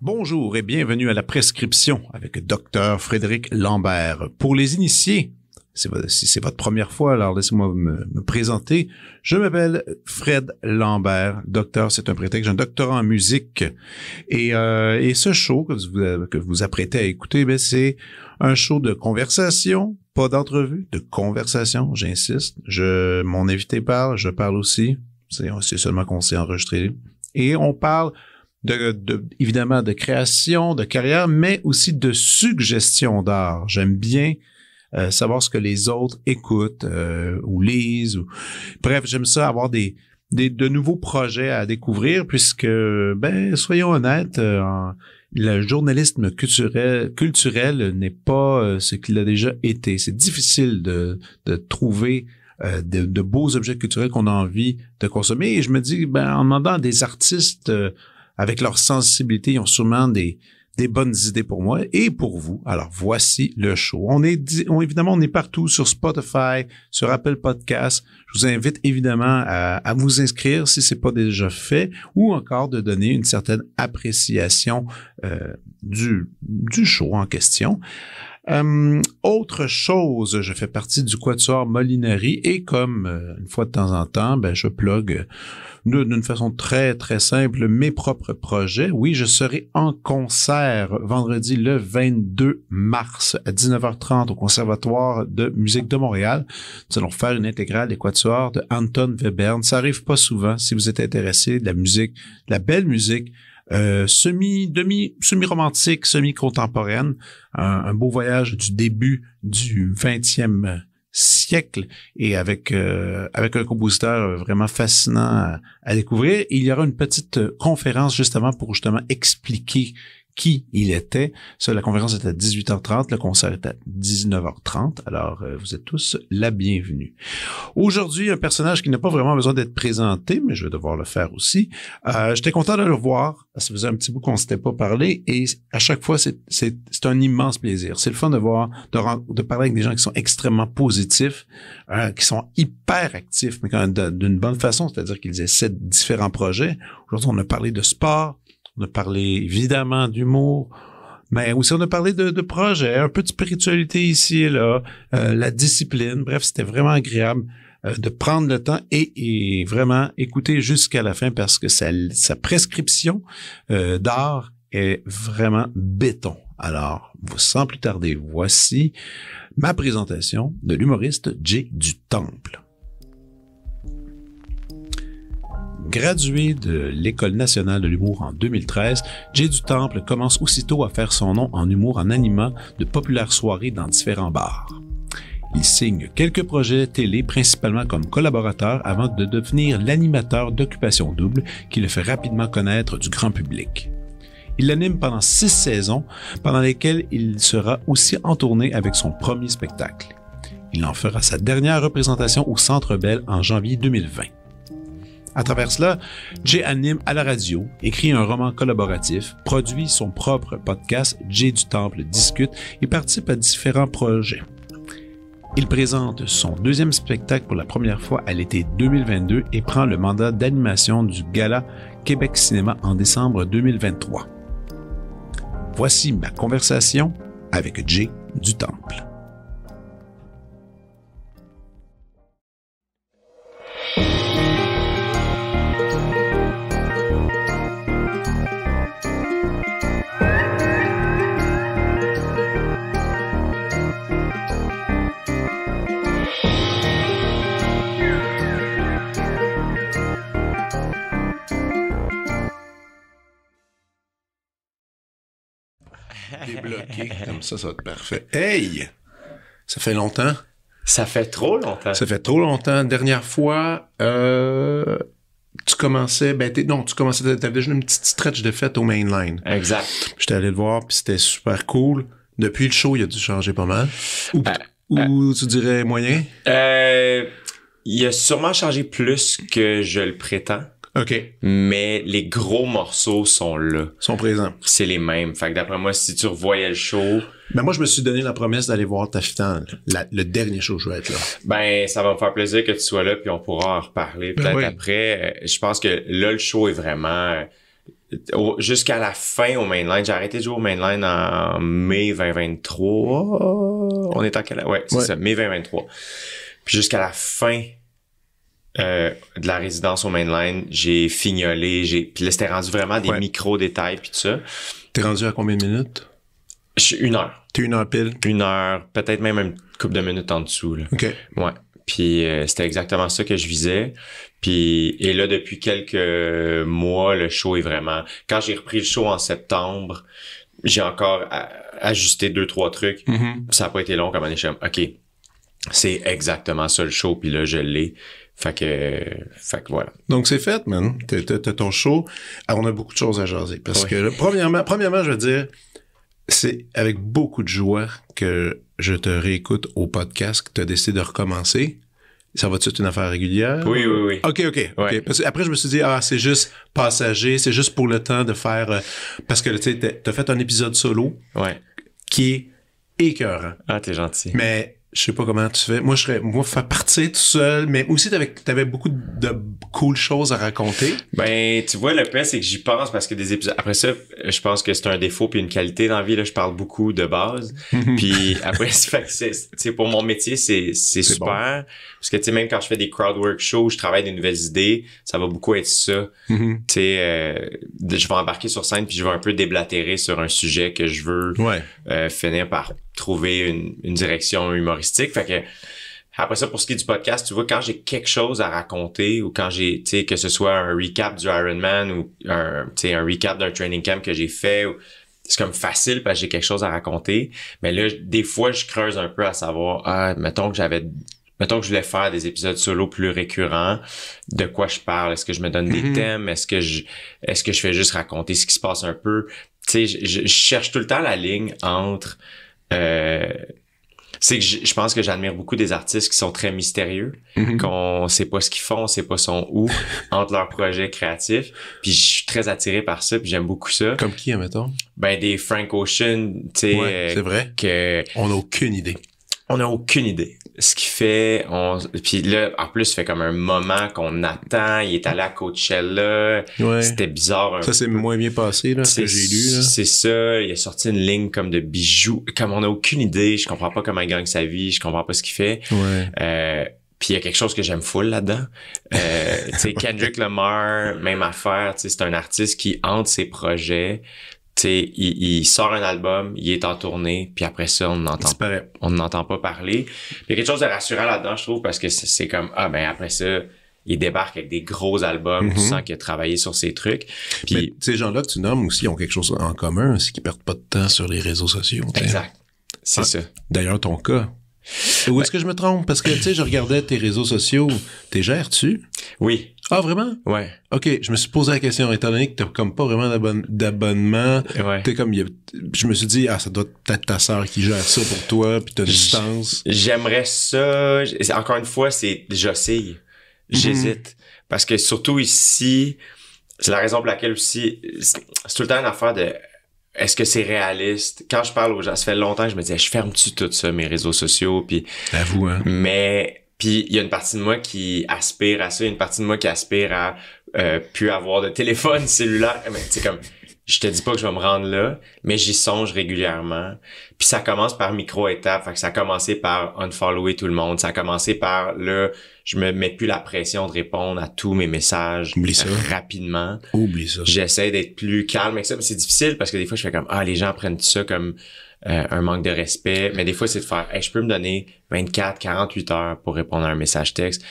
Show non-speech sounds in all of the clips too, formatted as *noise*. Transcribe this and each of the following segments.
Bonjour et bienvenue à la prescription avec docteur Frédéric Lambert. Pour les initiés, si c'est votre première fois, alors laissez-moi me, présenter. Je m'appelle Fred Lambert, docteur, c'est un prétexte, j'ai un doctorat en musique. Et, euh, ce show que vous, euh, que vous apprêtez à écouter, ben, c'est un show de conversation, pas d'entrevue, de conversation, j'insiste. Je, mon invité parle, je parle aussi. C'est seulement qu'on s'est enregistré. Et on parle de, évidemment de création, de carrière, mais aussi de suggestion d'art. J'aime bien euh, savoir ce que les autres écoutent euh, ou lisent. Ou... Bref, j'aime ça avoir des, des, de nouveaux projets à découvrir puisque, ben, soyons honnêtes, euh, le journalisme culturel, culturel n'est pas ce qu'il a déjà été. C'est difficile de, de trouver de, beaux objets culturels qu'on a envie de consommer. Et je me dis, ben, en demandant à des artistes avec leur sensibilité, ils ont sûrement des, des bonnes idées pour moi et pour vous. Alors voici le show. On est on, évidemment on est partout sur Spotify, sur Apple Podcasts. Je vous invite évidemment à, vous inscrire si c'est pas déjà fait ou encore de donner une certaine appréciation euh, du du show en question. Euh, autre chose, je fais partie du Quatuor Molinerie et comme euh, une fois de temps en temps, ben, je plug euh, d'une façon très très simple mes propres projets. Oui, je serai en concert vendredi le 22 mars à 19h30 au Conservatoire de musique de Montréal. Nous allons faire une intégrale des Quatuors de Anton Webern. Ça arrive pas souvent. Si vous êtes intéressé de la musique, la belle musique, euh, semi demi semi romantique, semi contemporaine, un, beau voyage du début du 20e siècle et avec euh, avec un compositeur vraiment fascinant à, découvrir. il y aura une petite conférence justement pour justement expliquer qui il était. Ça, la conférence est à 18h30, le concert est à 19h30. Alors, euh, vous êtes tous la bienvenue. Aujourd'hui, un personnage qui n'a pas vraiment besoin d'être présenté, mais je vais devoir le faire aussi. Euh, j'étais content de le voir. Ça faisait un petit bout qu'on ne s'était pas parlé et à chaque fois, c'est un immense plaisir. C'est le fun de voir, de, de, parler avec des gens qui sont extrêmement positifs, euh, qui sont hyper actifs, mais quand d'une bonne façon, c'est-à-dire qu'ils essaient différents projets. Aujourd'hui, on a parlé de sport, on a parlé évidemment d'humour, mais aussi on a parlé de, de projets, un peu de spiritualité ici et là, euh, la discipline. Bref, c'était vraiment agréable euh, de prendre le temps et, vraiment écouter jusqu'à la fin parce que sa, prescription euh, d'art est vraiment béton. Alors, sans plus tarder, voici ma présentation de l'humoriste Jay du Temple. Gradué de l'École nationale de l'humour en 2013, Jay du Temple commence aussitôt à faire son nom en humour en animant de populaires soirées dans différents bars. Il signe quelques projets télé principalement comme collaborateur avant de devenir l'animateur d'Occupation Double qui le fait rapidement connaître du grand public. Il l'anime pendant six saisons pendant lesquelles il sera aussi en tournée avec son premier spectacle. Il en fera sa dernière représentation au Centre Bell en janvier 2020. À travers cela, Jay anime à la radio, écrit un roman collaboratif, produit son propre podcast Jay du Temple discute et participe à différents projets. Il présente son deuxième spectacle pour la première fois à l'été 2022 et prend le mandat d'animation du gala Québec Cinéma en décembre 2023. Voici ma conversation avec Jay du Temple. débloqué. Comme ça, ça va être parfait. Hey! Ça fait longtemps. Ça fait trop longtemps. Ça fait trop longtemps. Dernière fois, euh, tu commençais, ben, non, tu commençais, t'avais déjà une petite stretch de fête au mainline. Exact. J'étais allé le voir, puis c'était super cool. Depuis le show, il a dû changer pas mal. Ou, ben, ben, tu dirais moyen? Euh, il a sûrement changé plus que je le prétends. OK. Mais les gros morceaux sont là. Sont présents. C'est les mêmes. Fait que d'après moi, si tu revoyais le show. Ben moi, je me suis donné la promesse d'aller voir Tafitan, le dernier show je vais être là. Ben, ça va me faire plaisir que tu sois là, puis on pourra en reparler ben peut-être après. Je pense que là, le show est vraiment. Jusqu'à la fin au mainline. J'ai arrêté de jouer au mainline en mai 2023. On est en quelle Ouais, c'est ça, mai 2023. Puis jusqu'à la fin euh, de la résidence au mainline, j'ai fignolé, j'ai. Puis là, c'était rendu vraiment des micro-détails puis tout ça. T'es rendu à combien de minutes? une heure. T'es une heure pile? Une heure, peut-être même une couple de minutes en dessous. Là. OK. Ouais. Puis euh, c'était exactement ça que je visais. Puis et là depuis quelques mois le show est vraiment. Quand j'ai repris le show en septembre, j'ai encore ajusté deux trois trucs. Mm-hmm. Ça a pas été long comme un Ok, c'est exactement ça le show. Puis là je l'ai. Fait que, fait que voilà. Donc c'est fait, man. T'as ton show. Alors, ah, on a beaucoup de choses à jaser. Parce que premièrement, premièrement, je veux dire, c'est avec beaucoup de joie que je te réécoute au podcast que tu as décidé de recommencer. Ça va-tu être une affaire régulière? Oui, oui, oui. OK, OK. Parce après, je me suis dit, ah, c'est juste passager, c'est juste pour le temps de faire. Euh, parce que, tu sais, t'as fait un épisode solo. Ouais. Qui est écœurant. Ah, t'es gentil. Mais je sais pas comment tu fais. Moi, je serais, moi, faire partir tout seul, mais aussi, t'avais, avais beaucoup de cool choses à raconter. Ben, tu vois, le pire, c'est que j'y pense parce que des épisodes, après ça, je pense que c'est un défaut puis une qualité dans la vie, là. Je parle beaucoup de base. *laughs* puis après, c'est, pour mon métier, c'est, super. Parce que, tu sais, même quand je fais des crowdwork shows, je travaille des nouvelles idées, ça va beaucoup être ça. Mm-hmm. tu sais, euh, je vais embarquer sur scène puis je vais un peu déblatérer sur un sujet que je veux, euh, finir par trouver une, direction humoristique. Fait que après ça, pour ce qui est du podcast, tu vois, quand j'ai quelque chose à raconter ou quand j'ai, tu sais, que ce soit un recap du Ironman ou un, tu sais, un recap d'un training camp que j'ai fait, c'est comme facile parce que j'ai quelque chose à raconter. Mais là, des fois, je creuse un peu à savoir, ah, mettons que j'avais mettons que je voulais faire des épisodes solo plus récurrents, de quoi je parle, est-ce que je me donne des mm-hmm. thèmes, est-ce que je est-ce que je fais juste raconter ce qui se passe un peu, tu sais, je, cherche tout le temps la ligne entre euh, c'est que je, je pense que j'admire beaucoup des artistes qui sont très mystérieux, mhm. qu'on sait pas ce qu'ils font, on sait pas son où *laughs* entre leurs projets créatifs. Puis je suis très attiré par ça, puis j'aime beaucoup ça. Comme qui, admettons? Ben des Frank Ocean, tu sais. c'est vrai. Que on n'a aucune idée. On n'a aucune idée ce qui fait, on, puis là, en plus, fait comme un moment qu'on attend. Il est allé à Coachella. C'était bizarre. Ça c'est moins bien passé, là, ce que j'ai lu. C'est ça. Il a sorti une ligne comme de bijoux. Comme on n'a aucune idée. Je comprends pas comment il gagne sa vie. Je comprends pas ce qu'il fait. Euh, puis il y a quelque chose que j'aime full là-dedans. Euh, Kendrick Lamar, même affaire, c'est un artiste qui hante ses projets, sais, il, sort un album, il est en tournée, puis après ça, on n'entend on n'entend pas parler. il y a quelque chose de rassurant là-dedans, je trouve, parce que c'est comme ah ben après ça, il débarque avec des gros albums, sans tu mm-hmm. qu'il a travaillé sur ses trucs. Puis ces gens-là que tu nommes aussi ont quelque chose en commun, c'est qu'ils perdent pas de temps sur les réseaux sociaux. Exact. C'est ah, ça. D'ailleurs, ton cas. Ou est-ce ben que je me trompe? Parce que, tu sais, je regardais tes réseaux sociaux. T'es gères-tu? Oui. Ah, vraiment? Ouais. OK, je me suis posé la question, étant donné que t'as comme pas vraiment d'abonnement, t'es comme, je me suis dit, ah, ça doit être ta sœur qui gère ça pour toi, puis t'as une distance. J'aimerais ça. Encore une fois, c'est j'oscille. J'hésite. Mhm. Parce que surtout ici, c'est la raison pour laquelle aussi, c'est tout le temps une affaire de est-ce que c'est réaliste? Quand je parle aux gens, ça fait longtemps que je me disais, je ferme-tu tout ça, mes réseaux sociaux, puis... Avoue, hein? Mais puis il y a une partie de moi qui aspire à ça, il y a une partie de moi qui aspire à euh, plus avoir de téléphone *laughs* cellulaire. Mais c'est comme je te dis pas que je vais me rendre là, mais j'y songe régulièrement. Puis ça commence par micro-étapes. ça a commencé par unfollower tout le monde. Ça a commencé par le je me mets plus la pression de répondre à tous mes messages rapidement. Oublie ça. J'essaie d'être plus calme avec ça, mais c'est difficile parce que des fois je fais comme Ah, les gens prennent ça comme euh, un manque de respect. Mais des fois, c'est de faire, je peux me donner 24, 48 heures pour répondre à un message texte.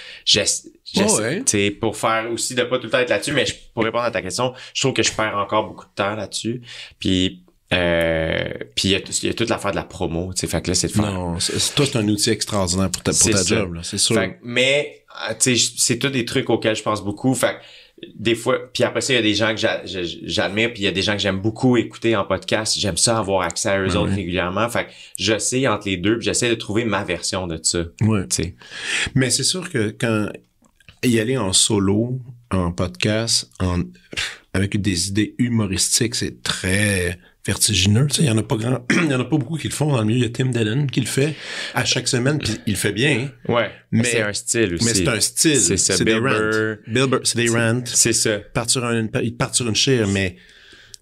pour faire aussi de pas tout le temps être là-dessus, mais je, pour répondre à ta question, je trouve que je perds encore beaucoup de temps là-dessus. Puis euh, puis il y, y, a toute l'affaire de la promo, tu fait que là c'est de faire. c'est tout un outil extraordinaire pour ta, pour ta job, c'est sûr. mais euh, c'est tout des trucs auxquels je pense beaucoup. Fait des fois, puis après ça, il y a des gens que j'admire, puis il y a des gens que j'aime beaucoup écouter en podcast. J'aime ça avoir accès à eux autres régulièrement. Fait que sais entre les deux, puis j'essaie de trouver ma version de ça. Ouais. sais Mais c'est sûr que quand y aller en solo, en podcast, en, avec des idées humoristiques, c'est très vertigineux. Il n'y en a pas grand, *clears throat* y en a pas beaucoup qui le font dans le milieu. Il y a Tim Dillon qui le fait à chaque semaine, puis il fait bien. Ouais. Mais c'est un style aussi. Mais c'est un style. C'est ça. Bill Burr. C'est des rants. C'est ça. il part sur une chire, mais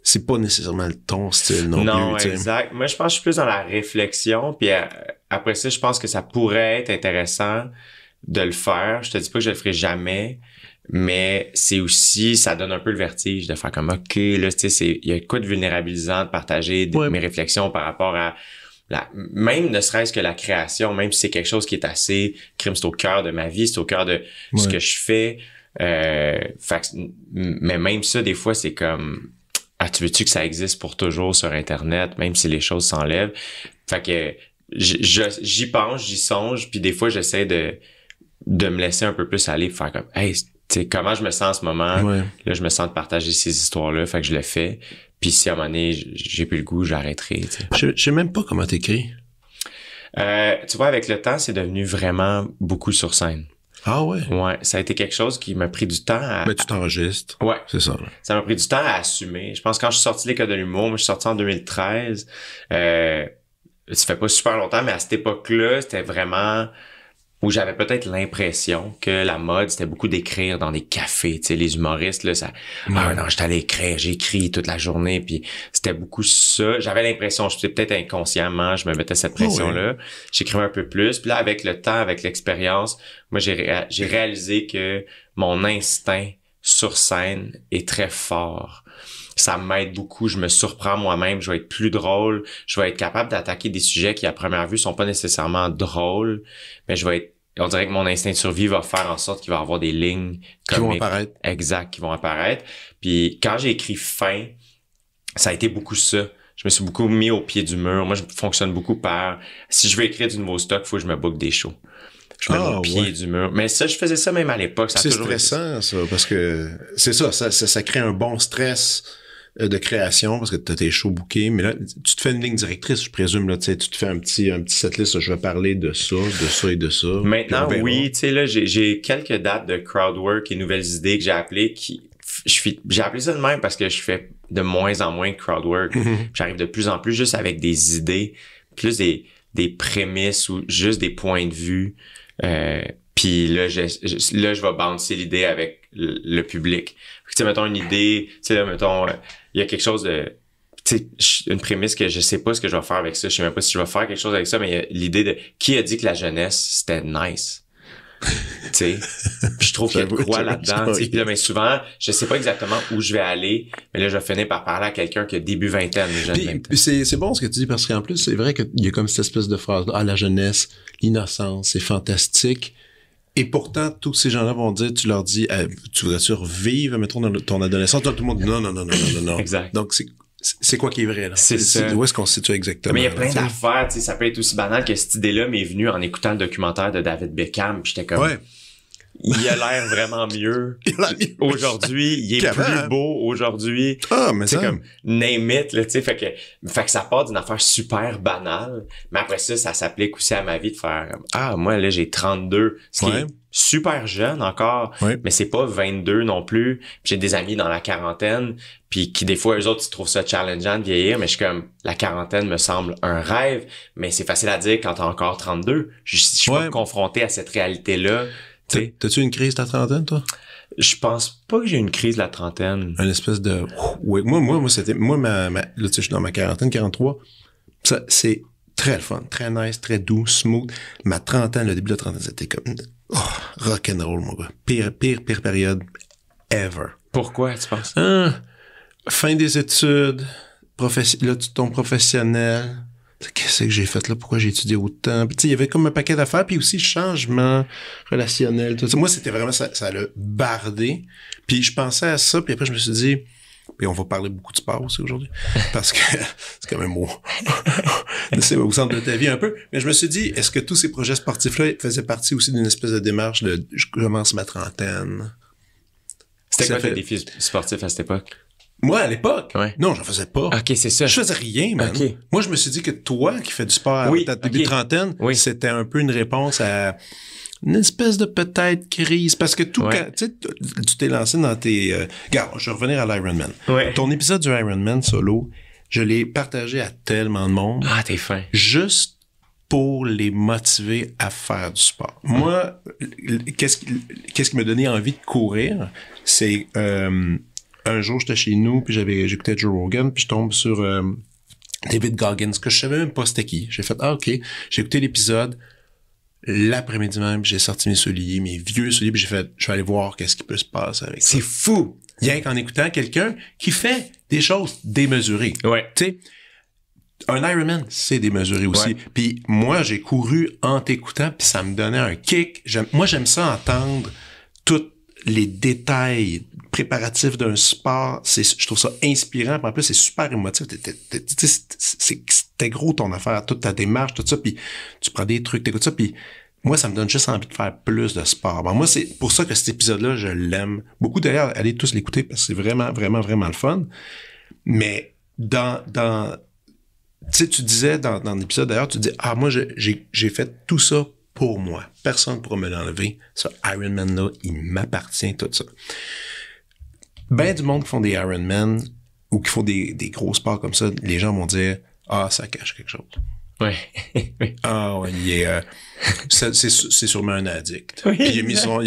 c'est pas nécessairement ton style non, non plus. Non, exact. Moi, je pense que je suis plus dans la réflexion, puis euh, après ça, je pense que ça pourrait être intéressant de le faire. Je te dis pas que je le ferai jamais, mais c'est aussi ça donne un peu le vertige de faire comme ok là tu sais c'est il y a quoi de vulnérabilisant de partager mes réflexions par rapport à la, même ne serait-ce que la création même si c'est quelque chose qui est assez crime c'est au cœur de ma vie c'est au cœur de ce que je fais euh, fait, mais même ça des fois c'est comme ah tu veux-tu que ça existe pour toujours sur internet même si les choses s'enlèvent fait que j'y pense j'y songe puis des fois j'essaie de de me laisser un peu plus aller faire comme hey sais, comment je me sens en ce moment, là, je me sens de partager ces histoires-là, fait que je le fais. Puis si à un moment donné, j'ai plus le goût, j'arrêterai. Je, je sais même pas comment t'écris. Euh, tu vois, avec le temps, c'est devenu vraiment beaucoup sur scène. Ah ouais? Ouais, ça a été quelque chose qui m'a pris du temps à... Mais tu t'enregistres. Ouais. C'est ça. Ça m'a pris du temps à assumer. Je pense que quand je suis sorti de l'école de l'humour, moi, je suis sorti en 2013. Euh, ça fait pas super longtemps, mais à cette époque-là, c'était vraiment où j'avais peut-être l'impression que la mode, c'était beaucoup d'écrire dans les cafés, tu sais, les humoristes, là, ça, ah non, j'étais allé écrire, j'écris toute la journée, puis c'était beaucoup ça. J'avais l'impression, je peut-être inconsciemment, je me mettais cette ah pression-là. J'écrivais un peu plus, puis là, avec le temps, avec l'expérience, moi, j'ai, j'ai réalisé que mon instinct sur scène est très fort ça m'aide beaucoup. Je me surprends moi-même. Je vais être plus drôle. Je vais être capable d'attaquer des sujets qui, à première vue, sont pas nécessairement drôles, mais je vais être on dirait que mon instinct de survie va faire en sorte qu'il va avoir des lignes qui vont apparaître. Exact, qui vont apparaître. Puis quand j'ai écrit fin, ça a été beaucoup ça. Je me suis beaucoup mis au pied du mur. Moi, je fonctionne beaucoup par si je veux écrire du nouveau stock, il faut que je me boucle des shows. Je me mets au ah, pied du mur. Mais ça, je faisais ça même à l'époque. C'est stressant, ça, parce que c'est ça, ça ça, crée un bon stress euh, de création parce que tu as tes shows bookés, mais là, tu te fais une ligne directrice, je présume, là, tu te fais un petit, un petit setlist, je vais parler de ça, de ça et de ça. Maintenant, oui, tu sais, là, j'ai quelques dates de crowdwork et nouvelles idées que j'ai appelées qui, j'ai appelé ça de même parce que je fais de moins en moins de crowdwork. Mm-hmm. J'arrive de plus en plus juste avec des idées, plus des, des prémices ou juste des points de vue. Euh, puis là, je, là, je vais bouncer l'idée avec le public tu sais, mettons une idée, tu sais, mettons, euh, il y a quelque chose de tu sais, une prémisse que je sais pas ce que je vais faire avec ça. Je sais même pas si je vais faire quelque chose avec ça, mais l'idée de qui a dit que la jeunesse c'était nice. *laughs* tu sais, je trouve qu'il y a quoi là-dedans. Puis là, mais souvent, je sais pas exactement où je vais aller, mais là, je vais finir par parler à quelqu'un qui a début vingtaine, C'est, c'est bon ce que tu dis parce qu'en plus, c'est vrai qu'il y a comme cette espèce de phrase, ah, la jeunesse, l'innocence, c'est fantastique. Et pourtant, tous ces gens-là vont dire, tu leur dis, euh, tu voudrais survivre, mettons, dans ton adolescence? tout le monde non, non, non, non, non, non. *laughs* exact. Donc, c'est quoi qui est vrai là C'est ça. Où est-ce qu'on se situe exactement Mais il y a plein d'affaires, tu sais, ça peut être aussi banal que cette idée-là m'est venue en écoutant le documentaire de David Beckham, j'étais comme ouais il a l'air vraiment mieux. *laughs* Aujourd'hui, il est plus hein. beau aujourd'hui. Ah, mais c'est comme name it, tu sais, fait que, fait que ça part d'une affaire super banale, mais après ça, ça s'applique aussi à ma vie de faire ah, moi là, j'ai 32, ce super jeune encore, mais c'est pas 22 non plus. J'ai des amis dans la quarantaine, puis qui des fois eux autres ils trouvent ça challengeant de vieillir, mais je suis comme la quarantaine me semble un rêve, mais c'est facile à dire quand t'as encore 32. Je, suis confronté à cette réalité là. T'as-tu une crise de la trentaine, toi? Je pense pas que j'ai une crise de la trentaine. Un espèce de... oui Moi, moi, moi c'était... Moi, ma, là, je suis dans ma quarantaine, 43. Ça, c'est très fun, très nice, très doux, smooth. Ma trentaine, le début de la trentaine, c'était comme... Oh, rock'n'roll, mon gars. Pire, pire, pire période ever. Pourquoi, tu penses? Hein? Fin des études, professe, là, tu tombes professionnel qu'est-ce que j'ai fait là pourquoi j'ai étudié autant puis il y avait comme un paquet d'affaires puis aussi changement relationnel tout moi c'était vraiment ça ça le bardé puis je pensais à ça puis après je me suis dit puis on va parler beaucoup de sport aussi aujourd'hui *laughs* parce que *laughs* c'est quand même au, *laughs* au centre de ta vie un peu mais je me suis dit est-ce que tous ces projets sportifs là faisaient partie aussi d'une espèce de démarche de je commence ma trentaine c'était quoi tes défis sportifs à cette époque moi, à l'époque, non, j'en faisais pas. OK, c'est Je faisais rien, man. Moi, je me suis dit que toi, qui fais du sport oui, à ta début de trentaine, c'était un peu une réponse à une espèce de peut-être crise. Parce que tout, Tu quand, tu t'es lancé dans tes... Euh, regarde, je vais revenir à l'Ironman. Ton épisode du Ironman solo, je l'ai partagé à tellement de monde. Ah, t'es fin. Juste pour les motiver à faire du sport. Moi, qu'est-ce qui, m'a qui me donnait envie de courir, c'est... Euh, un jour, j'étais chez nous, puis j'avais, j'écoutais Joe Rogan, puis je tombe sur euh, David Goggins, que je savais même pas c'était qui. J'ai fait, ah, OK. J'ai écouté l'épisode. L'après-midi même, j'ai sorti mes souliers, mes vieux souliers, puis j'ai fait, je vais aller voir qu'est-ce qui peut se passer avec ça. » C'est fou! Rien qu'en écoutant quelqu'un qui fait des choses démesurées. Ouais. Tu sais, un Ironman, c'est démesuré aussi. Puis moi, j'ai couru en t'écoutant, puis ça me donnait un kick. Moi, j'aime ça entendre tous les détails préparatif d'un sport. je trouve ça inspirant. Puis en plus, c'est super émotif. t'es gros ton affaire, toute ta démarche, tout ça. Puis tu prends des trucs, t'écoutes ça. Puis moi, ça me donne juste envie de faire plus de sport. Ben, moi, c'est pour ça que cet épisode-là, je l'aime beaucoup. D'ailleurs, allez tous l'écouter parce que c'est vraiment, vraiment, vraiment le fun. Mais dans, dans tu sais, tu disais dans, l'épisode d'ailleurs, tu dis, ah, moi, j'ai fait tout ça pour moi. Personne ne pourra me l'enlever. Ce Ironman-là, il m'appartient, tout ça ben du monde qui font des Ironman ou qui font des, gros sports comme ça, les gens vont dire Ah, ça cache quelque chose. Ouais. *laughs* ah, ouais, euh, c'est, c'est sûrement un addict. il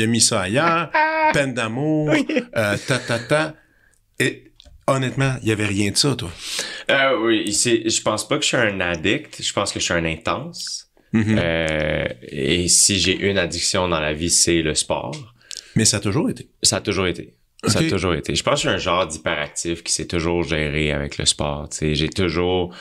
a, mis ça ailleurs, ah. peine d'amour, euh, ta, ta, ta. Et honnêtement, il n'y avait rien de ça, toi. Euh, oui, c'est, je pense pas que je suis un addict. Je pense que je suis un intense. Mm-hmm. et si j'ai une addiction dans la vie, c'est le sport. Mais ça a toujours été. Ça a toujours été. Ça a toujours été. Je pense que je suis un genre d'hyperactif qui s'est toujours géré avec le sport. J'ai toujours.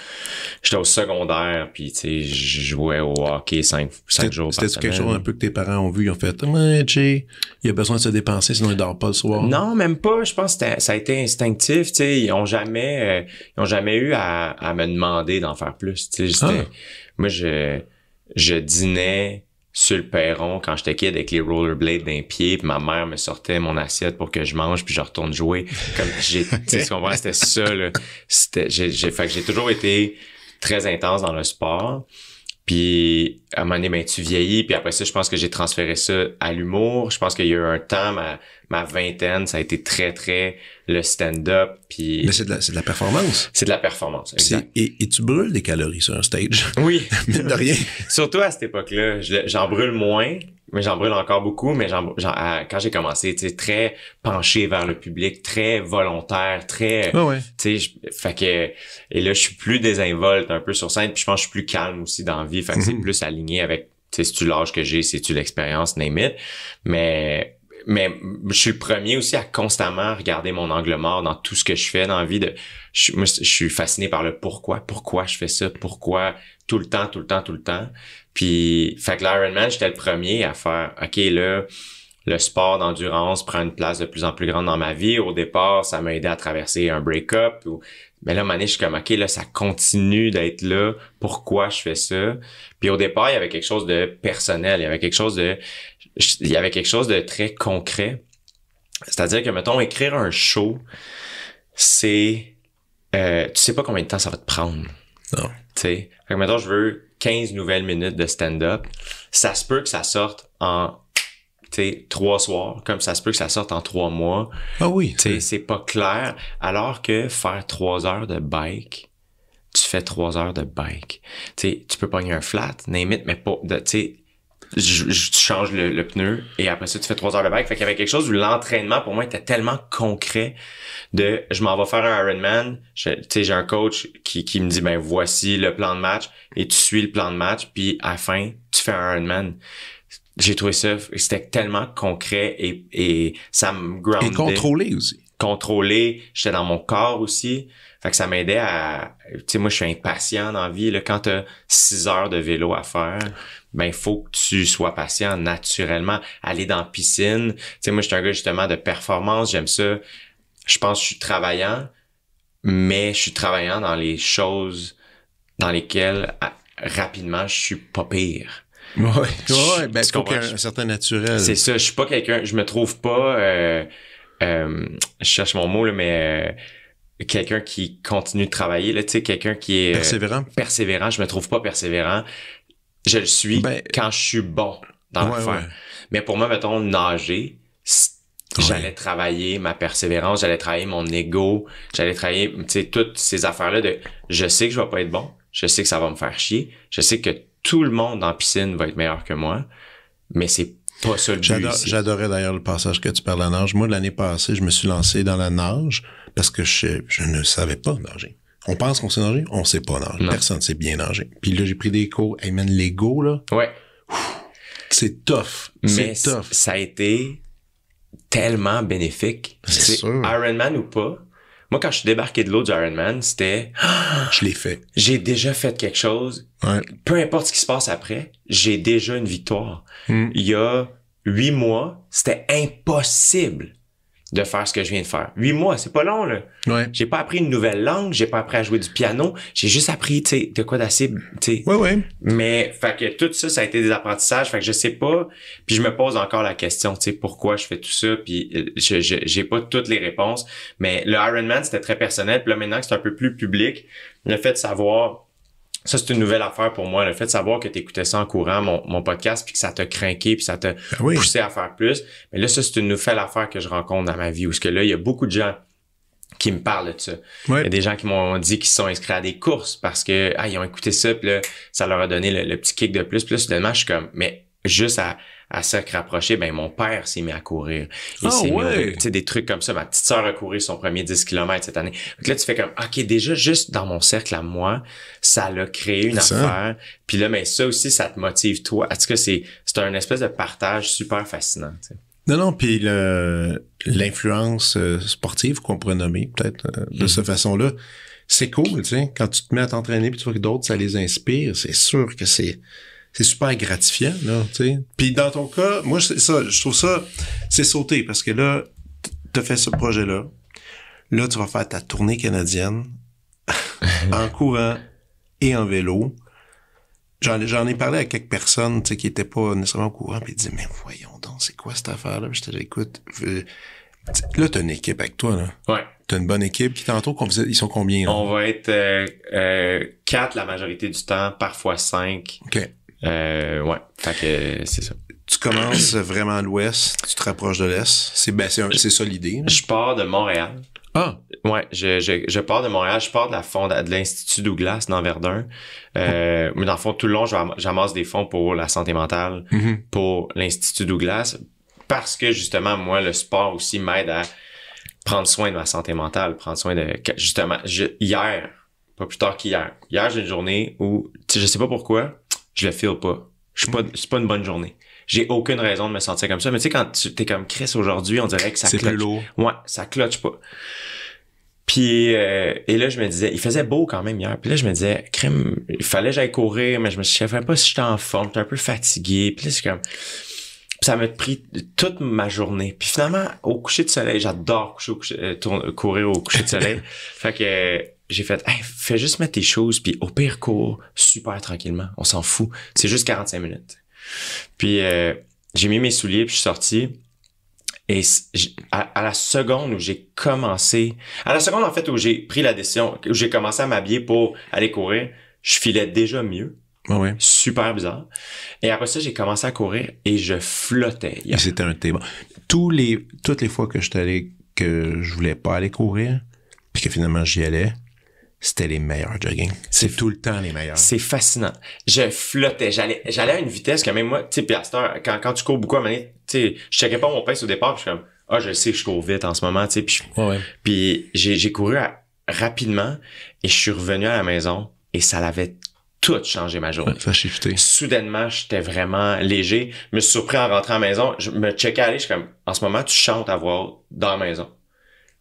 J'étais au secondaire, puis je jouais au hockey cinq, cinq jours par semaine. C'était quelque chose un peu que tes parents ont vu. Ils ont fait ah, il a besoin de se dépenser, sinon il dort pas le soir. Non, même pas. Je pense que ça a été instinctif. Ils ont jamais euh, ont jamais eu à, à me demander d'en faire plus. Ah. Moi, je, je dînais sur le perron quand j'étais kid avec les rollerblades d'un pied, ma mère me sortait mon assiette pour que je mange, puis je retourne jouer. Comme j'ai, tu sais, c'était ça, là. C'était, j'ai, j'ai, fait que j'ai toujours été très intense dans le sport. Puis à un moment donné, ben, tu vieillis. Puis après ça, je pense que j'ai transféré ça à l'humour. Je pense qu'il y a eu un temps, ma, ma vingtaine, ça a été très, très le stand-up. Puis... Mais c'est de, la, c'est de la performance. C'est de la performance, exact. Et, tu brûles des calories sur un stage. Oui. *laughs* de rien. Surtout à cette époque-là. J'en brûle moins, mais j'en brûle encore beaucoup, mais quand j'ai commencé, tu très penché vers le public, très volontaire, très, ah tu sais, fait que, et là, je suis plus désinvolte un peu sur scène, puis je pense que je suis plus calme aussi dans la vie, fait que c'est mhm. plus aligné avec, tu sais, si tu l'âge que j'ai, si tu l'expérience, name it, mais, mais je suis le premier aussi à constamment regarder mon angle mort dans tout ce que je fais dans la vie de, je, je suis fasciné par le pourquoi, pourquoi je fais ça, pourquoi tout le temps, tout le temps, tout le temps. Puis, fait que l'Ironman, j'étais le premier à faire, OK, là, le sport d'endurance prend une place de plus en plus grande dans ma vie. Au départ, ça m'a aidé à traverser un break-up. Mais là, man je suis comme, OK, là, ça continue d'être là. Pourquoi je fais ça? Puis au départ, il y avait quelque chose de personnel. Il y avait quelque chose de, il y avait quelque chose de très concret. C'est-à-dire que, mettons, écrire un show, c'est, euh, tu sais pas combien de temps ça va te prendre. Non. fait que maintenant je veux 15 nouvelles minutes de stand-up. Ça se peut que ça sorte en trois soirs, comme ça se peut que ça sorte en trois mois. Ah oui. C'est pas clair. Alors que faire trois heures de bike, tu fais trois heures de bike. tu peux pogner un flat, name mais pas. Tu je, tu changes le, pneu et après ça, tu fais trois heures de bike. Fait qu'il y avait quelque chose où l'entraînement, pour moi, était tellement concret de « je m'en vais faire un Ironman ». Tu sais, j'ai un coach qui, qui me dit « ben voici le plan de match » et tu suis le plan de match, puis à la fin, tu fais un Ironman j'ai trouvé ça c'était tellement concret et et ça me groundait. Et contrôlé aussi. Contrôlé, j'étais dans mon corps aussi. Fait que ça m'aidait à tu sais moi je suis impatient dans la vie quand t'as six heures de vélo à faire ben faut que tu sois patient naturellement. Aller dans la piscine. Tu sais, moi, je suis un gars justement de performance, j'aime ça. Je pense que je suis travaillant, mais je suis travaillant dans les choses dans lesquelles ah, rapidement je suis pas pire. Ouais, ouais, ben, faut un certain naturel. C'est ça, je suis pas quelqu'un, je me trouve pas, euh, euh, je cherche mon mot, mais euh, quelqu'un qui continue de travailler, là, tu sais, quelqu'un qui est... Persévérant. persévérant, je me trouve pas persévérant. Je le suis ben, quand je suis bon dans le Mais pour moi, mettons, nager, j'allais travailler ma persévérance, j'allais travailler mon ego, j'allais travailler, toutes ces affaires-là de je sais que je vais pas être bon, je sais que ça va me faire chier, je sais que tout le monde en piscine va être meilleur que moi, mais c'est pas ça le J'adorais d'ailleurs le passage que tu parles à la nage. Moi, l'année passée, je me suis lancé dans la nage parce que je ne savais pas nager. On pense qu'on sait on sait pas Personne ne sait bien nager. Puis là, j'ai pris des cours, hey man, l'ego, là. Ouais. C'est tough. C'est tough. ça a été tellement bénéfique. C'est sûr. ou pas, moi, quand je suis débarqué de l'eau du Man, c'était... *gasps* Je l'ai fait. J'ai déjà fait quelque chose. Peu importe ce qui se passe après, j'ai déjà une victoire. Hmm. Il y a huit mois, c'était impossible de faire ce que je viens de faire. Huit mois, c'est pas long, là. Ouais. J'ai pas appris une nouvelle langue, j'ai pas appris à jouer du piano, j'ai juste appris, tu sais, de quoi d'assez, tu sais. Mais, fait que tout ça, ça a été des apprentissages, fait que je sais pas, puis je me pose encore la question, tu sais, pourquoi je fais tout ça, puis euh, je, j'ai pas toutes les réponses, mais le Ironman, c'était très personnel, puis là, maintenant que c'est un peu plus public, le fait de savoir ça, c'est une nouvelle affaire pour moi. Le fait de savoir que tu écoutais ça en courant, mon, podcast, puis que ça t'a craqué, puis ça t'a ah poussé à faire plus. Mais là, ça, c'est une nouvelle affaire que je rencontre dans ma vie, où ce que là, il y a beaucoup de gens qui me parlent de ça. Il y a des gens qui m'ont dit qu'ils sont inscrits à des courses parce que ah, ils ont écouté ça, puis là, ça leur a donné le, petit kick de plus. Puis là, soudainement, je suis comme, mais juste à à se rapprocher, ben mon père s'est mis à courir. Il oh, des trucs comme ça. Ma petite sœur a couru son premier 10 km cette année. Donc là, tu fais comme, OK, déjà, juste dans mon cercle à moi, ça l'a créé une affaire. Puis là, mais ben, ça aussi, ça te motive, toi. En ce que c'est un espèce de partage super fascinant. Non, non, puis l'influence euh, sportive qu'on pourrait nommer peut-être euh, de mm-hmm. cette façon-là, c'est cool, tu sais. Quand tu te mets à t'entraîner puis tu vois que d'autres, ça les inspire, c'est sûr que c'est c'est super gratifiant, là, tu sais. Puis dans ton cas, moi, c'est ça, je trouve ça, c'est sauté parce que là, t'as fait ce projet-là. Là, tu vas faire ta tournée canadienne *laughs* en courant et en vélo. J'en ai parlé à quelques personnes, tu sais, qui étaient pas nécessairement au courant, puis ils disent « mais voyons donc, c'est quoi cette affaire-là? J'étais dis « écoute, là, t'as une équipe avec toi, là. Ouais. T'as une bonne équipe. Qui tantôt, ils sont combien? Là? On va être euh, euh, quatre la majorité du temps, parfois cinq. Okay. Euh, ouais, fait c'est ça. Tu commences *clears throat* vraiment à l'ouest, tu te rapproches de l'est. C'est ben, c'est ça l'idée. Je pars de Montréal. Ah. Ouais, je, je, pars de Montréal, je pars de la fond de l'Institut Douglas dans Verdun. Euh, mais dans le fond, tout le long, j'amasse des fonds pour la santé mentale, mm-hmm. pour l'Institut Douglas, parce que justement, moi, le sport aussi m'aide à prendre soin de ma santé mentale, prendre soin de... Justement, hier, pas plus tard qu'hier, hier, hier j'ai une journée où, je sais pas pourquoi, je le ou pas. Je suis pas, mm. c'est pas une bonne journée. J'ai aucune raison de me sentir comme ça. Mais tu sais, quand tu t'es comme Chris aujourd'hui, on dirait que ça cloche. Ouais, ça cloche pas. Puis euh, et là je me disais, il faisait beau quand même hier. Puis là je me disais, il fallait que j'aille courir, mais je me suis savais pas si j'étais en forme, j'étais un peu fatigué. Puis là c'est comme ça m'a pris toute ma journée. Puis finalement au coucher de soleil, j'adore coucher euh, courir au coucher de soleil. *laughs* fait que j'ai fait, fais juste mettre tes choses, puis au pire cours, super tranquillement, on s'en fout. C'est juste 45 minutes. Puis euh, j'ai mis mes souliers, puis je suis sorti. Et à, la seconde où j'ai commencé, à la seconde en fait où j'ai pris la décision, où j'ai commencé à m'habiller pour aller courir, je filais déjà mieux. Super bizarre. Et après ça, j'ai commencé à courir et je flottais. C'était un thé. Tous les, toutes les fois que je que je voulais pas aller courir, puis que finalement j'y allais, c'était les meilleurs jogging. C'est tout le temps les meilleurs. C'est fascinant. Je flottais. J'allais, j'allais à une vitesse que même moi, tu sais, puis à quand, quand tu cours beaucoup à tu sais, je checkais pas mon pace au départ, je suis comme, ah, je sais que je cours vite en ce moment, tu sais, puis, j'ai, couru rapidement et je suis revenu à la maison et ça l'avait tout changé ma journée. Soudainement, j'étais vraiment léger. Je me suis surpris en rentrant à la maison. Je me checkais aller, je suis comme, en ce moment, tu chantes à voir dans la maison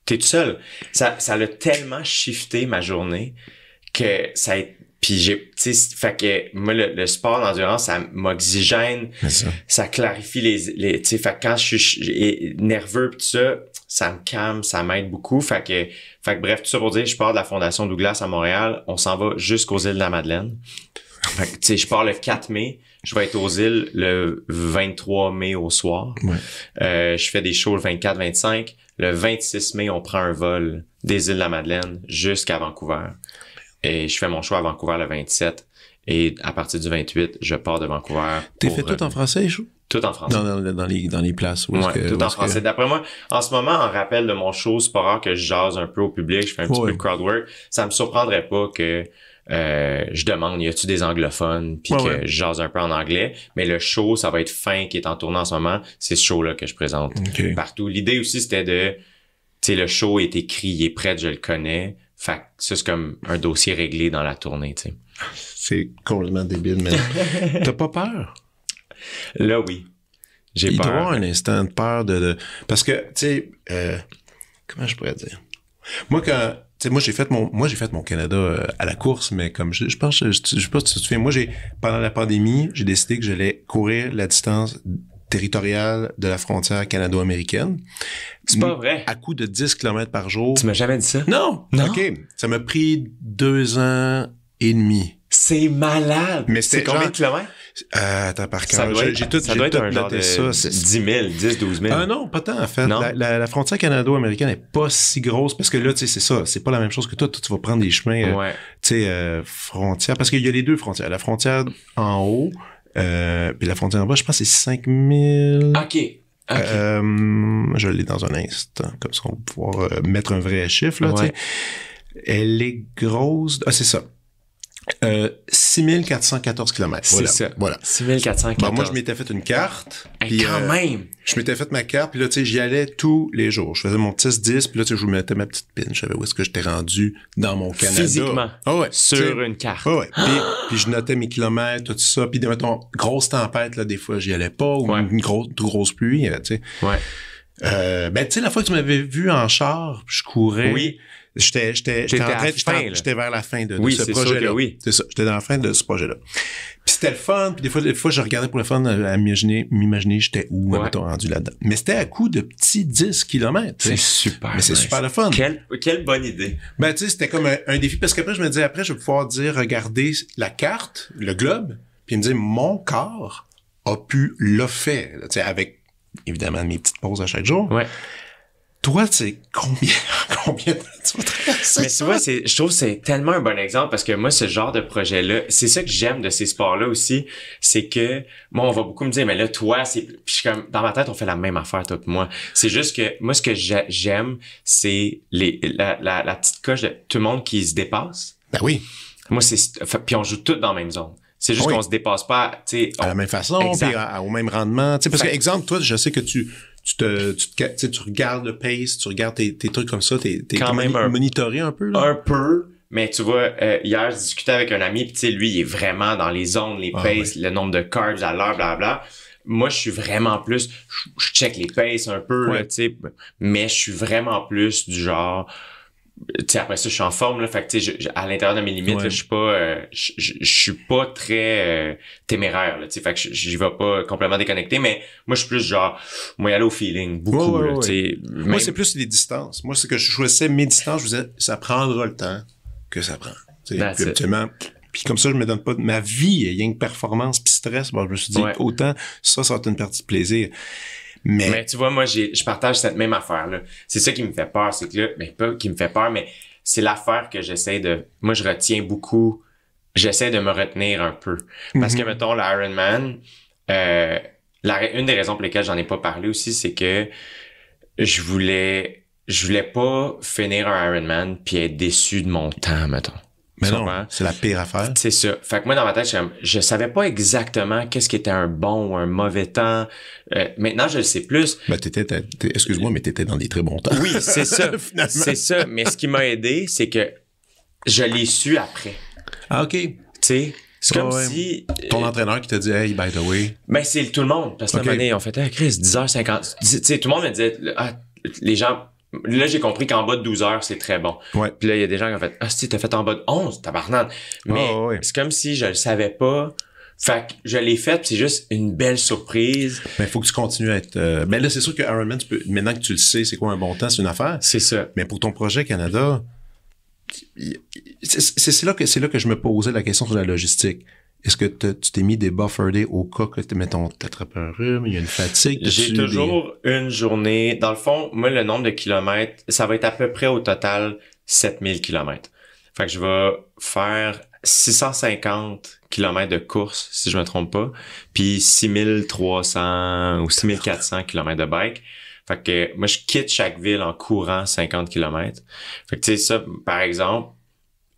t'es tout seul. Ça, ça l'a tellement shifté ma journée que ça a puis j'ai tu fait que moi le, sport l'endurance ça m'oxygène ça. ça. clarifie les, les tu sais fait quand je suis nerveux tout ça ça me calme ça m'aide beaucoup fait que fait bref tout ça pour dire je pars de la fondation Douglas à Montréal on s'en va jusqu'aux îles de la Madeleine fait tu sais je pars le 4 mai je vais être aux îles le 23 mai au soir euh, je fais des shows le 24 25 le 26 mai, on prend un vol des îles de la Madeleine jusqu'à Vancouver. Et je fais mon choix à Vancouver le 27. Et à partir du 28, je pars de Vancouver. T'es fait tout en euh, français, Chou? tout en français. Dans, les, dans les places. Où ouais, tout en français. D'après moi, en ce moment, en rappel de mon show, c'est pas rare que je jase un peu au public, je fais un petit peu de crowd work. Ça me surprendrait pas que euh, je demande y a-tu des anglophones puis que jase un peu en anglais mais le show ça va être fin qui est en tournant en ce moment c'est ce show là que je présente partout l'idée aussi c'était de tu sais le show est écrit il est prêt je le connais fait ça c'est comme un dossier réglé dans la tournée tu sais c'est complètement débile mais *laughs* t'as pas peur là oui j'ai peur doit un instant de peur de, parce que tu sais euh, comment je pourrais dire moi quand tu sais, moi j'ai fait mon moi j'ai fait mon Canada euh, à la course, mais comme je, je pense, je, pense tu te souviens, moi j'ai pendant la pandémie, j'ai décidé que j'allais courir la distance territoriale de la frontière canado-américaine. C'est pas vrai. À coup de 10 km par jour. Tu m'as jamais dit ça? Non. Non. OK. Ça m'a pris deux ans et C'est malade! Mais c'est combien de kilomètres? Euh, attends, par contre, j'ai tout, ça doit être ça. 10 000, 10, 12 000. Ah non, pas tant, en fait. La, frontière canado-américaine n'est pas si grosse parce que là, tu sais, c'est ça. C'est pas la même chose que toi. Toi, tu vas prendre des chemins, euh, tu sais, frontière euh, frontières. Parce qu'il y a les deux frontières. La frontière en haut, euh, puis la frontière en bas, je pense que c'est 5 000. OK. je l'ai dans un instant, comme ça on va pouvoir mettre un vrai chiffre. Là, Elle est grosse. Ah, c'est ça. 6414 euh, km. C'est voilà. Voilà. 6414. Bon, moi, je m'étais fait une carte. Eh, quand euh, même! Je m'étais fait ma carte, puis là, tu sais, j'y allais tous les jours. Je faisais mon test 10 puis là, tu sais, je vous mettais ma petite pin. Je savais où est-ce que j'étais rendu dans mon Canada. Physiquement. Oh, ouais. Sur une carte. Oh, ouais. puis, je notais mes kilomètres, tout ça. Puis, mettons, grosse tempête, là, des fois, j'y allais pas, ou une grosse, grosse pluie, euh, tu sais. Ouais. ben, tu sais, la fois que tu m'avais vu en char, je courais. Oui. J'étais, j'étais, j'étais vers la fin de, ce projet-là. Oui. C'est ça. J'étais dans la fin de ce projet-là. Puis c'était le fun. Puis des fois, des fois, je regardais pour le fun euh, à m'imaginer, m'imaginer j'étais où, ouais. rendu là-dedans. Mais c'était à coup de petits 10 km. C'est super. Mais c'est super le fun. Quelle, quelle bonne idée. Ben, tu sais, c'était comme un, défi parce qu'après, je me disais, après, je vais pouvoir dire, regarder la carte, le globe, puis me dire, mon corps a pu le faire, tu sais, avec évidemment mes petites pauses à chaque jour. Ouais toi, c'est combien, *laughs* combien de tu vas Mais tu vois, je trouve que c'est tellement un bon exemple parce que moi, ce genre de projet-là, c'est ça que j'aime de ces sports-là aussi, c'est que, moi, on va beaucoup me dire, mais là, toi, c'est, je suis comme, dans ma tête, on fait la même affaire, toi que moi. C'est juste que, moi, ce que j'aime, c'est les, la, la, petite coche de tout le monde qui se dépasse. Ben oui. Moi, c'est, puis on joue toutes dans la même zone. C'est juste qu'on se dépasse pas, tu sais. À la même façon, au même rendement. Tu parce que, exemple, toi, je sais que tu, tu te, tu, tu regardes le pace, tu regardes tes, tes trucs comme ça, t'es, t'es quand même un, monitoré un peu. Là. Un peu. Mais tu vois, euh, hier, je discutais avec un ami, puis tu sais, lui, il est vraiment dans les zones, les ah, pace le nombre de cards à l'heure, blablabla. Moi, je suis vraiment plus, je, check les pace un peu, tu sais, mais je suis vraiment plus du genre, T'sais, après ça je suis en forme là fait que je, je, à l'intérieur de mes limites je suis pas euh, je, suis pas très euh, téméraire là tu sais fait que j'y vais pas complètement déconnecté mais moi je suis plus genre moi y aller au feeling beaucoup moi c'est plus les distances moi c'est que je choisissais mes distances je disais ça prendra le temps que ça prend puis, puis comme ça je me donne pas de ma vie il y a une performance puis stress bon je me suis dit autant ça ça va être une partie de plaisir mais, tu vois, moi, je partage cette même affaire-là. C'est ça qui me fait peur. C'est que mais ben, qui me fait peur, mais c'est l'affaire que j'essaie de. Moi, je retiens beaucoup. J'essaie de me retenir un peu. Parce que, mhm. mettons, l'Iron Man, euh, une des raisons pour lesquelles j'en ai pas parlé aussi, c'est que je voulais je voulais pas finir un Ironman puis être déçu de mon temps, mettons. Mais non, c'est la pire affaire. C'est ça. Fait que moi, dans ma tête, je, savais pas exactement qu'est-ce qui était un bon ou un mauvais temps. Euh, maintenant, je le sais plus. Ben, t'étais, excuse-moi, mais t'étais dans des très bons temps. Oui, c'est ça. *laughs* c'est ça. Mais ce qui m'a aidé, c'est que je l'ai su après. Ah, OK. Tu sais, c'est comme si. Euh, Ton entraîneur qui t'a dit, hey, by the way. Ben, c'est tout le monde. Parce que okay. la on fait, hey, Chris, 10h50. Tu sais, tout le monde me disait, ah, les gens Là, j'ai compris qu'en bas de 12 heures, c'est très bon. Puis là, il y a des gens qui ont fait Ah, si, t'as fait en bas de 11, tabarnade. Ah, mais c'est comme si je le savais pas. Fait que je l'ai fait c'est juste une belle surprise. Mais il faut que tu continues à être. Euh, mais là, c'est sûr que Ironman, maintenant que tu le sais, c'est quoi un bon temps, c'est une affaire. C'est ça. Mais pour ton projet Canada, c'est là que c'est là que je me posais la question sur la logistique. Est-ce que tu t'es mis des buffer days au cas que, mettons, t'attrapes un rhume, il y a une fatigue? J'ai toujours une journée. Dans le fond, moi, le nombre de kilomètres, ça va être à peu près au total 7000 kilomètres. Fait que je vais faire 650 kilomètres de course, si je me trompe pas, puis 6300 ou 6400 kilomètres de bike. Fait que moi, je quitte chaque ville en courant 50 kilomètres. Fait que tu sais, ça, par exemple...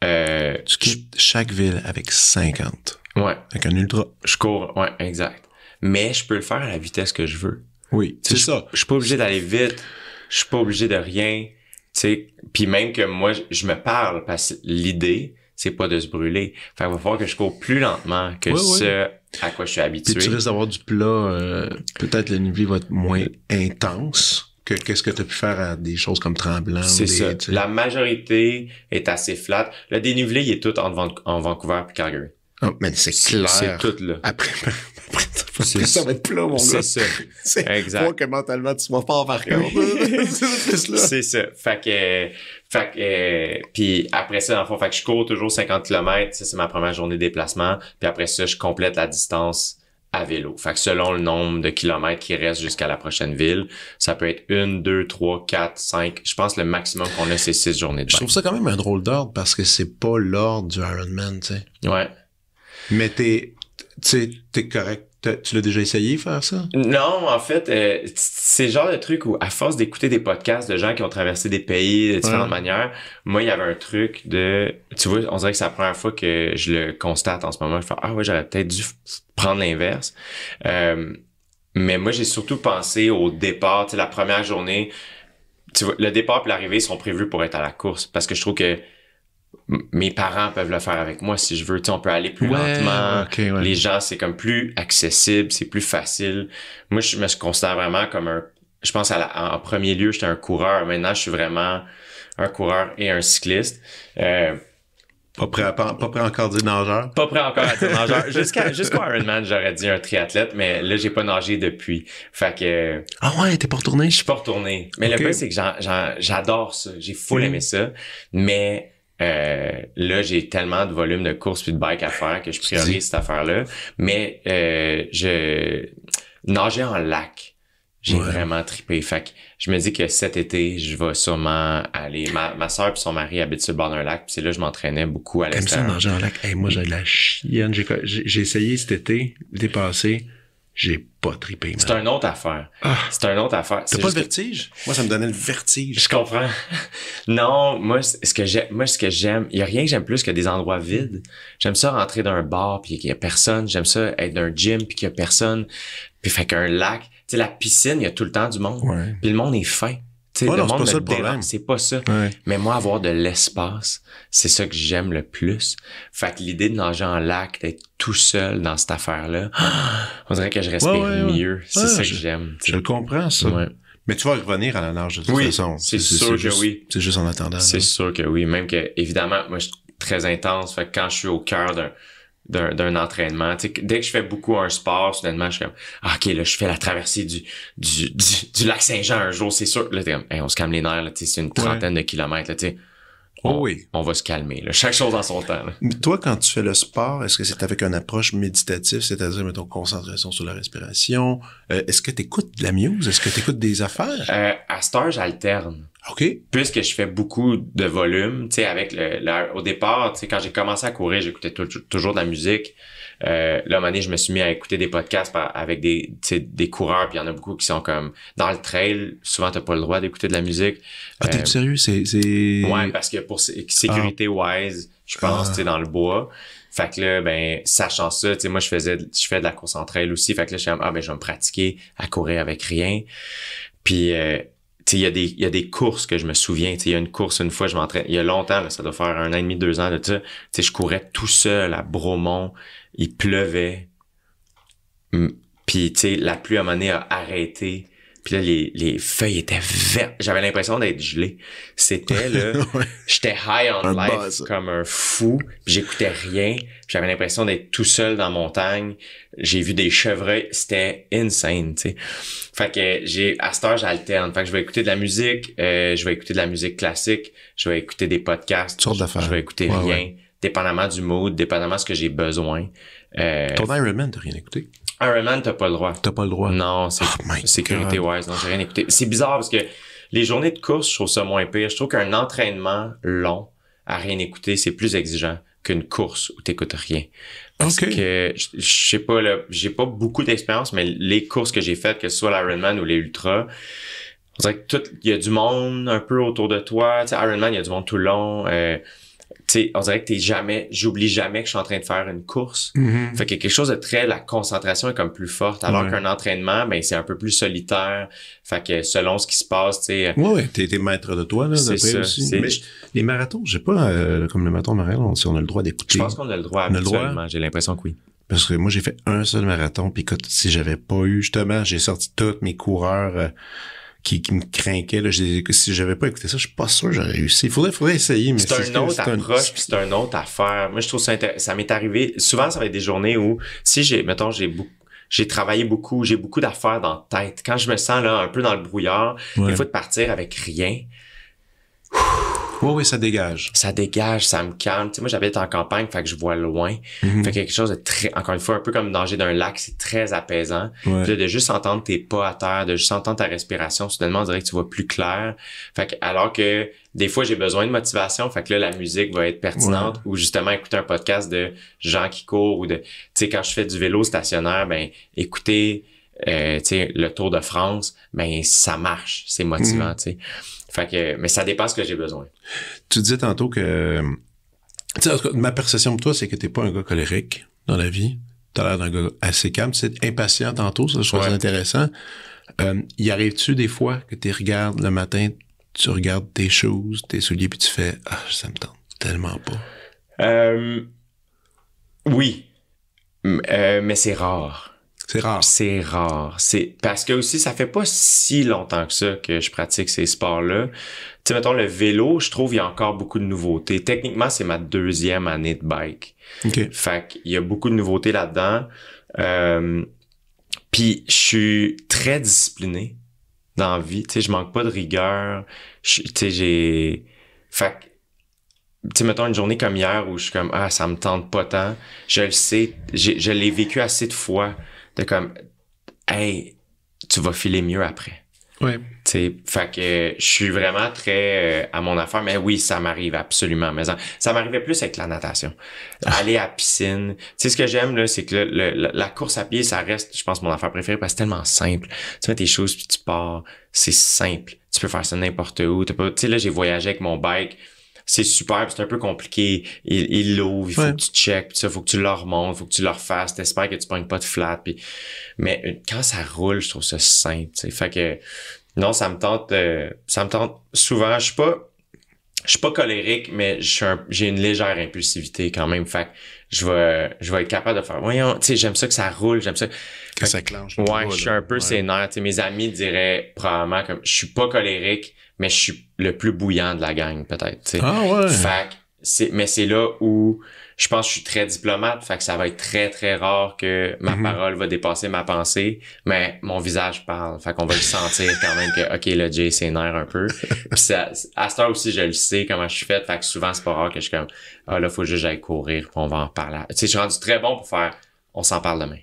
Euh, tu quittes chaque ville avec 50. Ouais. Avec un ultra. Je cours, ouais, exact. Mais je peux le faire à la vitesse que je veux. Oui, c'est ça. Je suis pas obligé d'aller vite. Je suis pas obligé de rien. Tu sais, puis même que moi, je me parle parce que l'idée, c'est pas de se brûler. Fait qu'il va falloir que je cours plus lentement que ce à quoi je suis habitué. tu risques d'avoir du plat, euh, peut-être le niveau va être moins intense que qu'est-ce que tu as pu faire à des choses comme tremblant. C'est ça. La majorité est assez flat. Le dénivelé, il est tout en, en Vancouver puis Calgary. Oh, mais c'est clair. C'est tout, là. Après, *laughs* après, ça va être plat, mon gars. C'est ça. *laughs* exact. vois que mentalement, tu vas pas en vacances. *laughs* c'est ça. Fait que, fait que, euh, puis après ça, dans le fond, fait que je cours toujours 50 km. Ça, c'est ma première journée de déplacement. Puis après ça, je complète la distance à vélo. Fait que selon le nombre de kilomètres qui reste jusqu'à la prochaine ville, ça peut être une, deux, trois, quatre, cinq. Je pense que le maximum qu'on a, c'est six journées de Je trouve ça quand même un drôle d'ordre parce que c'est pas l'ordre du Ironman, tu sais. Ouais. Mais t'es, t'es correct. Tu l'as déjà essayé faire ça? Non, en fait, euh, c'est le genre de truc où, à force d'écouter des podcasts de gens qui ont traversé des pays de différentes manières, moi, il y avait un truc de. Tu vois, on dirait que c'est la première fois que je le constate en ce moment. Je fais Ah ouais, j'aurais peut-être dû prendre l'inverse. Euh, mais moi, j'ai surtout pensé au départ, tu sais, la première journée. Tu vois, le départ et l'arrivée sont prévus pour être à la course parce que je trouve que mes parents peuvent le faire avec moi si je veux. Tu on peut aller plus lentement. Les gens, c'est comme plus accessible, c'est plus facile. Moi, je me considère vraiment comme un... Je pense à en premier lieu, j'étais un coureur. Maintenant, je suis vraiment un coureur et un cycliste. Euh, pas prêt, pas, encore à dire nageur. Pas prêt encore à dire nageur. *laughs* Jusqu'à jusqu'au Ironman, j'aurais dit un triathlète, mais là, j'ai pas nagé depuis. Fait que. Ah ouais, t'es pas retourné? Je suis pas retourné. Mais le but, c'est que j'adore ça. J'ai fou mm-hmm. aimé ça. Mais euh, là, j'ai tellement de volume de course puis de bike à faire que je priorise cette affaire-là. Mais euh, je nager en lac. J'ai vraiment tripé. Fait je me dis que cet été, je vais sûrement aller. Ma, ma soeur et son mari habitent sur le bord d'un lac, puis c'est là je m'entraînais beaucoup à l'extérieur. ça, nager en lac. moi, j'ai de la chienne. J'ai essayé cet été, l'été J'ai pas C'est un autre affaire. Ah. C'est un autre affaire. C'est pas le vertige? Moi, ça me donnait le vertige. Je comprends. *laughs* non, moi, ce que j'aime, moi, ce que j'aime, y a rien que j'aime plus que des endroits vides. J'aime ça rentrer dans un bar puis qu'il y a personne. J'aime ça être dans un gym puis qu'il y a personne. Puis fait qu'un lac. Tu sais, la piscine, il y a tout le temps du monde. Ouais. Puis le monde est fin c'est pas, ça, le problème c'est pas ça. Mais moi, avoir de l'espace, c'est ça que j'aime le plus. Fait que l'idée de nager en lac, d'être tout seul dans cette affaire-là, *gasps* on dirait que je respire mieux. C'est ça que j'aime. Je, le comprends, ça. Mais tu vas revenir à la nage de toute oui, façon. C'est, sûr que oui. C'est juste en attendant. C'est sûr que oui. Même que, évidemment, moi, je suis très intense. Fait que quand je suis au cœur d'un d'un entraînement. dès que je fais beaucoup un sport, soudainement, je suis comme ah, OK, là, je fais la traversée du, du, du, lac Saint-Jean un jour, c'est sûr. Là, on se calme les nerfs, c'est une trentaine de kilomètres. Oh on, oui. on va se calmer. Chaque chose en son temps. toi, quand tu fais le sport, est-ce que c'est avec une approche méditative, c'est-à-dire, mettons, concentration sur la respiration? Euh, est-ce que tu écoutes de la muse? Est-ce que tu écoutes des affaires? Euh, à cette heure, j'alterne. OK. Puisque je fais beaucoup de volume, tu sais, avec le, au départ, tu sais, quand j'ai commencé à courir, j'écoutais toujours de la musique. Euh, là, je me suis mis à écouter des podcasts avec des, des coureurs, puis il y en a beaucoup qui sont comme dans le trail, souvent t'as pas le droit d'écouter de la musique. Ah, t'es euh, sérieux? C'est, Ouais, parce que pour sécurité ah. wise, je pense, ah. tu sais, dans le bois. Fait que là, ben, sachant ça, tu sais, moi, je faisais, je fais de la course en trail aussi. Fait que là, je suis ah, ben, je vais me pratiquer à courir avec rien. Puis, euh, il y, y, a des courses que je me souviens. Il y a une course, une fois, je m'entraîne. Il y a longtemps, ça doit faire un an et demi, deux ans de ça. Je courais tout seul à Bromont. Il pleuvait. Puis, la pluie à un moment a arrêté. Puis là, les, les feuilles étaient vertes. J'avais l'impression d'être gelé. C'était là, *laughs* j'étais high on life comme un fou. J'écoutais rien. J'avais l'impression d'être tout seul dans la montagne. J'ai vu des chevreuils. C'était insane, tu sais. Fait que j'ai à cette heure, j'alterne. Fait que je vais écouter de la musique. Euh, je vais écouter de la musique classique. Je vais écouter des podcasts. Je vais écouter rien. Dépendamment du mood, dépendamment de ce que j'ai besoin. Euh, Ton Ironman, t'as rien écouté? Iron Man, t'as pas le droit. T'as pas le droit. Non, c'est oh sécurité wise. Non, j'ai rien écouté. C'est bizarre parce que les journées de course, je trouve ça moins pire. Je trouve qu'un entraînement long à rien écouter, c'est plus exigeant qu'une course où t'écoutes rien. Parce que je sais pas, j'ai pas beaucoup d'expérience, mais les courses que j'ai faites, que ce soit l'Ironman ou les ultra, tout, il y a du monde un peu autour de toi. Tu sais, Ironman, il y a du monde tout long. Euh, sais, on dirait que t'es jamais, j'oublie jamais que je suis en train de faire une course. Mm-hmm. Fait que quelque chose de très, la concentration est comme plus forte, alors qu'un entraînement, ben c'est un peu plus solitaire. Fait que selon ce qui se passe, tu sais. Euh, ouais, t'es, maître de toi là. C'est je, les marathons, j'ai pas euh, comme le marathon on, si on a le droit d'écouter. Je pense qu'on a le droit. On J'ai l'impression que oui. Parce que moi j'ai fait un seul marathon, puis si j'avais pas eu justement, j'ai sorti tous mes coureurs. Euh, qui, me craquait. Là. Si j'avais pas écouté ça, je suis pas sûr que j'aurais réussi. Il faudrait, essayer. C'est un autre approche, puis c'est un autre affaire. Moi, je trouve ça intéressant. Ça m'est arrivé. Souvent, ça va être des journées où, si j'ai, mettons, j'ai beaucoup j'ai travaillé beaucoup, j'ai beaucoup d'affaires dans la tête. Quand je me sens là un peu dans le brouillard, il faut de partir avec rien. Oui, ça dégage. Ça dégage, ça me calme. Tu sais, moi, j'habite en campagne, fait que je vois loin. Mhm. Fait quelque chose de très, encore une fois, un peu comme danger d'un lac, c'est très apaisant. de juste entendre tes pas à terre, de juste entendre ta respiration, soudainement, on dirait que tu vois plus clair. Fait que, alors que des fois, j'ai besoin de motivation. Fait que là, la musique va être pertinente ou justement écouter un podcast de gens qui courent ou de, tu sais, quand je fais du vélo stationnaire, ben, écouter, euh, tu sais, le Tour de France, ben, ça marche. C'est motivant, mhm. tu sais mais ça dépasse ce que j'ai besoin. Tu disais tantôt que. ma perception de toi, c'est que t'es pas un gars colérique dans la vie. as l'air d'un gars assez calme. C'est impatient tantôt, ça, je trouve ça intéressant. Euh, y arrive-tu des fois que tu regardes le matin, tu regardes tes choses, tes souliers, puis tu fais Ah, ça me tente tellement pas. Euh, oui. Euh, mais c'est rare. C'est rare. C'est rare. C'est parce que aussi, ça fait pas si longtemps que ça que je pratique ces sports-là. Tu sais, mettons le vélo, je trouve il y a encore beaucoup de nouveautés. Techniquement, c'est ma deuxième année de bike. OK. Fait qu'il y a beaucoup de nouveautés là-dedans. Euh, puis je suis très discipliné dans la vie. Tu sais, je manque pas de rigueur. Tu sais, j'ai. Fait que tu mettons une journée comme hier où je suis comme ah ça me tente pas tant je le sais je l'ai vécu assez de fois c'est comme, hey, tu vas filer mieux après. Ouais. T'sais, fait que je suis vraiment très euh, à mon affaire, mais oui, ça m'arrive absolument. Mais ça, m'arrivait plus avec la natation. Ah. Aller à piscine. Tu sais, ce que j'aime, là, c'est que la course à pied, ça reste, je pense, mon affaire préférée parce que c'est tellement simple. Tu mets tes choses puis tu pars. C'est simple. Tu peux faire ça n'importe où. Tu sais, là, j'ai voyagé avec mon bike c'est super, c'est un peu compliqué. Il, il l'ouvre, il faut que tu checkes, puis ça, faut que tu leur montres, faut que tu leur fasses, t'espères que tu prends pas de flat. Puis... Mais euh, quand ça roule, je trouve ça simple. Fait que non, ça me tente. Euh, ça me tente souvent. Je suis pas. Je suis pas colérique, mais j'ai une légère impulsivité quand même. Fait que je vais, je vais être capable de faire. Voyons, tu sais, j'aime ça que ça roule, j'aime ça. Que, ça clenche. Ouais, je suis un peu c'est sénère. mes amis diraient probablement comme je suis pas colérique, mais je suis le plus bouillant de la gang, peut-être. Ah ouais. Fait c'est, mais c'est là où je pense que je suis très diplomate, fait que ça va être très, très rare que ma mhm. parole va dépasser ma pensée, mais mon visage parle. Fait qu'on va le sentir quand même que, OK, le Jay s'énerve un peu. *laughs* Puis ça, à ce heure aussi, je le sais comment je suis fait. Fait que souvent, c'est pas rare que je suis comme, ah, là, faut juste j'aille courir, on va en parler. Tu sais, je suis rendu très bon pour faire, on s'en parle demain.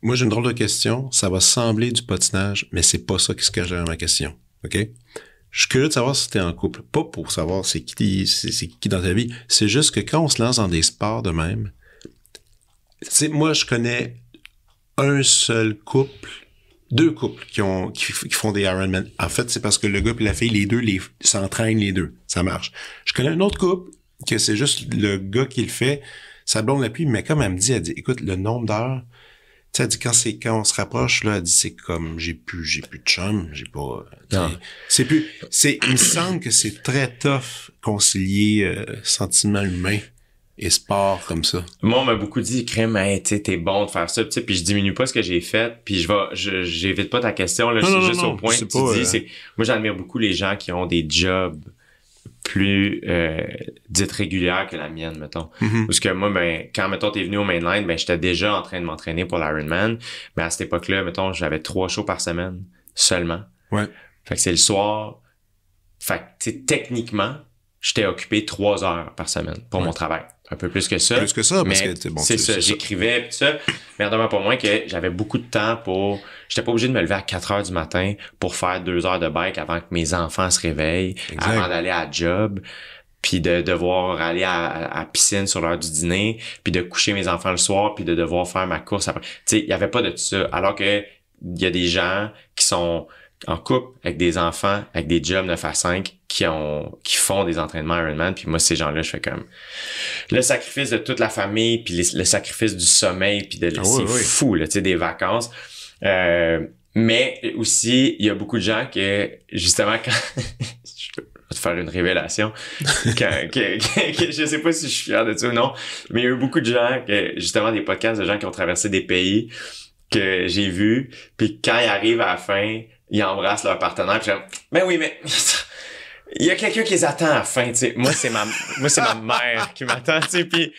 Moi, j'ai une drôle de question. Ça va sembler du patinage, mais c'est pas ça qui se cache derrière ma question. OK? je suis curieux de savoir si t'es en couple. Pas pour savoir c'est qui, c'est, qui dans ta vie. C'est juste que quand on se lance dans des sports de même, tu moi, je connais un seul couple, deux couples qui, ont, font des Ironman. En fait, c'est parce que le gars et la fille, les deux, les, s'entraînent les deux. Ça marche. Je connais un autre couple que c'est juste le gars qui le fait. ça blonde l'appuie, mais comme elle me dit, elle dit, écoute, le nombre d'heures, sais, quand c'est quand on se rapproche là, elle dit c'est comme j'ai plus j'ai plus de chum, j'ai pas. Euh, c'est plus. C'est il me semble que c'est très tough concilier euh, sentiment humain et sport comme ça. Moi, on m'a beaucoup dit, crème, tu t'es bon de faire ça, tu puis je diminue pas ce que j'ai fait, puis je vais, j'évite pas ta question, là, juste au point que tu dis, euh, c'est, moi, j'admire beaucoup les gens qui ont des jobs plus euh, dite régulière que la mienne, mettons. Mm-hmm. Parce que moi, ben, quand, mettons, t'es venu au mainline, ben, j'étais déjà en train de m'entraîner pour l'Ironman. Mais à cette époque-là, mettons, j'avais trois shows par semaine seulement. Ouais. Fait que c'est le soir. Fait que, techniquement, j'étais occupé trois heures par semaine pour mon travail un peu plus que ça. Plus que ça, parce mais que c'est ça. J'écrivais tout ça. Mais pour moi que j'avais beaucoup de temps pour. J'étais pas obligé de me lever à 4 heures du matin pour faire deux heures de bike avant que mes enfants se réveillent, avant d'aller à job, puis de devoir aller à, piscine sur l'heure du dîner, puis de coucher mes enfants le soir, puis de devoir faire ma course après. Tu sais, il y avait pas de tout ça. Alors que il y a des gens qui sont en couple, avec des enfants, avec des jobs 9 à 5 qui ont qui font des entraînements Ironman puis moi ces gens-là je fais comme le sacrifice de toute la famille puis le sacrifice du sommeil puis de ah c'est fou là tu sais des vacances euh, mais aussi il y a beaucoup de gens que justement quand *laughs* je vais te faire une révélation *laughs* que, que, je sais pas si je suis fier de ça ou non mais il y a eu beaucoup de gens que justement des podcasts de gens qui ont traversé des pays que j'ai vu puis quand ils arrivent à la fin ils embrassent leur partenaire. Puis mais ben oui, mais il y a quelqu'un qui les attend à la fin, tu sais. Moi, c'est ma, moi, c'est ma mère qui m'attend, tu sais, puis...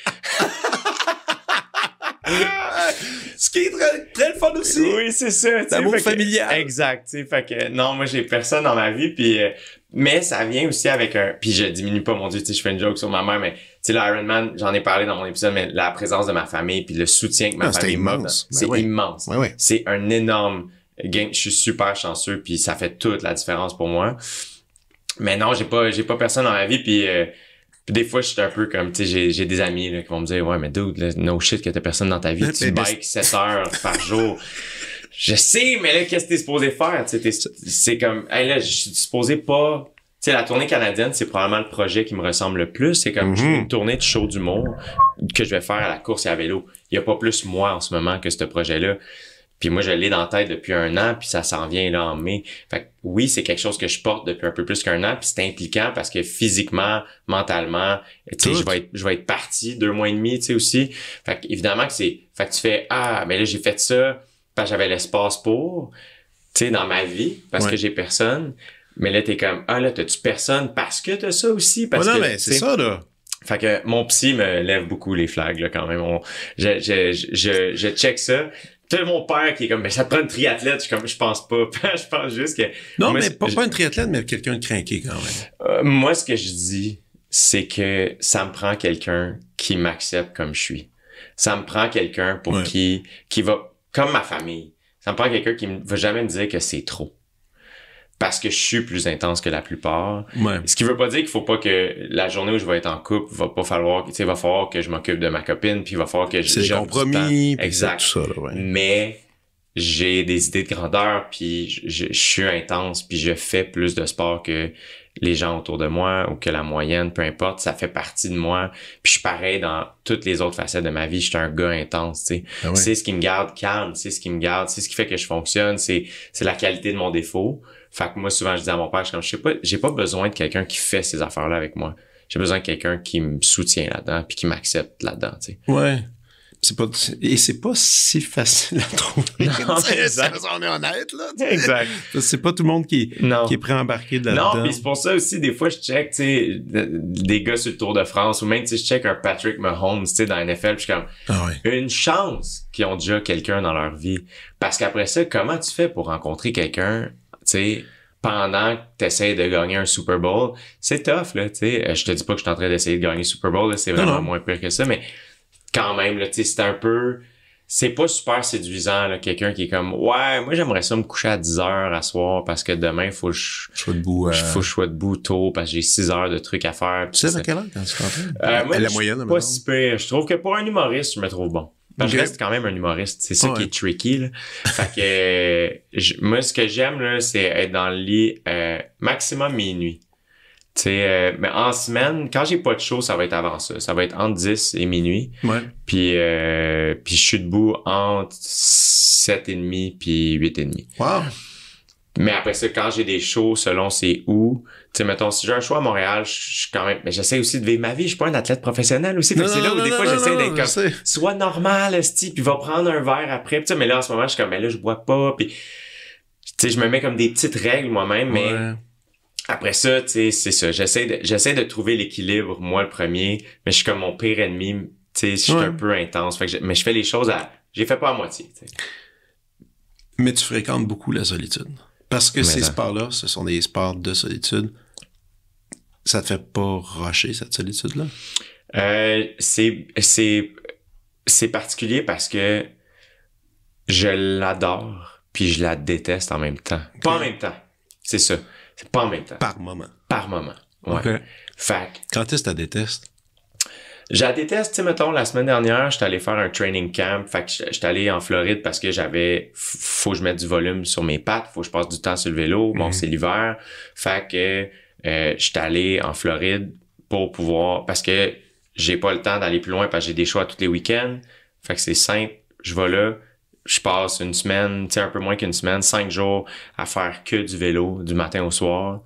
*laughs* Ce qui est très, très le fun aussi. Oui, c'est ça. L'amour familial. exact, tu sais. Fait que, non, moi, j'ai personne dans ma vie, puis... Euh, mais ça vient aussi avec un... Puis je diminue pas, mon Dieu, tu sais, je fais une joke sur ma mère, mais... Tu sais, l'Iron Man, j'en ai parlé dans mon épisode, mais la présence de ma famille, puis le soutien que ma ah, famille m'a... C'est immense. C'est ben immense. Ben c'est un énorme je suis super chanceux, puis ça fait toute la différence pour moi. Mais non, j'ai pas, j'ai pas personne dans ma vie, puis euh, des fois, je suis un peu comme, tu sais, j'ai des amis là, qui vont me dire, ouais, mais dude, no shit que t'as personne dans ta vie, tu bikes 7 heures par jour. Je sais, mais là, qu'est-ce que t'es supposé faire? c'est comme, hey, là, je suis supposé pas... Tu sais, la tournée canadienne, c'est probablement le projet qui me ressemble le plus. C'est comme, je une mm-hmm. tournée de show d'humour que je vais faire à la course et à vélo. Il y a pas plus moi en ce moment que ce projet-là. Puis moi, je l'ai dans la tête depuis un an, puis ça s'en vient là en mai. Fait que oui, c'est quelque chose que je porte depuis un peu plus qu'un an, puis c'est impliquant parce que physiquement, mentalement, tu sais, je vais être, je vais être parti deux mois et demi, tu sais, aussi. Fait que évidemment que c'est, fait que tu fais, ah, mais là, j'ai fait ça parce que j'avais l'espace pour, tu sais, dans ma vie, parce que j'ai personne. Mais là, t'es comme, ah, là, t'as-tu personne parce que t'as ça aussi? Parce non, mais c'est ça, là. Fait que mon psy me lève beaucoup les flags là, quand même. je, je, je, je check ça. C'est mon père qui est comme, mais ça prend une triathlète. Je comme, je pense pas. *laughs* je pense juste que. Non, mais pas, une triathlète, mais quelqu'un de craqué quand même. Euh, moi, ce que je dis, c'est que ça me prend quelqu'un qui m'accepte comme je suis. Ça me prend quelqu'un pour qui, qui va, comme ma famille, ça me prend quelqu'un qui ne va jamais me dire que c'est trop parce que je suis plus intense que la plupart. Ce qui veut pas dire qu'il faut pas que la journée où je vais être en couple, va pas falloir, tu sais, va falloir que je m'occupe de ma copine, puis il va falloir que je. C'est compromis, exact. Tout ça, Mais j'ai des idées de grandeur, puis je, suis intense, puis je fais plus de sport que les gens autour de moi ou que la moyenne, peu importe, ça fait partie de moi. Puis je suis pareil dans toutes les autres facettes de ma vie. Je suis un gars intense, ah C'est ce qui me garde calme, c'est ce qui me garde, c'est ce qui fait que je fonctionne, c'est la qualité de mon défaut. Fait que moi, souvent, je dis à mon père, je, je sais pas, j'ai pas besoin de quelqu'un qui fait ces affaires-là avec moi. J'ai besoin de quelqu'un qui me soutient là-dedans puis qui m'accepte là-dedans, tu sais. Ouais. C'est pas, et c'est pas si facile à trouver. Non, *laughs* exact. on est honnête, là. Exact. C'est pas tout le monde qui, qui est prêt à embarquer là-dedans. Non, puis c'est pour ça aussi, des fois, je check, tu sais, des gars sur le Tour de France, ou même, tu sais, je check un Patrick Mahomes, tu sais, dans la NFL, pis je suis comme, ah une chance qu'ils ont déjà quelqu'un dans leur vie. Parce qu'après ça, comment tu fais pour rencontrer quelqu'un sais, pendant que tu essaies de gagner un Super Bowl, c'est tough, là, tu euh, Je te dis pas que je suis en train d'essayer de gagner Super Bowl, c'est vraiment moins pire que ça, mais quand même, là, c'est un peu... C'est pas super séduisant, quelqu'un qui est comme « Ouais, moi, j'aimerais ça me coucher à 10 h à soir parce que demain, faut je... debout, euh, faut que je sois debout tôt parce que j'ai 6 heures de trucs à faire. » Tu sais à quelle heure quand tu fais euh, La moyenne, pas si Je trouve que pour un humoriste, je me trouve bon je reste quand même un humoriste. C'est ça qui est tricky. Fait que euh, moi, ce que j'aime, là, c'est être dans le lit euh, maximum minuit. Euh, mais en semaine, quand j'ai pas de show, ça va être avant ça. Ça va être entre 10 et minuit. Ouais. Puis, puis je suis debout entre 7 et demi puis 8 et demi. Wow! Mais après ça, quand j'ai des shows, selon c'est où, tu sais, mettons, si j'ai un choix à Montréal, je suis quand même, mais j'essaie aussi de vivre ma vie. Je suis pas un athlète professionnel aussi. C'est là où des fois, j'essaie d'être comme, sois normal, esti, puis va prendre un verre après. sais, mais là, en ce moment, je suis comme, mais là, je bois pas. Puis, tu sais, je me mets comme des petites règles moi-même, mais après ça, tu sais, c'est ça. J'essaie de, j'essaie de trouver l'équilibre, moi, le premier, mais je suis comme mon pire ennemi. Tu sais, je suis un peu intense. mais je fais les choses à, j'ai fait pas à moitié, Mais tu fréquentes beaucoup la solitude. Parce que ces sports-là, ce sont des sports de solitude. Ça te fait pas rusher cette solitude-là? Euh, c'est, particulier parce que je l'adore puis je la déteste en même temps. Pas en même temps. C'est ça. C'est pas en même temps. Par moment. Par moment. Ouais. Quand est-ce que tu la détestes? Je la déteste, mettons, la semaine dernière, j'étais allé faire un training camp, fait que j'étais allé en Floride parce que j'avais, faut que je mette du volume sur mes pattes, faut que je passe du temps sur le vélo, bon, mhm. c'est l'hiver, fait que euh, j'étais allé en Floride pour pouvoir, parce que j'ai pas le temps d'aller plus loin parce que j'ai des choix tous les week-ends, fait que c'est simple, je vais là, je passe une semaine, tu sais, un peu moins qu'une semaine, cinq jours à faire que du vélo du matin au soir,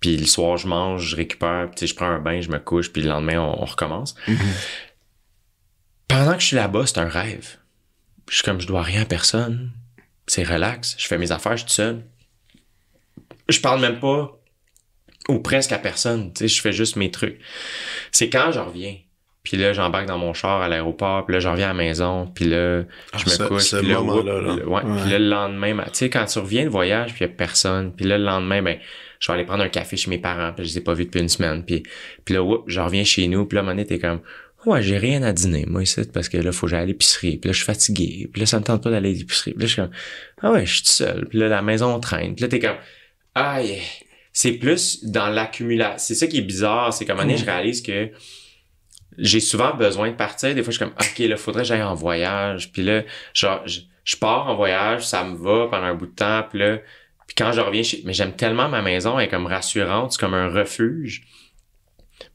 puis le soir, je mange, je récupère, puis je prends un bain, je me couche, puis le lendemain, on, recommence. Pendant que je suis là-bas, c'est un rêve. Je suis comme, je dois rien à personne. C'est relax. Je fais mes affaires, je suis tout seul. Je parle même pas ou presque à personne. Tu sais, je fais juste mes trucs. C'est quand je reviens. Puis là, j'embarque dans mon char à l'aéroport. Puis là, je reviens à la maison. Puis là, je ah, me couche. Puis là, moment là, là. Ouais, Puis là, le lendemain, tu sais, quand tu reviens de voyage, puis il a personne. Puis là, le lendemain, ben, je vais aller prendre un café chez mes parents, puis je les ai pas vus depuis une semaine. Puis, puis là, je reviens chez nous, puis là, à un moment t'es comme, ouais, j'ai rien à dîner, moi, ici, parce que là, faut que j'aille à l'épicerie, puis là, je suis fatigué, puis là, ça me tente pas d'aller à l'épicerie. Puis là, je suis comme, ah ouais, je suis tout seul, puis là, la maison traîne. Puis là, t'es comme, aïe, c'est plus dans l'accumulation. C'est ça qui est bizarre, c'est comme, un moment je réalise que j'ai souvent besoin de partir. Des fois, je suis comme, OK, là, faudrait que j'aille en voyage. Puis là, genre, je, je pars en voyage, ça me va pendant un bout de temps, puis là, puis quand je reviens chez... Mais j'aime tellement ma maison, elle est comme rassurante, c'est comme un refuge.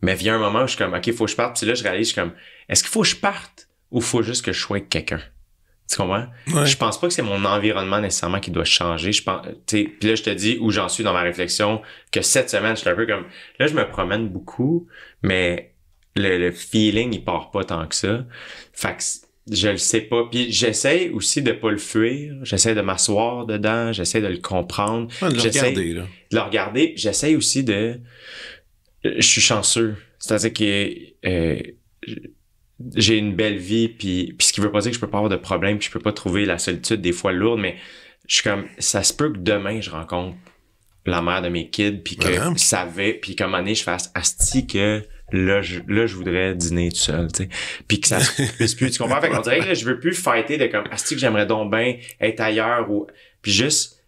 Mais vient un moment où je suis comme, OK, faut que je parte. Puis là, je réalise, je suis comme, est-ce qu'il faut que je parte ou faut juste que je sois quelqu'un? Tu comprends? Je pense pas que c'est mon environnement nécessairement qui doit changer. Je pense, puis là, je te dis où j'en suis dans ma réflexion que cette semaine, je suis un peu comme, là, je me promène beaucoup, mais le, le, feeling, il part pas tant que ça. Fait que je le sais pas. Puis j'essaie aussi de pas le fuir. J'essaie de m'asseoir dedans. J'essaie de le comprendre. de le regarder, là. De le regarder. J'essaie aussi de. Je suis chanceux. C'est-à-dire que euh, j'ai une belle vie, puis, ce qui veut pas dire que je peux pas avoir de problème, puis je peux pas trouver la solitude des fois lourde, mais je suis comme, ça se peut que demain je rencontre la mère de mes kids, puis que ça va, puis comme année je fasse asti que là je, là, je voudrais dîner tout seul, tu sais. Puis que ça *laughs* puisse plus, tu comprends? Fait qu'on dirait que là, je veux plus fighter de comme, asti que j'aimerais donc bien être ailleurs ou, puis juste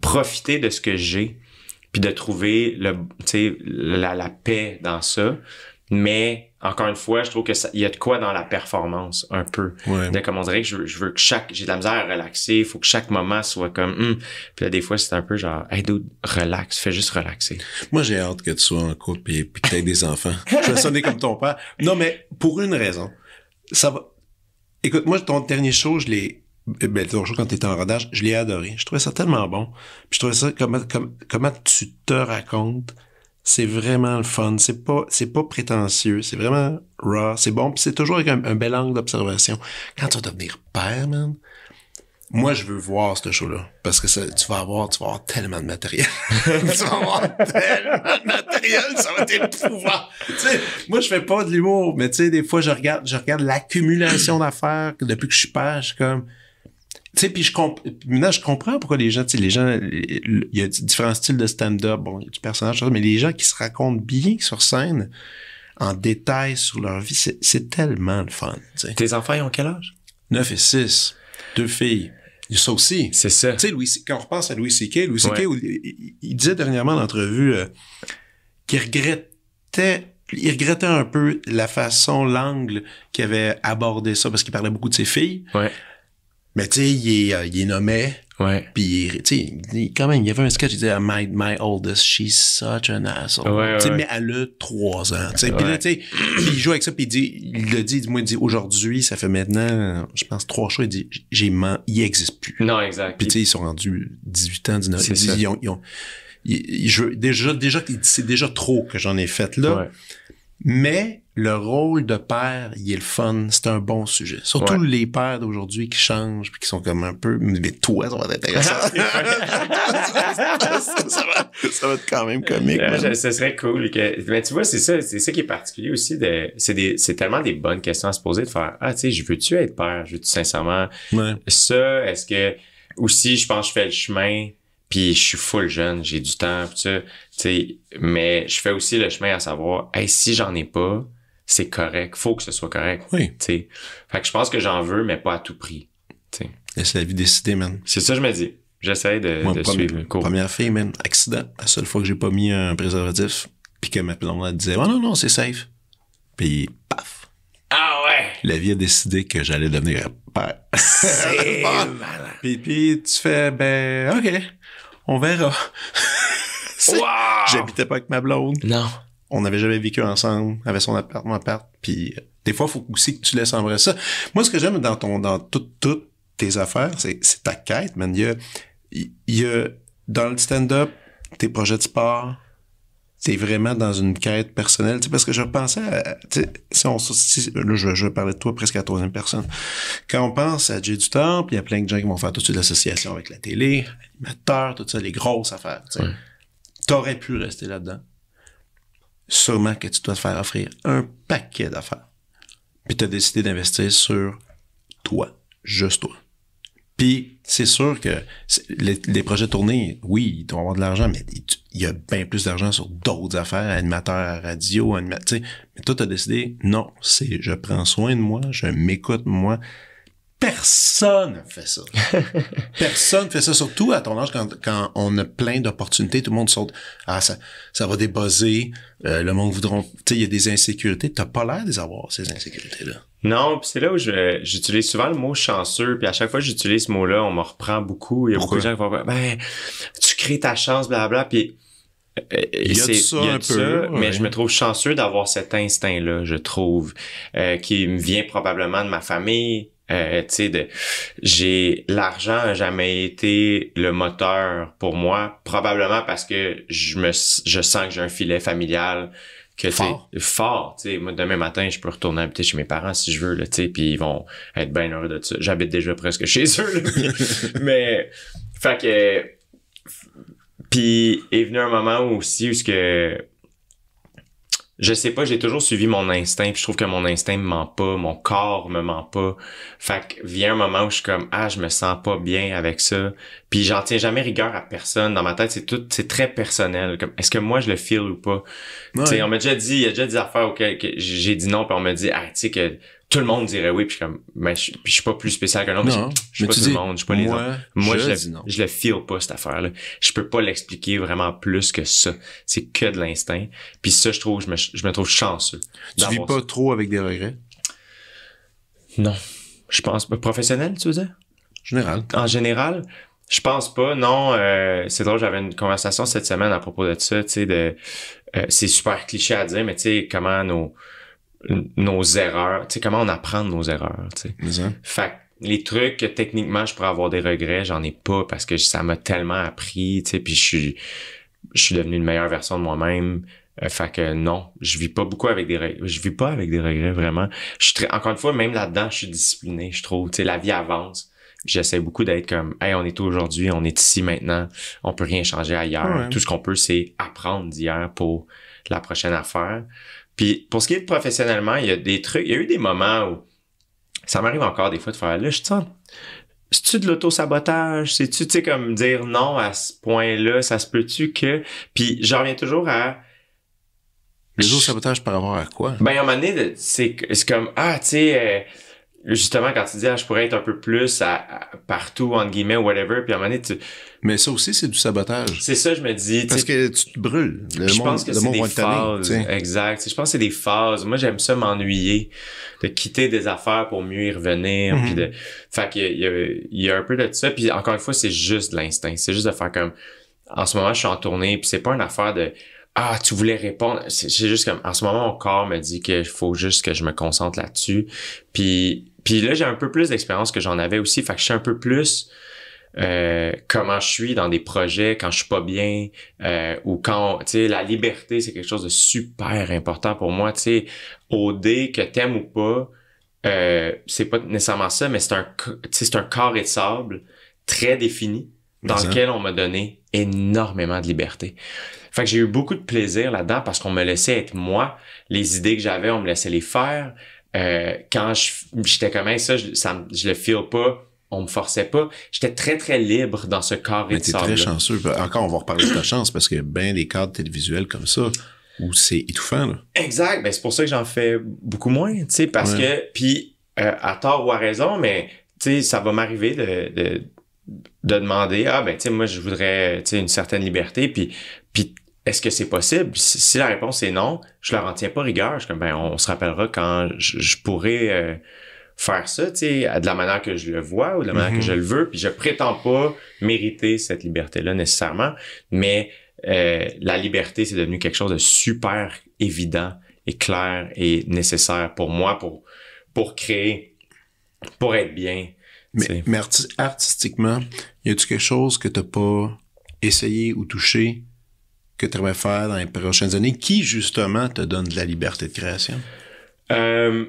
profiter de ce que j'ai, puis de trouver le, tu sais, la, la paix dans ça. Mais encore une fois, je trouve que il y a de quoi dans la performance un peu. comme on dirait je, veux que chaque j'ai de la misère à relaxer, il faut que chaque moment soit comme hmm. puis des fois c'est un peu genre hey dude, relax, fais juste relaxer. Moi j'ai hâte que tu sois en couple et puis que tu des enfants. Je vais sonner comme ton père. Non mais pour une raison. Ça va Écoute, moi ton dernier show, je l'ai eh ben, quand tu étais en rodage, je l'ai adoré. Je trouvais ça tellement bon. Puis je trouvais ça comment tu te racontes c'est vraiment le fun. C'est pas, c'est pas prétentieux. C'est vraiment raw. C'est bon. c'est toujours avec un, bel angle d'observation. Quand tu vas devenir père, man, moi, je veux voir ce show-là. Parce que tu vas avoir, tu vas avoir tellement de matériel. *laughs* tu vas avoir tellement de matériel, ça va être Tu sais, moi, je fais pas de l'humour, mais tu sais, des fois, je regarde, je regarde l'accumulation d'affaires depuis que je suis père, je suis comme, tu sais, puis je maintenant je comprends pourquoi les gens, tu sais, les gens, il y a différents styles de stand-up, bon, il y a du personnage, mais les gens qui se racontent bien sur scène, en détail sur leur vie, c'est tellement le fun. Tes enfants ils ont quel âge 9 et 6, deux filles. Ça aussi. C'est ça. Tu sais, quand on repense à Louis C.K., Louis C.K., il, disait dernièrement dans l'entrevue euh, qu'il regrettait il regrettait un peu la façon, l'angle qu'il avait abordé ça, parce qu'il parlait beaucoup de ses filles. Ouais. Mais tu sais, il est, euh, il est nommé. Ouais. Puis, tu sais, quand même, il y avait un sketch, il disait my, my oldest, she's such an asshole. Tu ouais, mais elle a trois ans. Puis là, tu sais, il joue avec ça, puis il, dit, il le dit, moi, il dit aujourd'hui, ça fait maintenant, je pense, trois jours », il dit, j'ai ment, il n'existe plus. Non, exact. Puis tu sais, ils sont rendus 18 ans, 19 ans. Ils, ont, ils ont, ils, je, déjà, déjà, c'est déjà trop que j'en ai fait là. Mais le rôle de père, il est le fun, c'est un bon sujet. Surtout les pères d'aujourd'hui qui changent puis qui sont comme un peu mais toi ça va être intéressant. *laughs* ça, va, être quand même comique. Euh, ce serait cool mais ben, tu vois c'est ça c'est ça qui est particulier aussi c'est tellement des bonnes questions à se poser de faire ah tu sais je veux-tu être père, je veux-tu sincèrement ça est-ce que aussi je pense que je fais le chemin puis je suis full jeune, j'ai du temps, pis ça, mais je fais aussi le chemin à savoir, hey, si j'en ai pas, c'est correct, faut que ce soit correct. Oui. sais Fait que je pense que j'en veux, mais pas à tout prix. sais. Laisse la vie décider, man. C'est ça je me dis. J'essaie de, suivre le cours. Première fille, man, accident. La seule fois que j'ai pas mis un préservatif, puis que ma blonde disait, oh non, non, c'est safe. Puis paf. Ah ouais! La vie a décidé que j'allais devenir père. C'est *laughs* malin. Puis, puis tu fais, ben, OK. On verra. *laughs* J'habitais pas avec ma blonde. Non. On n'avait jamais vécu ensemble, avait son appartement à part. puis des fois, il faut aussi que tu laisses en vrai ça. Moi, ce que j'aime dans ton, dans toutes tes affaires, c'est, ta quête, man. il y a dans le stand-up, tes projets de sport, t'es vraiment dans une quête personnelle. Tu sais, parce que je pensais à, tu sais, si on, là, je, je parlais de toi presque à la troisième personne. Quand on pense à Dieu du Temple, il y a plein de gens qui vont faire tout de suite l'association avec la télé, animateurs, tout ça, les grosses affaires, tu sais. T'aurais pu rester là-dedans. Sûrement que tu dois te faire offrir un paquet d'affaires. Puis t'as décidé d'investir sur toi, juste toi c'est sûr que les, projets tournés, oui, ils doivent avoir de l'argent, mais il y a bien plus d'argent sur d'autres affaires, animateurs à radio, animateurs. Mais toi, tu as décidé, non, c'est je prends soin de moi, je m'écoute moi. Personne fait ça. *laughs* Personne fait ça, surtout à ton âge, quand, on a plein d'opportunités, tout le monde saute. Ah, ça, ça va débuzzer, euh, le monde voudront. Tu sais, il y a des insécurités. T'as pas l'air d'avoir ces insécurités-là. Non, c'est là où j'utilise souvent le mot chanceux, puis à chaque fois que j'utilise ce mot-là, on me reprend beaucoup. Il y a beaucoup de gens qui vont ben, ben, tu crées ta chance, blablabla, puis... Euh, euh, il y a ça un peu, mais je me trouve chanceux d'avoir cet instinct-là, je trouve, euh, qui me vient probablement de ma famille. Euh, sais, j'ai l'argent n'a jamais été le moteur pour moi, probablement parce que je me, je sens que j'ai un filet familial que fort. fort moi, demain matin, je peux retourner habiter chez mes parents si je veux, là, sais. puis ils vont être bien heureux de ça. J'habite déjà presque chez eux. *laughs* mais, fait que... Puis est venu un moment aussi où ce que je sais pas, j'ai toujours suivi mon instinct, puis je trouve que mon instinct me ment pas, mon corps me ment pas. Fait que vient un moment où je suis comme ah, je me sens pas bien avec ça, puis j'en tiens jamais rigueur à personne. Dans ma tête, c'est tout c'est très personnel est-ce que moi je le feel ou pas. Tu on m'a déjà dit, il y a déjà des affaires auxquelles j'ai dit non, puis on m'a dit ah, tu sais que tout le monde dirait oui, puis comme, ben, je, suis pas plus spécial qu'un autre. mais je suis pas tout le monde, je suis pas les autres. Moi, je, je, le, je le feel pas, cette affaire-là. Je peux pas l'expliquer vraiment plus que ça. C'est que de l'instinct. Puis ça, je trouve, je me, je me trouve chanceux. Tu vis pas trop avec des regrets? Non. Je pense pas. Professionnel, tu veux dire? Général. En général? Je pense pas, non. Euh, c'est drôle, j'avais une conversation cette semaine à propos de ça, tu sais, de... Euh, c'est super cliché à dire, mais tu sais, comment nos nos erreurs, tu sais, comment on apprend nos erreurs, tu sais. les trucs techniquement je pourrais avoir des regrets, j'en ai pas parce que ça m'a tellement appris, tu sais, puis je suis, je suis devenu une meilleure version de moi-même. Euh, fait que non, je vis pas beaucoup avec des regrets. Je vis pas avec des regrets, vraiment. Je suis encore une fois, même là-dedans, je suis discipliné, je trouve. Tu sais, la vie avance. J'essaie beaucoup d'être comme, hey, on est aujourd'hui, on est ici maintenant, on peut rien changer ailleurs. Tout ce qu'on peut, c'est apprendre d'hier pour la prochaine affaire. Puis pour ce qui est professionnellement, il y a des trucs, il y a eu des moments où ça m'arrive encore des fois de faire là, je ça... C'est-tu de l'auto-sabotage? C'est-tu, tu sais, comme dire non à ce point-là, ça se peut-tu que. Puis j'en reviens toujours à. Les sabotage par rapport à quoi? Ben, à un moment donné, c'est comme, ah, tu sais, euh, justement, quand tu dis, ah, je pourrais être un peu plus à, partout, entre guillemets, whatever, puis à un moment donné, tu... Mais ça aussi, c'est du sabotage. C'est ça, je me dis. Parce que tu te brûles. Le je pense que c'est des phases. exact. Je pense que c'est des phases. Moi, j'aime ça m'ennuyer, de quitter des affaires pour mieux y revenir. Mhm. puis de... Fait qu'il y, y, a, un peu de ça. Puis encore une fois, c'est juste l'instinct. C'est juste de faire comme... En ce moment, je suis en tournée, puis c'est pas une affaire de ah tu voulais répondre c'est juste comme en ce moment mon corps me dit qu'il faut juste que je me concentre là-dessus puis puis là, j'ai un peu plus d'expérience que j'en avais aussi, fait que je suis un peu plus euh, comment je suis dans des projets quand je suis pas bien euh, ou quand tu sais la liberté c'est quelque chose de super important pour moi tu sais au dé que t'aimes ou pas euh, c'est pas nécessairement ça mais c'est un c'est un carré de sable très défini dans lequel on m'a donné énormément de liberté fait que j'ai eu beaucoup de plaisir là-dedans parce qu'on me laissait être moi les idées que j'avais on me laissait les faire euh, quand j'étais comme ça, je, le file pas, on me forçait pas. J'étais très, très libre dans ce corps Mais très chanceux. Encore, on va reparler de ta chance parce que bien des cadres télévisuels comme ça où c'est étouffant. Exact. Ben, c'est pour ça que j'en fais beaucoup moins, tu parce que, puis euh, à tort ou à raison, mais ça va m'arriver de, demander, ah ben, tu sais, moi, je voudrais, tu sais, une certaine liberté, puis, puis est-ce que c'est possible? Si la réponse est non, je leur en tiens pas rigueur. Je comme, ben, on se rappellera quand je, pourrai pourrais euh, faire ça, tu sais, de la manière que je le vois ou de la manière que mhm. je le veux. Puis je prétends pas mériter cette liberté-là nécessairement, mais euh, la liberté, c'est devenu quelque chose de super évident et clair et nécessaire pour moi, pour, pour créer, pour être bien. Mais, artistiquement, y a-tu quelque chose que t'as pas essayé ou touché que tu aimerais faire dans les prochaines années qui, justement, te donne de la liberté de création? Euh,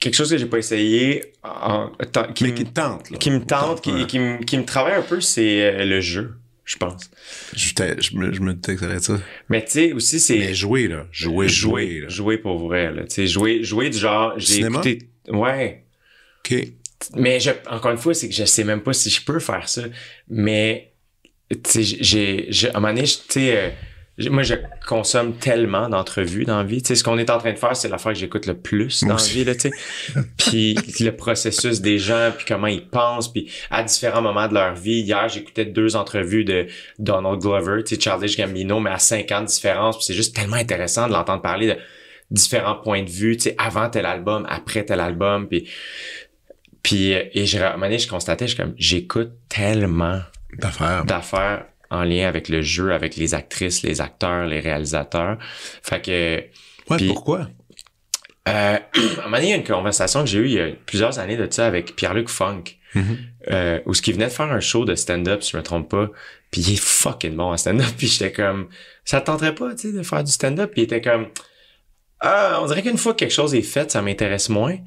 quelque chose que j'ai pas essayé, en, qui, qui me tente, qui me tente, qui, qui, me, travaille un peu, c'est euh, le jeu, je pense. Je, me, je me ça Mais tu sais aussi c'est. Mais jouer là, jouer, jouer, jouer, là. jouer pour vrai là, tu sais jouer, jouer du genre. J'ai écouté, ouais. Ok. Mais encore une fois, c'est que je sais même pas si je peux faire ça, mais j'ai, à un moment donné, sais euh, moi, je consomme tellement d'entrevues dans la vie. Tu sais, ce qu'on est en train de faire, c'est l'affaire que j'écoute le plus dans la vie. tu *laughs* puis le processus des gens, puis comment ils pensent, puis à différents moments de leur vie. Hier, j'écoutais deux entrevues de Donald Glover, tu sais, Charlie Gambino, mais à cinq ans de différence. Puis c'est juste tellement intéressant de l'entendre parler de différents points de vue, tu sais, avant tel album, après tel album. Puis, puis euh, et je, à un moment je constatais, comme, j'écoute tellement d'affaires d'affaires en lien avec le jeu, avec les actrices, les acteurs, les réalisateurs. Fait que. Ouais, pourquoi? Euh, *clears throat* à un moment donné, il y a une conversation que j'ai eue il y a plusieurs années de ça avec Pierre-Luc Funk, mm-hmm. euh, où ce qui venait de faire un show de stand-up, si je me trompe pas, puis il est fucking bon en stand-up, *laughs* puis j'étais comme, ça tenterait pas, tu sais, de faire du stand-up, puis il était comme, ah, on dirait qu'une fois que quelque chose est fait, ça m'intéresse moins,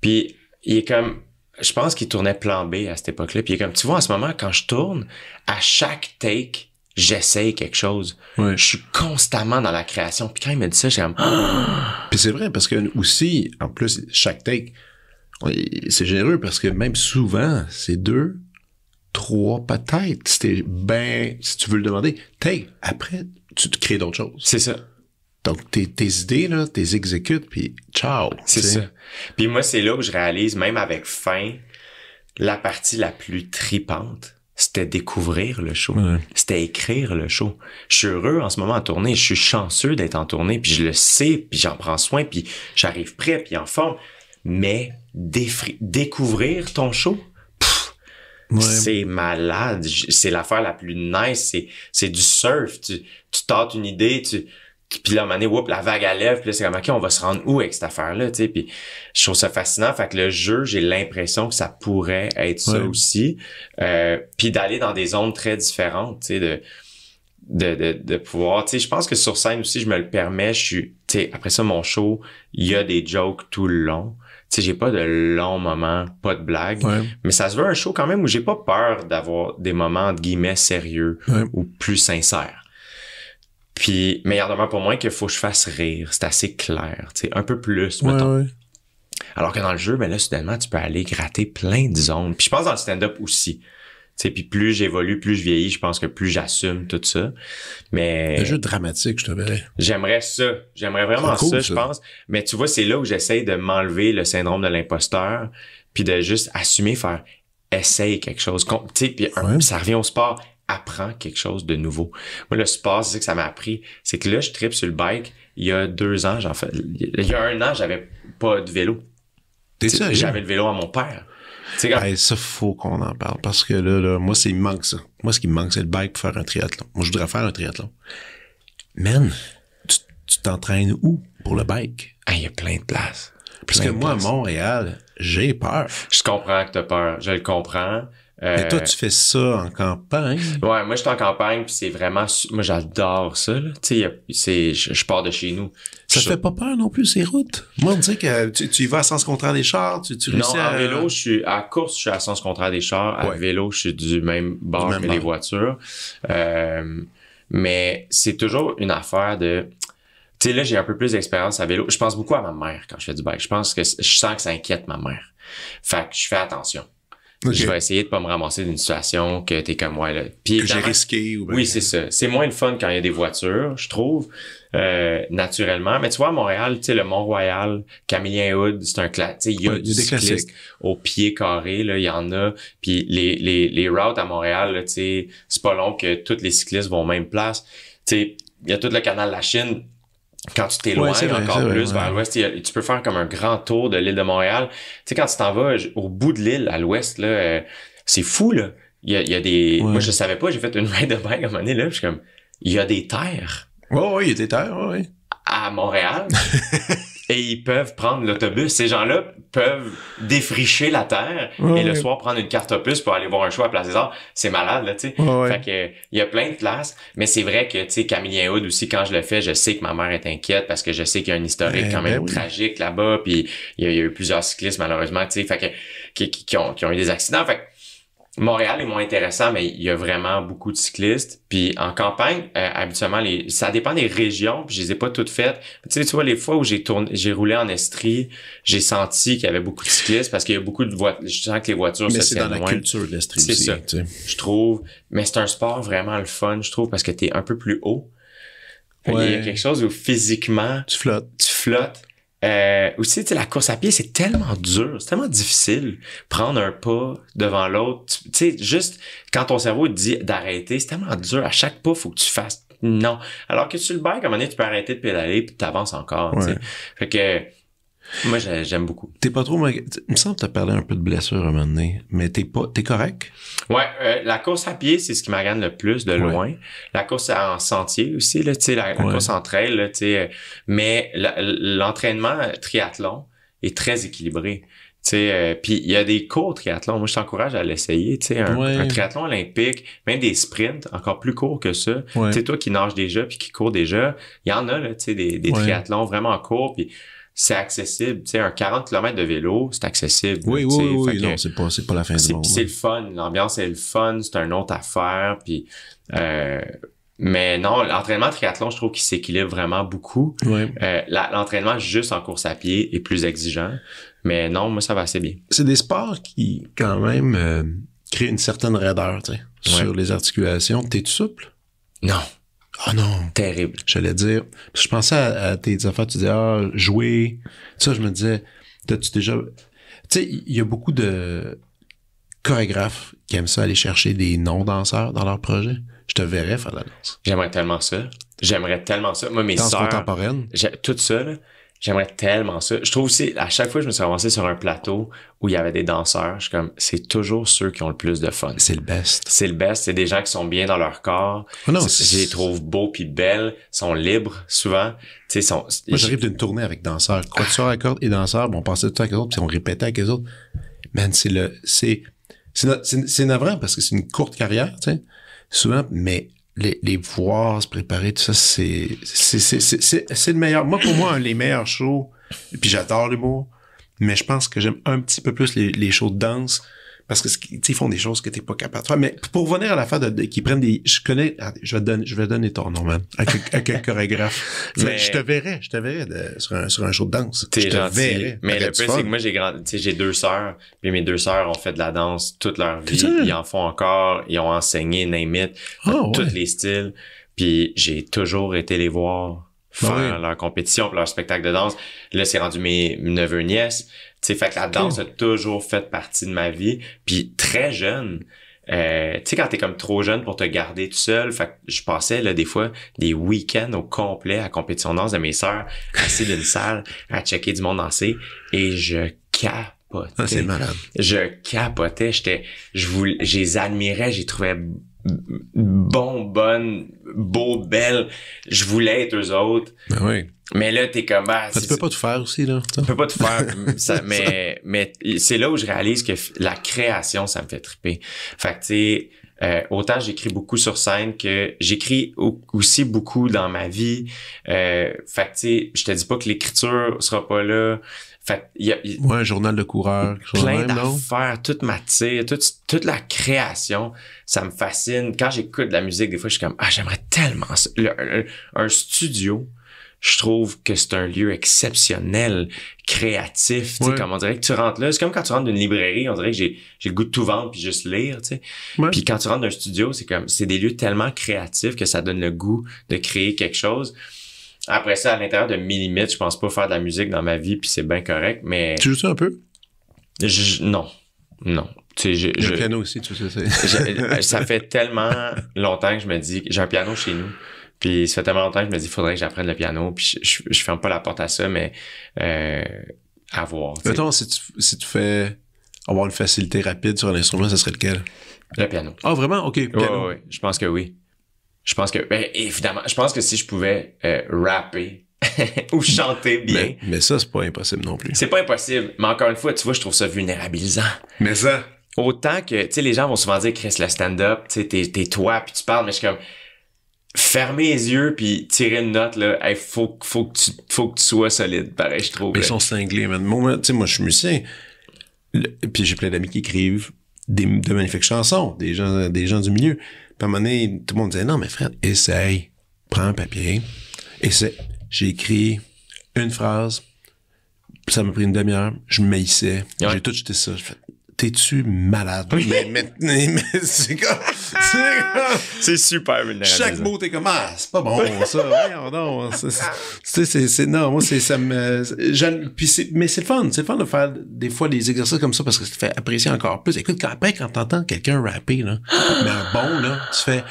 puis il est comme, je pense qu'il tournait plan B à cette époque-là. Puis comme, tu vois, en ce moment, quand je tourne, à chaque take, j'essaye quelque chose. Je suis constamment dans la création. Puis quand il me dit ça, j'ai *gasps* Puis c'est vrai, parce que aussi, en plus, chaque take, c'est généreux parce que même souvent, c'est deux, trois peut-être. C'était ben, si tu veux le demander, take, après, tu te crées d'autres choses. C'est ça. Donc, tes, tes idées, là, tes exécutes, puis ciao. C'est ça. Puis moi, c'est là où je réalise, même avec faim, la partie la plus tripante, c'était découvrir le show. C'était écrire le show. Je suis heureux en ce moment à tournée. Je suis chanceux d'être en tournée, puis je le sais, puis j'en prends soin, puis j'arrive prêt, puis en forme. Mais découvrir ton show, C'est malade. C'est l'affaire la plus nice. C'est, c'est du surf. Tu, tu une idée, tu, puis là, à un la vague à lèvres, puis là, c'est comme, OK, on va se rendre où avec cette affaire-là, tu sais, puis je trouve ça fascinant, fait que le jeu, j'ai l'impression que ça pourrait être ça aussi, euh, puis d'aller dans des zones très différentes, tu sais, de, de, de, pouvoir, tu sais, je pense que sur scène aussi, je me le permets, je suis, tu sais, après ça, mon show, il y a des jokes tout le long, tu sais, j'ai pas de longs moments, pas de blagues, mais ça se veut un show quand même où j'ai pas peur d'avoir des moments, de guillemets, sérieux ou plus sincères. Puis, meilleur pour moi, qu'il faut que je fasse rire. C'est assez clair, tu un peu plus, mettons. Alors que dans le jeu, ben là, soudainement, tu peux aller gratter plein de zones. Puis je pense dans le stand-up aussi. Tu sais, puis plus j'évolue, plus je vieillis, je pense que plus j'assume tout ça. Mais. Un jeu dramatique, je te verrais. J'aimerais ça. J'aimerais vraiment ça, je pense. Mais tu vois, c'est là où j'essaye de m'enlever le syndrome de l'imposteur, puis de juste assumer, faire essayer quelque chose. Tu sais, puis ça revient au sport apprends quelque chose de nouveau. Moi, le sport, c'est ça que ça m'a appris. C'est que là, je tripe sur le bike. Il y a deux ans, j'en fais. Il y a un an, j'avais pas de vélo. J'avais le vélo à mon père. Ça, faut qu'on en parle parce que là, moi, il manque ça. Moi, ce qui me manque, c'est le bike pour faire un triathlon. Moi, je voudrais faire un triathlon. Man, tu t'entraînes où pour le bike? il y a plein de places. Parce que moi, à Montréal, j'ai peur. Je comprends que tu as peur. Je le comprends. Mais euh, toi, tu fais ça en campagne? Ouais, moi, je suis en campagne, puis c'est vraiment... Moi, j'adore ça, Tu sais, je pars de chez nous. Ça te fait pas peur non plus, ces routes? Moi, on dit que tu, y vas à sens contraire des chars, tu, non, réussis à... vélo, je suis... À course, je suis à sens contraire des chars. À vélo, je suis du même bord que les voitures. Euh, mais c'est toujours une affaire de... Tu sais, là, j'ai un peu plus d'expérience à vélo. Je pense beaucoup à ma mère quand je fais du bike. Je pense que... Je sens que ça inquiète ma mère. Fait que je fais attention. Je vais essayer de pas me ramasser d'une situation que t'es comme moi là. Puis j'ai risqué Oui, c'est ça. C'est moins le fun quand il y a des voitures, je trouve, euh, naturellement. Mais tu vois, à Montréal, tu sais, le Mont-Royal, Camillien Hood, c'est un classique. Il y a des du au pied carré, là, il y en a. Puis les, les, les routes à Montréal, tu sais, c'est pas long que tous les cyclistes vont aux mêmes places. Tu sais, il y a tout le canal de la Chine quand tu t'éloignes encore plus vers l'ouest, tu peux faire comme un grand tour de l'île de Montréal. Tu sais, quand tu t'en vas au bout de l'île, à l'ouest, là, euh, c'est fou, là. Il y a, des... Moi, je savais pas, j'ai fait une main de bague à un moment donné, là, je suis comme... Il y a des terres. Oui, oui, il y a des terres, oui. À Montréal. *laughs* et ils peuvent prendre l'autobus. Ces gens-là peuvent défricher la terre et le soir prendre une carte opus pour aller voir un choix à Place des Arts. C'est malade, là, tu sais. fait il y a plein de places. Mais c'est vrai que, tu sais, Camille Hood aussi, quand je le fais, je sais que ma mère est inquiète parce que je sais qu'il y a un historique eh quand même ben tragique là-bas. Puis il y, a, eu plusieurs cyclistes, malheureusement, tu sais, qui, ont, qui ont eu des accidents. Fait Montréal est moins intéressant, mais il y a vraiment beaucoup de cyclistes. Puis en campagne, euh, habituellement, les, ça dépend des régions. Puis je les ai pas toutes faites. Tu, sais, tu vois, les fois où j'ai tourné, j'ai roulé en Estrie, j'ai senti qu'il y avait beaucoup de cyclistes parce qu'il y a beaucoup de voitures. Je sens que les voitures mais c'est dans la culture de l'Estrie c'est tu sais. Je trouve. Mais c'est un sport vraiment le fun, je trouve, parce que tu es un peu plus haut. Il y a quelque chose où physiquement... Tu flottes. Tu flottes. Euh, aussi, tu la course à pied, c'est tellement dur, c'est tellement difficile. Prendre un pas devant l'autre, tu sais, juste quand ton cerveau te dit d'arrêter, c'est tellement dur. À chaque pas, faut que tu fasses non. Alors que tu le bike, à un moment tu peux arrêter de pédaler puis avances encore. Fait que moi, j'aime beaucoup. T'es pas trop. Il me semble que t'as parlé un peu de blessure à un moment donné, mais t'es pas, t'es correct? Ouais, euh, la course à pied, c'est ce qui m'agane le plus de loin. La course en sentier aussi, là, tu la, course en trail, là, euh, mais l'entraînement triathlon est très équilibré. Tu sais euh, puis il y a des courts triathlons. Moi, je t'encourage à l'essayer. Tu un, un, triathlon olympique, même des sprints encore plus courts que ça. Tu sais, toi qui nages déjà puis qui cours déjà, il y en a, là, tu des, triathlons vraiment courts. Puis c'est accessible. Tu sais, un 40 km de vélo, c'est accessible. Oui, oui, oui, non, c'est pas, pas la fin du monde. C'est le fun, l'ambiance est le fun, c'est un autre affaire, puis... Euh, mais non, l'entraînement triathlon, je trouve qu'il s'équilibre vraiment beaucoup. Euh, l'entraînement juste en course à pied est plus exigeant, mais non, moi, ça va assez bien. C'est des sports qui, quand même, euh, créent une certaine raideur, tu sais, sur les articulations. T'es-tu souple? Non. Ah non. Terrible. J'allais dire. je pensais à, tes affaires, tu disais, ah, jouer. Ça, je me disais, t'as-tu déjà. Tu sais, il y a beaucoup de chorégraphes qui aiment ça aller chercher des non-danseurs dans leur projet. Je te verrais faire la danse. J'aimerais tellement ça. J'aimerais tellement ça. Moi, mes danse contemporaine. Tout ça, là. J'aimerais tellement ça. Je trouve aussi, à chaque fois je me suis avancé sur un plateau où il y avait des danseurs, je suis comme, c'est toujours ceux qui ont le plus de fun. C'est le best. C'est le best. C'est des gens qui sont bien dans leur corps. Oh non, je les trouve beaux puis belles, sont libres souvent. Tu sais, sont. Moi, j'arrive d'une tournée avec danseurs. tu à corde, et danseurs, bon, on passait tout ça avec autres, puis on répétait avec les autres. Man, c'est le, c'est, c'est navrant parce que c'est une courte carrière, tu sais, souvent, mais les, les voir se préparer, tout ça, c'est c'est le meilleur. Moi, pour moi, un des meilleurs shows, puis j'adore l'humour, mais je pense que j'aime un petit peu plus les, les shows de danse parce que ils font des choses que t'es pas capable de faire. Mais pour venir à la fin, de qui prennent des, je connais, je vais donner, donner ton nom, man, hein, à, quelques je te verrai je te verrais sur, un, sur show de danse. T'es gentil. Verrais, mais le plus, c'est que moi, j'ai grand, j'ai deux sœurs, puis mes deux sœurs ont fait de la danse toute leur vie. Ils en font encore, ils ont enseigné, name it, ah, tous les styles. Puis j'ai toujours été les voir ben faire leur compétition, leur spectacle de danse. Là, c'est rendu mes neveux nièces sais fait que la danse a toujours fait partie de ma vie puis très jeune euh, tu sais quand t'es comme trop jeune pour te garder tout seul fait que je passais là des fois des week-ends au complet à compétition de danse de mes sœurs assis d'une salle à checker du monde danser et je capotais ah, c'est malade je capotais j'étais je voulais je les admirais j'ai trouvé bon bonne beau belle je voulais être eux autres ben oui mais là, t'es comme... Ah, tu peux pas te faire aussi, là. Tu peux pas te faire. *laughs* mais mais c'est là où je réalise que la création, ça me fait triper. Fait que, tu sais, euh, autant j'écris beaucoup sur scène que j'écris aussi beaucoup dans ma vie. Euh, fait que, tu sais, je te dis pas que l'écriture sera pas là. Fait il y a, y un journal de coureur, plein d'affaires, toute ma tire, toute, la création, ça me fascine. Quand j'écoute de la musique, des fois, je suis comme ah j'aimerais tellement un, studio, je trouve que c'est un lieu exceptionnel, créatif, tu sais, que tu rentres là, c'est comme quand tu rentres d'une librairie, on dirait que j'ai, le goût de tout vendre puis juste lire, tu Puis quand tu rentres d'un studio, c'est comme, c'est des lieux tellement créatifs que ça donne le goût de créer quelque chose. Après ça, à l'intérieur de limites je pense pas faire de la musique dans ma vie puis c'est bien correct, mais... Tu joues ça un peu? non, non. le piano aussi, tu sais. *laughs* ça fait tellement longtemps que je me dis, j'ai un piano chez nous. Puis ça fait tellement longtemps que je me dis, faudrait que j'apprenne le piano. Puis je, je, ferme pas la porte à ça, mais euh, à voir. attends si tu, si tu fais avoir une facilité rapide sur un instrument, ça serait lequel? Le piano. Ah, vraiment? OK. Piano. Je pense que oui. Je pense que, ben, évidemment, je pense que si je pouvais euh, rapper *laughs* ou chanter bien. Mais, mais ça, c'est pas impossible non plus. C'est pas impossible. Mais encore une fois, tu vois, je trouve ça vulnérabilisant. Mais ça. Autant que, tu sais, les gens vont souvent dire, Chris, le stand-up, tu sais, t'es, toi, puis tu parles, mais je suis comme, fermer les yeux puis tirer une note là il faut faut que tu faut que tu sois solide pareil je trouve ils sont cinglés man. moi tu sais moi je suis musicien puis j'ai plein d'amis qui écrivent des de magnifiques chansons des gens des gens du milieu puis à un moment donné tout le monde disait non mais frère essaye prends un papier essaye j'ai écrit une phrase ça m'a pris une demi-heure je me j'ai tout jeté ça t'es-tu malade? Mais, mais, c'est comme. C'est super vulnérable. Chaque mot, t'es comme, ah, c'est pas bon, ça. non, non. C'est, non, moi, c'est, ça me. Puis mais c'est le fun. C'est fun de faire des fois des exercices comme ça parce que ça te fait apprécier encore plus. Écoute, quand, après, quand t'entends quelqu'un rapper, là, mais un bon, là, tu fais,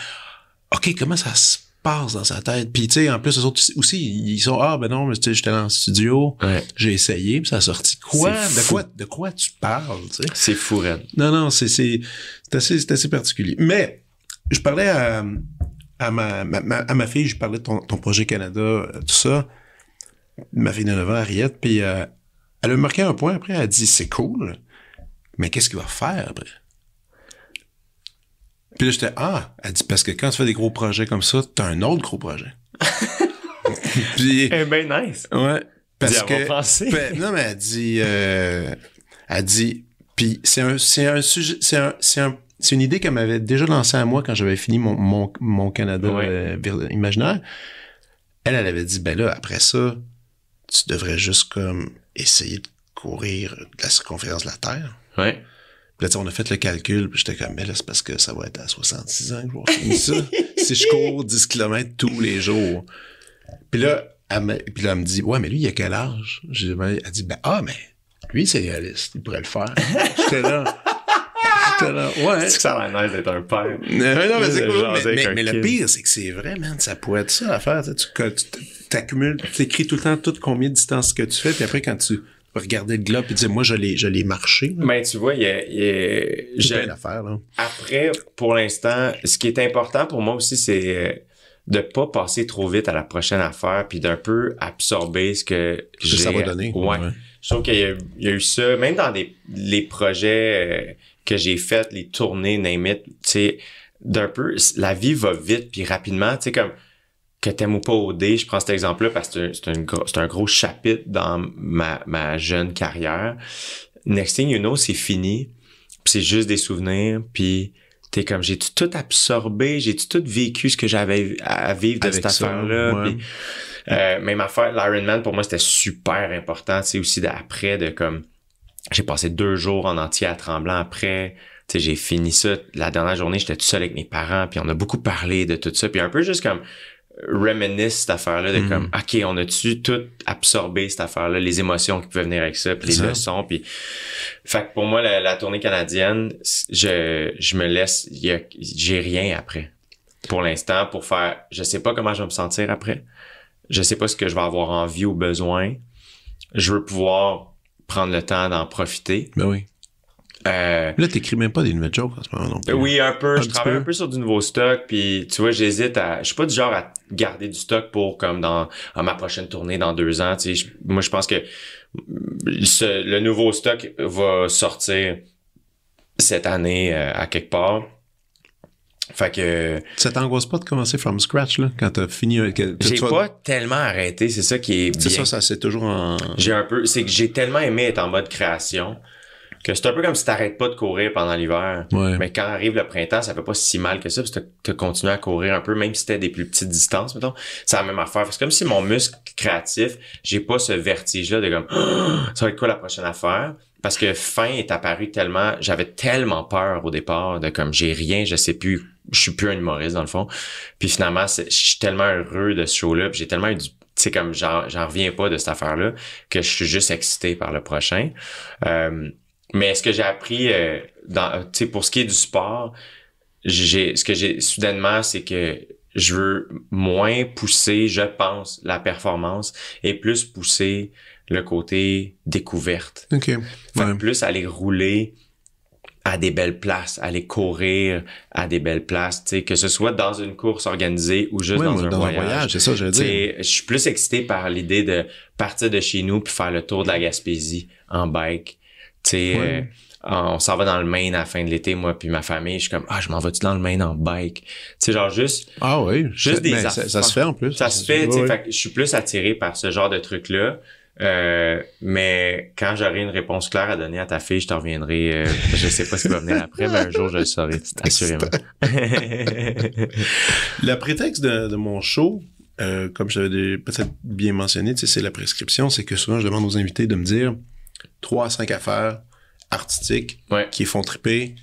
OK, comment ça se passe dans sa tête? Puis, tu sais, en plus, les autres aussi, ils sont, ah, ben non, mais tu sais, j'étais dans le studio, j'ai essayé, puis ça a sorti quoi? De quoi, de quoi tu parles, tu sais? C'est fou, Non, non, c'est, c'est, assez, c'est assez particulier. Mais, je parlais à, à ma, à ma fille, je parlais de ton, projet Canada, euh, tout ça. Ma fille de 9 ans, Ariette, puis euh, elle a marqué un point après, elle a dit, c'est cool, mais qu'est-ce qu'il va faire après? Puis là, j'étais, ah, elle dit, parce que quand tu fais des gros projets comme ça, t'as un autre gros projet. *laughs* puis. Eh ben, nice. Ouais. Parce que. Ben, non, mais elle dit, euh, elle dit, puis c'est un, c'est un sujet, c'est un, c'est c'est une idée qu'elle m'avait déjà lancée à moi quand j'avais fini mon, mon, mon Canada euh, imaginaire. Elle, elle avait dit, ben là, après ça, tu devrais juste comme essayer de courir de la circonférence de la Terre. Ouais. Puis là, on a fait le calcul, puis j'étais comme, mais là, c'est parce que ça va être à 66 ans que je vais ça. *laughs* si je cours 10 km tous les jours. Puis là, elle me, puis là, elle me dit, ouais, mais lui, il a quel âge? J'ai, ben, elle dit, ben, ah, mais lui, c'est réaliste, il pourrait le faire. j'étais là. J'étais là, ouais. C'est que ça l'air d'être un père. Mais *laughs* non, mais le pire, c'est que c'est vrai, man, ça pourrait être ça l'affaire. Tu, tu t'accumules, tu écris tout le temps tout combien de distances que tu fais, puis après, quand tu regarder le globe et dire moi je l'ai je marché. Mais tu vois, il y a, il affaire, là. Après pour l'instant, ce qui est important pour moi aussi c'est euh, de pas passer trop vite à la prochaine affaire puis d'un peu absorber ce que, je ça va donner. Ouais. Je trouve qu'il y, a eu ça même dans les projets euh, que j'ai fait les tournées name it, tu sais d'un peu la vie va vite puis rapidement, tu sais comme que t'aimes ou pas au je prends cet exemple-là parce que c'est un, gros, chapitre dans ma, jeune carrière. Next thing you know, c'est fini. Puis c'est juste des souvenirs. Puis t'es comme, jai tout absorbé? J'ai-tu tout vécu ce que j'avais à vivre de cette affaire-là? Ouais. Euh, même affaire, Man pour moi, c'était super important. C'est aussi d'après, de comme... J'ai passé deux jours en entier à Tremblant après j'ai fini ça. La dernière journée, j'étais tout seul avec mes parents, puis on a beaucoup parlé de tout ça. Puis un peu juste comme reminisce cette affaire-là de comme mm. OK, on a-tu tout absorbé cette affaire-là, les émotions qui pouvaient venir avec ça, puis les leçons, puis fait que pour moi la, tournée canadienne, je, je me laisse j'ai rien après. Pour l'instant pour faire je sais pas comment je vais me sentir après. Je sais pas ce que je vais avoir envie ou besoin. Je veux pouvoir prendre le temps d'en profiter. Ben oui. Euh, là, t'écris même pas des nouvelles jokes en ce moment non Oui, un peu. je travaille un peu sur du nouveau stock, puis tu vois, j'hésite à. Je suis pas du genre à garder du stock pour comme dans ma prochaine tournée dans deux ans. moi, je pense que le nouveau stock va sortir cette année euh, à quelque part. Fait que. Ça t'angoisse pas de commencer from scratch, là, quand t'as fini. Euh, j'ai pas tellement arrêté, c'est ça qui est. C'est ça, ça c'est toujours en. J'ai un peu. C'est que j'ai tellement aimé être en mode création que c'est un peu comme si t'arrêtes pas de courir pendant l'hiver. Mais quand arrive le printemps, ça fait pas si mal que ça, parce que t'as continué à courir un peu, même si t'es des plus petites distances, mettons. C'est la même affaire. C'est comme si mon muscle créatif, j'ai pas ce vertige-là de comme, *gasps* ça va être quoi la prochaine affaire? Parce que fin est apparu tellement, j'avais tellement peur au départ de comme j'ai rien, je sais plus, je suis plus un humoriste dans le fond. Puis finalement, je suis tellement heureux de ce show-là, j'ai tellement eu du tu sais, comme j'en reviens pas de cette affaire-là, que je suis juste excité par le prochain. Euh, mais ce que j'ai appris, euh, dans, euh, pour ce qui est du sport, j'ai, ce que j'ai soudainement, c'est que je veux moins pousser, je pense, la performance et plus pousser le côté découverte. OK. plus aller rouler à des belles places, aller courir à des belles places, tu sais, que ce soit dans une course organisée ou juste dans, un, voyage. C'est ça, je veux dire. Je suis plus excité par l'idée de partir de chez nous puis faire le tour de la Gaspésie en bike euh, on s'en va dans le Maine à la fin de l'été, moi, puis ma famille. Je suis comme, ah, je m'en vais-tu dans le Maine en bike? Tu genre juste. Ah oui. Juste des ça, se fait en plus. Ça, se fait, tu Je suis plus attiré par ce genre de truc-là. Euh, mais quand j'aurai une réponse claire à donner à ta fille, je t'en reviendrai. Euh, *laughs* je sais pas ce qui va venir après, mais un jour je le saurai, *laughs* assurément. *laughs* le prétexte de, mon show, comme je l'avais peut-être bien mentionné, c'est la prescription. C'est que souvent je demande aux invités de me dire 3 à affaires artistiques qui font triper.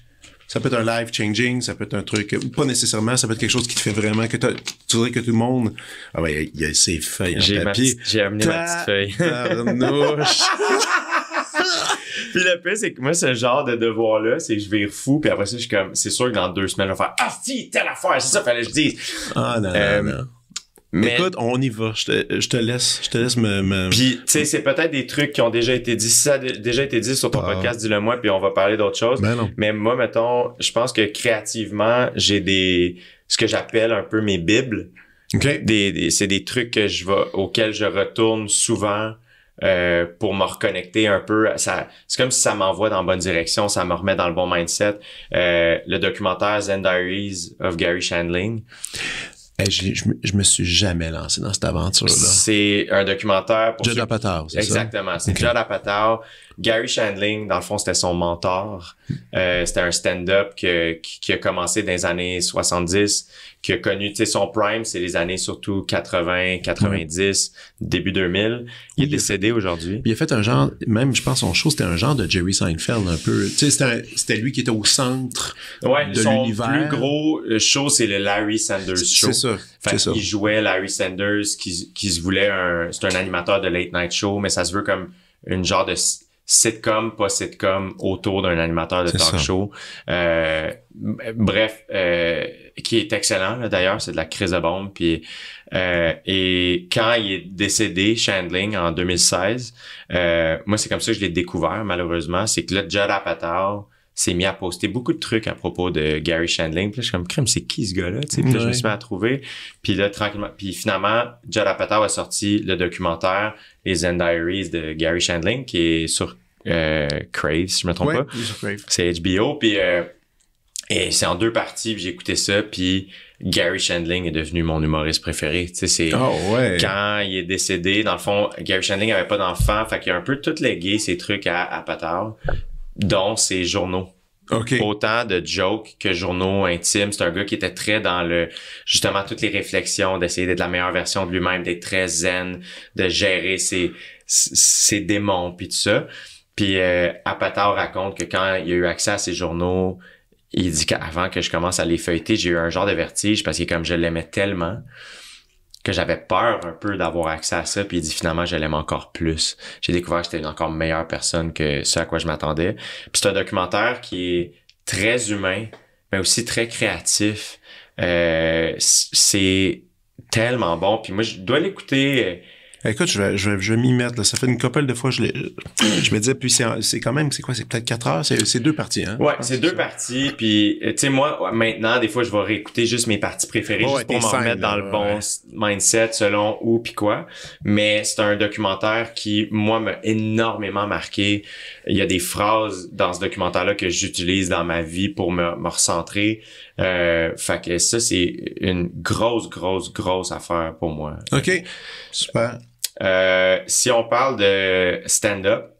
Ça peut être un life changing, ça peut être un truc, euh, pas nécessairement, ça peut être quelque chose qui te fait vraiment, que tu voudrais que tout le monde, ah ben, il y a, ses feuilles papier. J'ai amené ma petite feuille. *laughs* *laughs* puis le pire, c'est que moi, ce genre de devoir-là, c'est que je vais fou, puis après ça, je suis comme, c'est sûr que dans deux semaines, je vais faire, ah si, telle affaire, c'est ça, fallait que je dise. Ah non, non. Euh, mais... Écoute, on y va. Je te, laisse, je te laisse me. Puis, tu sais, c'est peut-être des trucs qui ont déjà été dit. Si ça a déjà été dit sur ton ah. podcast, dis-le moi, puis on va parler d'autres choses. Ben Mais moi, mettons, je pense que créativement, j'ai des. ce que j'appelle un peu mes bibles. Des, c'est des trucs que je auxquels je retourne souvent. Euh, pour me reconnecter un peu. Ça, c'est comme si ça m'envoie dans la bonne direction, ça me remet dans le bon mindset. Euh, le documentaire Zen Diaries of Gary Shandling je, je, me suis jamais lancé dans cette aventure-là. C'est un documentaire pour. Judd Apatow, c'est Exactement. C'est okay. Judd Gary Shandling, dans le fond, c'était son mentor. Euh, c'était un stand-up qui, qui a commencé dans les années 70 qui a connu, tu sais, son prime, c'est les années surtout 80, 90, début 2000. Il est décédé aujourd'hui. Il a fait un genre, même je pense son show, c'était un genre de Jerry Seinfeld un peu. Tu sais, c'était lui qui était au centre de l'univers. Le plus gros euh, show, c'est le Larry Sanders Show. C'est ça. ça. Il jouait Larry Sanders qui, qui se voulait un, c'est un animateur de late night show, mais ça se veut comme une genre de sitcom, pas sitcom, autour d'un animateur de talk show. Euh, bref, euh, qui est excellent d'ailleurs, c'est de la crise de bombe. Puis, euh, et quand il est décédé, Chandling, en 2016, moi c'est comme ça que je l'ai découvert malheureusement, c'est que le Judd s'est mis à poster beaucoup de trucs à propos de Gary Shandling. Puis là, je suis comme, crème, c'est qui ce gars-là? Puis là, je me suis mis à trouver. Puis là, tranquillement. Puis finalement, Judd Apatow a sorti le documentaire Les End Diaries de Gary Shandling, qui est sur euh, Crave, si je me trompe pas. C'est HBO. Puis euh, et c'est en deux parties. Puis j'ai écouté ça. Puis Gary Shandling est devenu mon humoriste préféré. c'est ah, quand il est décédé. Dans le fond, Gary Shandling avait pas d'enfant, fait qu'il a un peu tout légué ses trucs à, à dont ses journaux. Autant de jokes que journaux intimes. C'est un gars qui était très dans le justement toutes les réflexions, d'essayer d'être la meilleure version de lui-même, d'être très zen, de gérer ses, ses démons puis tout ça. Puis euh, raconte que quand il a eu accès à ses journaux, il dit qu'avant que je commence à les feuilleter, j'ai eu un genre de vertige parce que comme je l'aimais tellement que j'avais peur un peu d'avoir accès à ça, puis il dit finalement je l'aime encore plus. J'ai découvert que j'étais une encore meilleure personne que ce à quoi je m'attendais. Puis c'est un documentaire qui est très humain, mais aussi très créatif. Euh, c'est tellement bon. Puis moi, je dois l'écouter euh, ben, écoute, je vais, je vais, je vais m'y mettre. Ça fait une couple de fois, je, je me disais, puis c'est quand même, c'est quoi, c'est peut-être quatre heures? C'est deux parties, hein? Ouais, c'est deux parties. Puis, euh, tu sais, moi, maintenant, des fois, je vais réécouter juste mes parties préférées juste pour m'en mettre dans le bon mindset selon où puis quoi. Mais c'est un documentaire qui, moi, m'a énormément marqué. Il y a des phrases dans ce documentaire-là que j'utilise dans ma vie pour me, me recentrer. Euh, fait que ça, c'est une grosse, grosse, grosse affaire pour moi. OK. Super. Euh, si on parle de stand-up,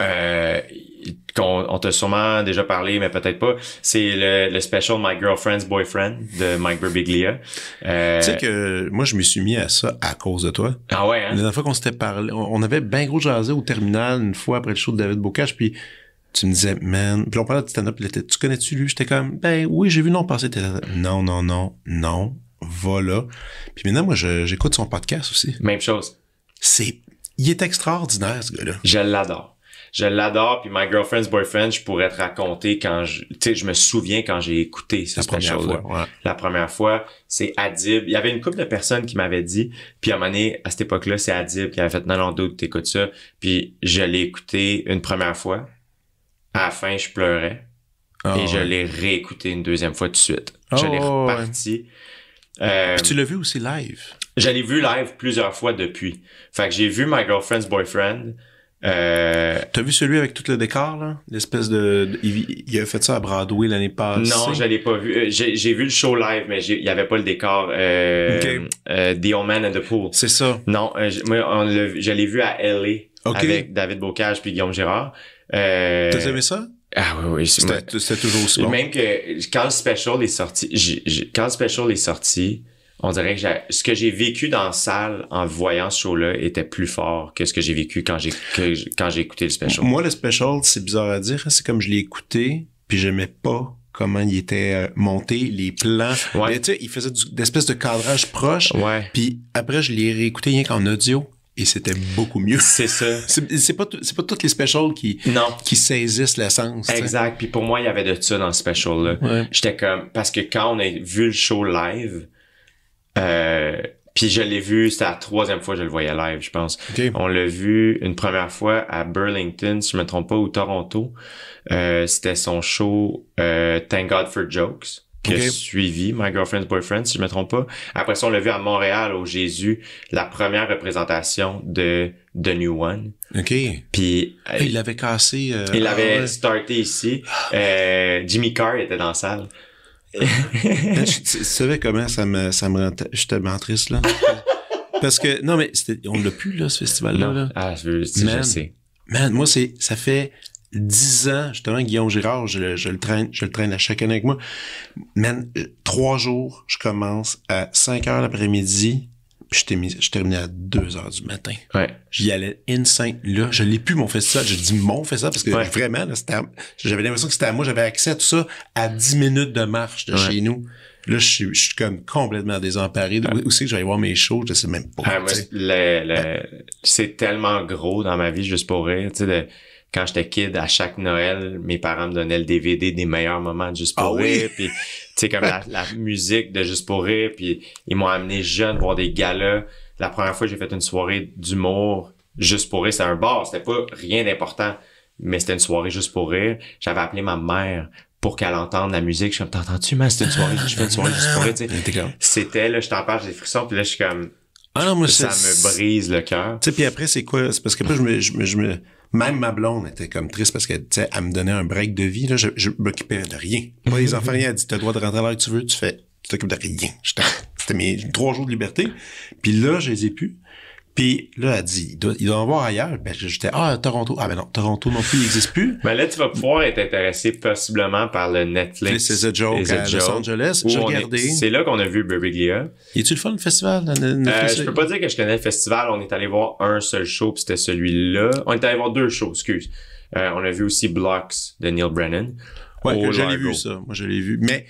euh, qu'on on t'a sûrement déjà parlé, mais peut-être pas, c'est le, le, special My Girlfriend's Boyfriend de Mike Birbiglia. Euh, tu sais que moi, je me suis mis à ça à cause de toi. Ah ouais, hein? La dernière fois qu'on s'était parlé, on, avait bien gros jasé au terminal une fois après le show de David Bocage, puis tu me disais, man, puis on parlait de stand-up, tu connais-tu lui? J'étais comme, ben oui, j'ai vu non passer. Non, non, non, non, voilà. Puis maintenant, moi, j'écoute son podcast aussi. Même chose c'est, il est extraordinaire, ce gars-là. Je l'adore. Je l'adore, puis My Girlfriend's Boyfriend, je pourrais te raconter quand je, tu sais, je me souviens quand j'ai écouté cette, première fois. La première fois, c'est Adib. Il y avait une couple de personnes qui m'avaient dit, puis à un moment donné, à cette époque-là, c'est Adib qui avait fait, non, non, doute, t'écoutes ça. Puis je l'ai écouté une première fois. À la fin, je pleurais. Ah, et je l'ai réécouté une deuxième fois tout de suite. je l'ai ah, reparti. Euh, puis tu l'as vu aussi live. J'allais vu live plusieurs fois depuis. Fait que j'ai vu My Girlfriend's Boyfriend. Euh, T'as vu celui avec tout le décor, là? L'espèce de... Il, avait a fait ça à Broadway l'année passée. Non, je l'ai pas vu. Euh, j'ai vu le show live, mais il y avait pas le décor. Euh, the Old Man and the Pool. C'est ça. Non, moi, j'allais je l'ai vu à L.A. avec David Bocage puis Guillaume Gérard. T'as aimé ça? Ah oui, oui. C'était toujours aussi Même que quand le special est sorti... quand le special est sorti on dirait que ce que j'ai vécu dans la salle en voyant ce show-là était plus fort que ce que j'ai vécu quand j'ai quand j'ai écouté le special. Moi, le special, c'est bizarre à dire, hein, c'est comme je l'ai écouté, puis j'aimais pas comment il était euh, monté, les plans. tu il faisait d'espèces de cadrage proche. Ouais. Puis après, je l'ai réécouté rien qu'en audio. Et c'était beaucoup mieux. C'est ça. *laughs* c'est pas, pas toutes les specials qui, qui saisissent l'essence. Exact. Puis pour moi, il y avait de ça dans le special-là. J'étais comme, parce que quand on a vu le show live, euh, puis je l'ai vu, c'était la troisième fois que je le voyais live, je pense. On l'a vu une première fois à Burlington, si je me trompe pas, ou Toronto. Euh, c'était son show euh, Thank God for Jokes. qui a suivi, My Girlfriend's Boyfriend, si je me trompe pas. Après ça, on l'a vu à Montréal, au Jésus, la première représentation de The New One. OK. Puis... Ah, il l'avait cassé... Euh, il l'avait ah, starté ici. Euh, Jimmy Carr était dans la salle tu savais comment ça me, ça me rend triste, là? Parce que, non, mais on l'a plus, là, ce festival-là. Ah, je, man, Man, moi, c'est, ça fait dix ans, justement, Guillaume Girard, je, le traîne, je le traîne à chaque année avec moi. Man, euh, trois jours, je commence à 5 heures l'après-midi je, je terminais à 2 heures du matin. J'y allais insane. Là, je l'ai plus mon festival. J'ai dit, mon festival parce que vraiment, j'avais l'impression que c'était à moi. J'avais accès à tout ça à 10 minutes de marche de chez nous. Là, je suis, je suis comme complètement désemparé. Où, c'est que j'allais voir mes shows? Je sais même pas. Ah, c'est tellement gros dans ma vie, juste pour rire. Tu sais, quand j'étais kid, à chaque Noël, mes parents me donnaient le DVD des meilleurs moments de Juste pour ah rire, puis tu sais comme la, musique de Juste pour rire, puis ils m'ont amené jeune voir des galas. La première fois, j'ai fait une soirée d'humour Juste pour rire, c'était un bar, c'était pas rien d'important, mais c'était une soirée Juste pour rire. J'avais appelé ma mère pour qu'elle entende la musique. Je suis comme, t'entends-tu, man? C'était une soirée, je fais une soirée Juste pour rire, tu *laughs* C'était, là, je t'en parle, j'ai des frissons, puis là, je suis comme, ah moi, ça me brise le cœur. Tu sais, puis après, c'est quoi? C'est parce que je me, je me, je me même ma blonde était comme triste parce qu'elle elle me donnait un break de vie. Là, je, je m'occupais de rien. Pas les *laughs* enfants, elle dit, as le droit de rentrer à l'heure que tu veux, tu fais, tu t'occupes de rien. C'était mes trois jours de liberté. Puis là, je les ai plus. Puis là, elle dit, il doit, il doit en voir ailleurs. Ben, j'étais, ah, Toronto. Ah, ben non, Toronto non plus, il n'existe plus. Ben là, tu vas pouvoir être intéressé possiblement par le Netflix. C'est a joke à Los Angeles. J'ai regardé. C'est là qu'on a vu Burbiglia. Y a-tu le fun, le festival? Le, euh, je peux pas dire que je connais le festival. On est allé voir un seul show, puis c'était celui-là. On est allé voir deux shows, excuse. Euh, on a vu aussi Blocks de Neil Brennan. Ouais, je l'ai vu, ça. Moi, je l'ai vu. Mais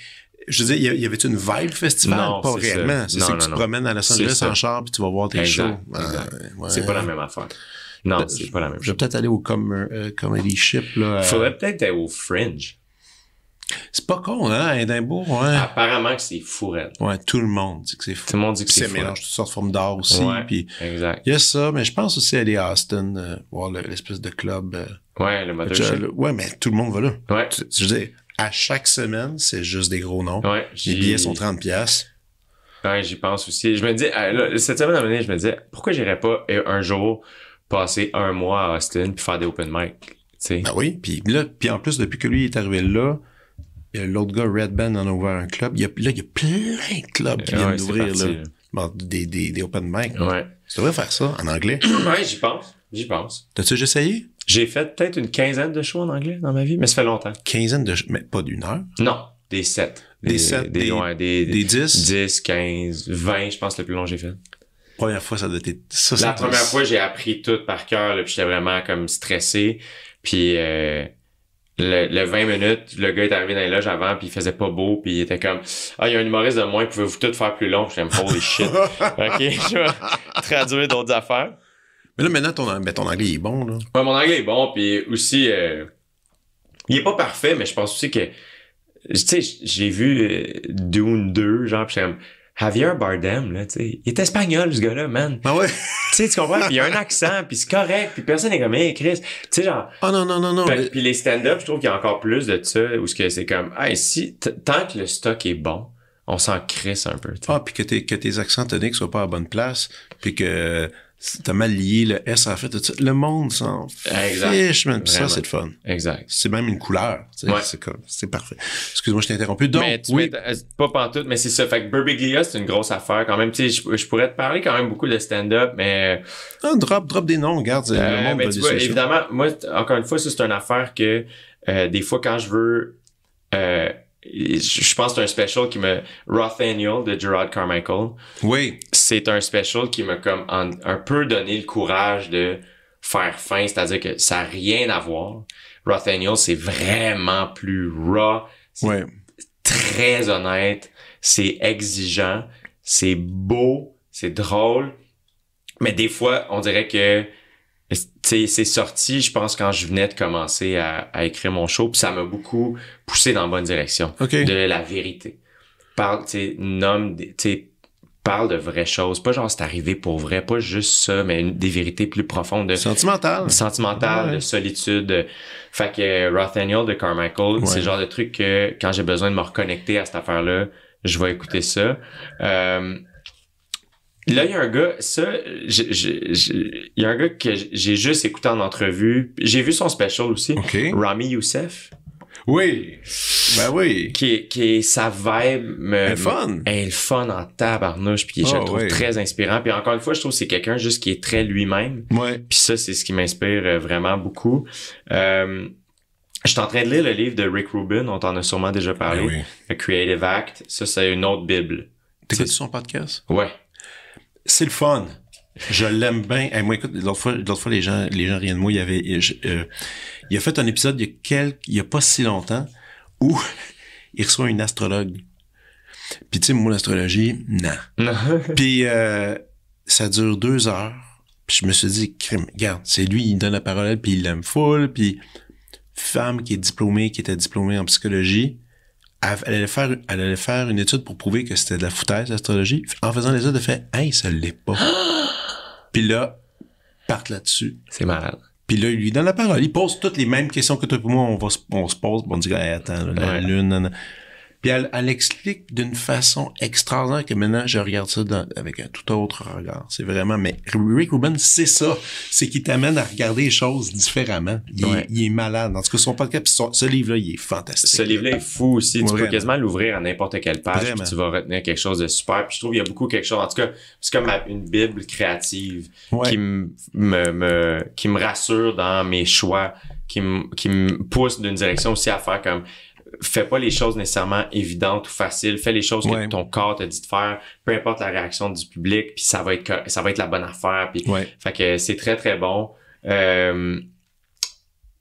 je veux dire, y avait une vibe festival? pas réellement. C'est que tu te promènes à Los Angeles en char puis tu vas voir tes shows. Ah, c'est pas la même affaire. Non, c'est pas la même chose. Je vais peut-être aller au euh, Comedy Ship. Là, euh. Faudrait peut-être aller au Fringe. C'est pas con, hein, à Edinburgh, ouais. Apparemment que c'est Fourette. Ouais, tout le monde dit que c'est fou. Tout le monde dit que c'est mélange toutes sortes de formes d'art aussi. Ouais, exact. Il y a ça, mais je pense aussi aller à Austin, euh, voir l'espèce de club. ouais, le Mothership. ouais, mais tout le monde va là. Ouais. Je veux à chaque semaine, c'est juste des gros noms. les billets sont 30 pièces. Ouais, j'y pense aussi. Je me dis, euh, cette semaine, à je me dis pourquoi j'irais pas euh, un jour passer un mois à Austin puis faire des open mic? sais. Ben oui, puis là, puis en plus, depuis que lui est arrivé là, l'autre gars, Red Band, en a ouvert un club. Il y a, là, il y a plein de clubs qui viennent d'ouvrir, des, open mic. Ouais. Tu devrais faire ça en anglais. ouais, j'y pense. J'y pense. T'as-tu déjà essayé? J'ai fait peut-être une quinzaine de shows en anglais dans ma vie, mais ça fait longtemps. Quinzaine de mais pas d'une heure? Non, des sept. Des, sept? Des, des, des, dix? Dix, quinze, vingt, je pense, le plus long que j'ai fait. Première fois, ça doit être... Ça, la première fois, j'ai appris tout par cœur, puis j'étais vraiment comme stressé. Puis... Euh, le, 20 minutes, le gars est arrivé dans les loges avant, puis il faisait pas beau, puis il était comme Ah, il y a un humoriste de moins, pouvez-vous tout faire plus long? j'aime suis comme Holy shit. *laughs* ok, je vais traduire d'autres affaires. Mais là, maintenant, ton, ben, ton anglais est bon, là. Ouais, mon anglais est bon, puis aussi, euh, il est pas parfait, mais je pense aussi que, tu sais, j'ai vu euh, Dune 2, genre, pis comme, Javier Bardem, là, tu sais, il est espagnol, ce gars-là, man. Ah ouais? tu sais, tu comprends? Puis il a un accent, puis c'est correct, puis personne n'est comme, hey, Chris. Tu sais, genre. Ah oh, non, non, non, non. Ben, puis, les stand-up, je trouve qu'il y a encore plus de ça, où c'est comme, hey, si, tant que le stock est bon, on s'en crisse un peu. Ah, puis que, que tes accents toniques soient pas à bonne place, puis que t'as mal lié le S en fait tout Le monde s'en fiche, man. ça, c'est le fun. Exact. C'est même une couleur. C'est comme, c'est parfait. Excuse-moi, je t'ai interrompu. Donc, oui. Euh, pas pantoute, mais c'est ça. Fait que Burbiglia, c'est une grosse affaire quand même. Tu sais, je, pourrais te parler quand même beaucoup de stand-up, mais. un ah, drop, drop des noms, regarde. le euh, monde évidemment, moi, encore une fois, c'est une affaire que, euh, des fois, quand je veux, euh, je pense que c'est un special qui me Roth de Gerard Carmichael. Oui. C'est un special qui m'a comme un peu donné le courage de faire fin, c'est-à-dire que ça n'a rien à voir. Roth c'est vraiment plus raw. Oui. Très honnête. C'est exigeant. C'est beau. C'est drôle. Mais des fois, on dirait que c'est sorti, je pense, quand je venais de commencer à, à écrire mon show, puis ça m'a beaucoup poussé dans la bonne direction. Okay. De la vérité. Parle, tu nomme, tu parle de vraies choses. Pas genre c'est arrivé pour vrai, pas juste ça, mais des vérités plus profondes. De, Sentimentales, de solitude. Fait que euh, Rothaniel de Carmichael, c'est le genre de truc que quand j'ai besoin de me reconnecter à cette affaire-là, je vais écouter ça. Euh, Là, il y a un gars, ça, il y a un gars que j'ai juste écouté en entrevue. J'ai vu son special aussi. Rami Youssef. Oui. Ben oui. Qui est, qui sa vibe. Elle est fun. Elle est fun en tabarnouche. Puis je ah le trouve très inspirant. Puis encore une fois, je trouve que c'est quelqu'un juste qui est très lui-même. Ouais. Puis ça, c'est ce qui m'inspire euh, vraiment beaucoup. Euh, je suis en train de lire le livre de Rick Rubin. On t'en a sûrement déjà parlé. Ben oui. The Creative Act. Ça, c'est une autre Bible. T'écoutes son podcast? Ouais c'est le fun. Je l'aime bien. et moi, écoute, l'autre fois, l'autre fois, les gens, les gens rien de moi. Il y avait, euh, il a fait un épisode il y a quelques, il y a pas si longtemps où *laughs* il reçoit une astrologue. Puis tu sais, moi, l'astrologie, non. *laughs* Puis euh, ça dure deux heures. Puis je me suis dit, regarde, c'est lui, il donne la parole, puis il l'aime full, puis femme qui est diplômée, qui était diplômée en psychologie, elle allait faire, une étude pour prouver que c'était de la foutaise, l'astrologie. En faisant l'étude, elle fait, hey, hein, ça l'est pas. *gasps* Puis là, part là-dessus. C'est malade. Puis là, il lui donne la parole. Il pose toutes les mêmes questions que toi et moi, on, va, on se pose, on dit, hey, attends, la lune, puis elle, elle explique d'une façon extraordinaire que maintenant je regarde ça avec un tout autre regard. C'est vraiment, mais Rick Rubin, c'est ça. C'est qui t'amène à regarder les choses différemment. Il, est malade. En tout cas, son podcast, ce livre-là, il est fantastique. Ce livre-là est fou aussi. Tu peux quasiment l'ouvrir à n'importe quelle page. et tu vas retenir quelque chose de super. Puis je trouve qu'il y a beaucoup quelque chose. En tout cas, c'est comme une bible créative qui me, me, qui me rassure dans mes choix, qui me, qui me pousse d'une direction aussi à faire comme fais pas les choses nécessairement évidentes ou faciles. Fais les choses que ton corps t'a dit de faire, peu importe la réaction du public, puis ça va être ça va être la bonne affaire. Puis, fait que c'est très très bon. Euh,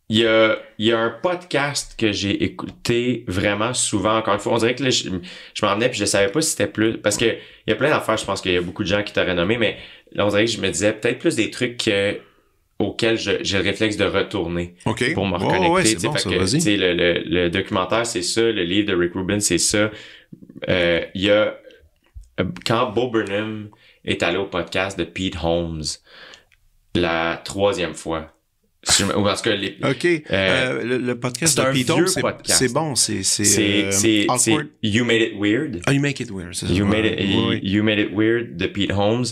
il y, a, y a un podcast que j'ai écouté vraiment souvent. Encore une fois, on dirait que là, je, je m'en venais puis je savais pas si c'était plus parce que il y a plein d'affaires. Je pense qu'il y a beaucoup de gens qui t'auraient nommé, mais là, on dirait que je me disais peut-être plus des trucs que auquel j'ai le réflexe de retourner pour me reconnecter. Oh, le, le, le, documentaire, c'est ça. Le livre de Rick Rubin, c'est ça. Euh, il y a... Quand Bo Burnham est allé au podcast de Pete Holmes la troisième fois, parce que les, euh, euh, le, podcast de Holmes, c'est bon. C'est c'est You Made It Weird. Ah, You Make It Weird. You, made it, you Made It Weird de Pete Holmes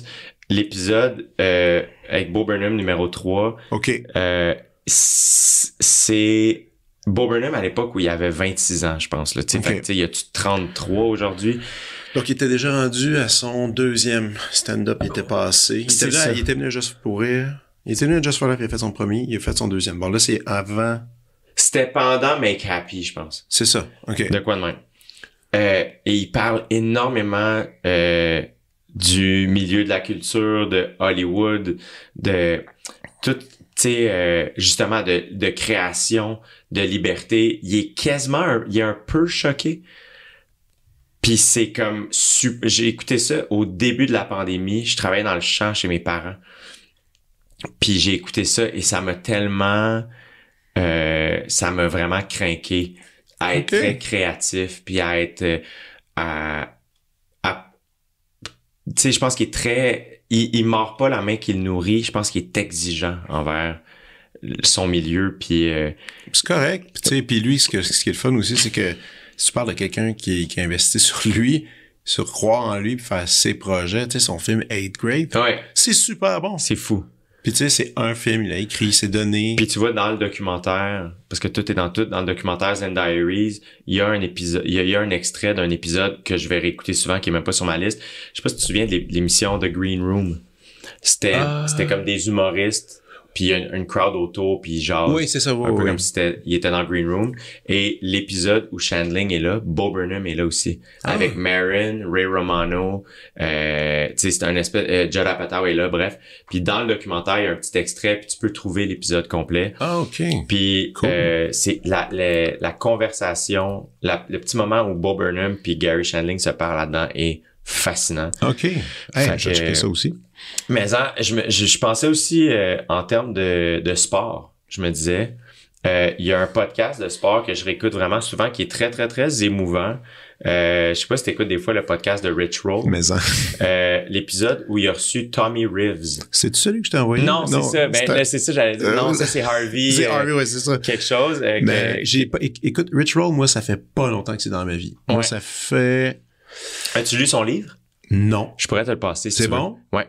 l'épisode euh, avec Bo Burnham numéro 3. OK. Euh, c'est Bob Burnham à l'époque où il avait 26 ans, je pense. Là. il y a 33 aujourd'hui. Donc, il était déjà rendu à son deuxième stand-up. Il était passé. Il était, il était venu juste pour rire. Il était venu juste pour il a fait son premier, il a fait son deuxième. Bon, là, c'est avant. C'était pendant Make Happy, je pense. C'est ça. OK. De quoi de même. Euh, et il parle énormément. Euh, du milieu de la culture, de Hollywood, de tout, tu euh, justement, de, de, création, de liberté, il est quasiment, un, il est un peu choqué. Puis c'est comme, j'ai écouté ça au début de la pandémie, je travaillais dans le champ chez mes parents. Puis j'ai écouté ça et ça m'a tellement, euh, ça m'a vraiment craqué à être très créatif, puis à être, euh, à, tu sais, je pense qu'il est très, il, il mord pas la main qu'il nourrit. Je pense qu'il est exigeant envers son milieu. Puis euh, c'est correct. tu sais, puis lui, ce, que, ce qui est le fun aussi, c'est que si tu parles de quelqu'un qui, qui investit sur lui, sur croire en lui, puis faire ses projets, tu sais, son film Eight Grade, c'est super bon. C'est fou. Puis tu sais, c'est un film, il a écrit, c'est donné. Puis tu vois dans le documentaire, parce que tout est dans tout, dans le documentaire Zen Diaries, il y a un épisode, il y a, un extrait d'un épisode que je vais réécouter souvent, qui est même pas sur ma liste. Je sais pas si tu te souviens de l'émission de Green Room. C'était, ah. c'était comme des humoristes puis il y a une, crowd autour, puis genre oui, c'est ça, oui, un peu comme si il était dans green room. Et l'épisode où Chandling est là, Bo Burnham est là aussi, ah. avec Marin, Ray Romano, euh, tu sais, c'est un espèce, euh, est là, bref. Puis dans le documentaire, il y a un petit extrait, puis tu peux trouver l'épisode complet. Ah, ok. Puis euh, c'est la, la, conversation, le petit moment où Bo Burnham puis Gary Chandling se parlent là-dedans est fascinant. OK. Hey, j'ai ça aussi. Mais je, pensais aussi euh, en termes de, sport. Je me disais, euh, il y a un podcast de sport que je réécoute vraiment souvent qui est très, très, très émouvant. Je euh, je sais pas si tu écoutes des fois le podcast de Rich Roll. Mais L'épisode où il a reçu Tommy Reeves. C'est-tu celui que je t'ai envoyé? Non, c'est ça. Ben, c'est ben, j'allais dire. Non, ça, c'est Harvey. *laughs* c'est Harvey, c'est ça. Quelque chose. Mais Écoute, Rich Roll, moi, ça fait pas longtemps que c'est dans ma vie. Moi, ça fait... As-tu lu son livre? Non. Je pourrais te le passer. Si c'est bon? Oui. Ouais.